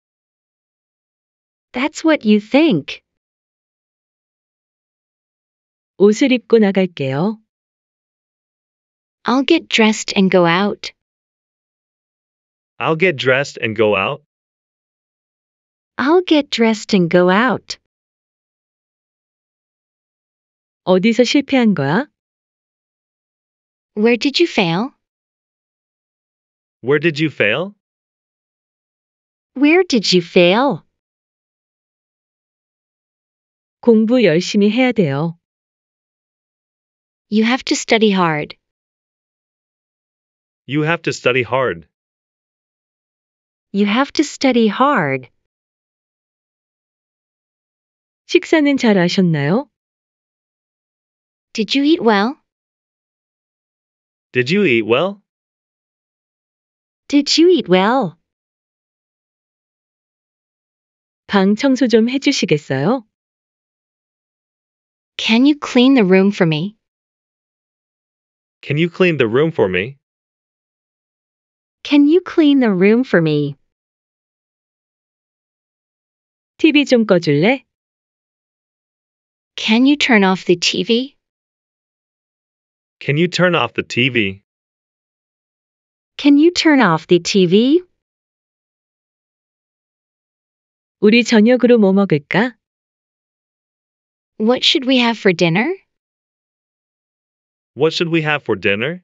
That's what you think. 옷을 입고 나갈게요. I'll get dressed and go out. I'll get dressed and go out. I'll get dressed and go out. 어디서 실패한 거야? Where did you fail? Where did you fail? Where did you fail? 공부 열심히 해야 돼요. You have to study hard. You have to study hard. You have to study hard. 식사는 잘 하셨나요? Did you eat well? Did you eat well? Did you eat well? 방 청소 좀 해주시겠어요? Can you clean the room for me? Can you clean the room for me? Can you clean the room for me? TV 좀 꺼줄래? Can you turn off the TV? Can you turn off the TV? Can you turn off the TV? 우리 저녁으로 뭐 먹을까? What should we have for dinner? What should we have for dinner?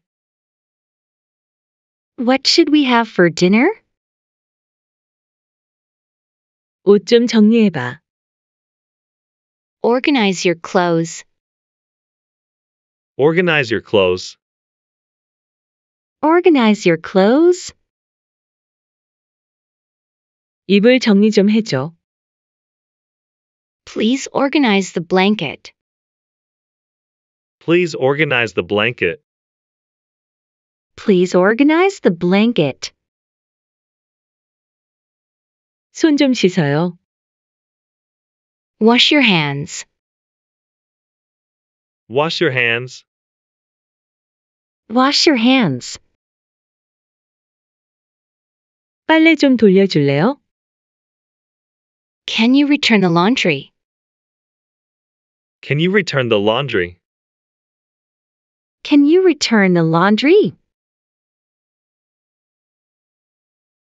What should we have for dinner? 정리해봐. Organize your clothes. Organize your clothes. Organize your clothes. 입을 정리 좀 해줘. Please organize the blanket. Please organize the blanket. Please organize the blanket. 손 좀 씻어요. Wash your hands. Wash your hands. Wash your hands. 빨래 좀 돌려줄래요? Can you return the laundry? Can you return the laundry? Can you return the laundry?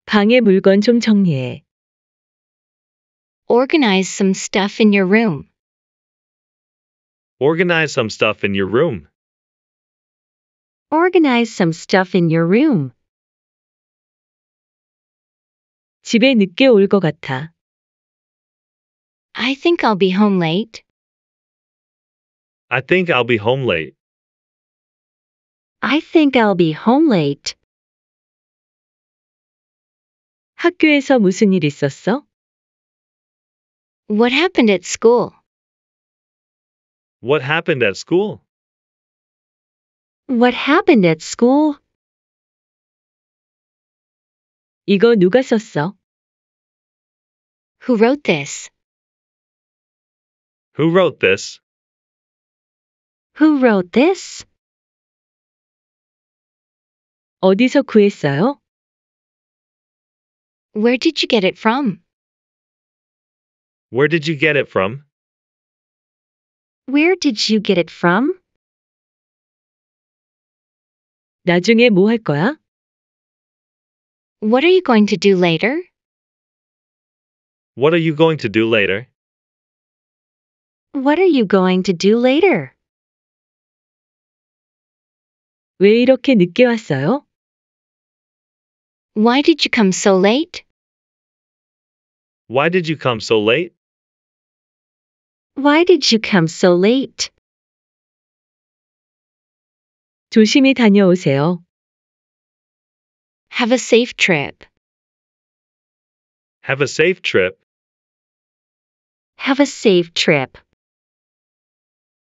방에 물건 좀 정리해. Organize some stuff in your room. Organize some stuff in your room. Organize some stuff in your room. 집에 늦게 같아. I think I'll be home late. I think I'll be home late. I think I'll be home late. 학교에서 무슨 일 있었어? What happened at school? What happened at school? What happened at school? 이거 누가 썼어? Who wrote this? Who wrote this? Who wrote this? 어디서 구했어요? Where did you get it from? Where did you get it from? Where did you get it from? 나중에 거야? What are you going to do later? What are you going to do later? What are you going to do later? 왜 이렇게 늦게 왔어요? Why did you come so late? Why did you come so late? Why did you come so late? 조심히 다녀오세요. Have a safe trip. Have a safe trip. Have a safe trip.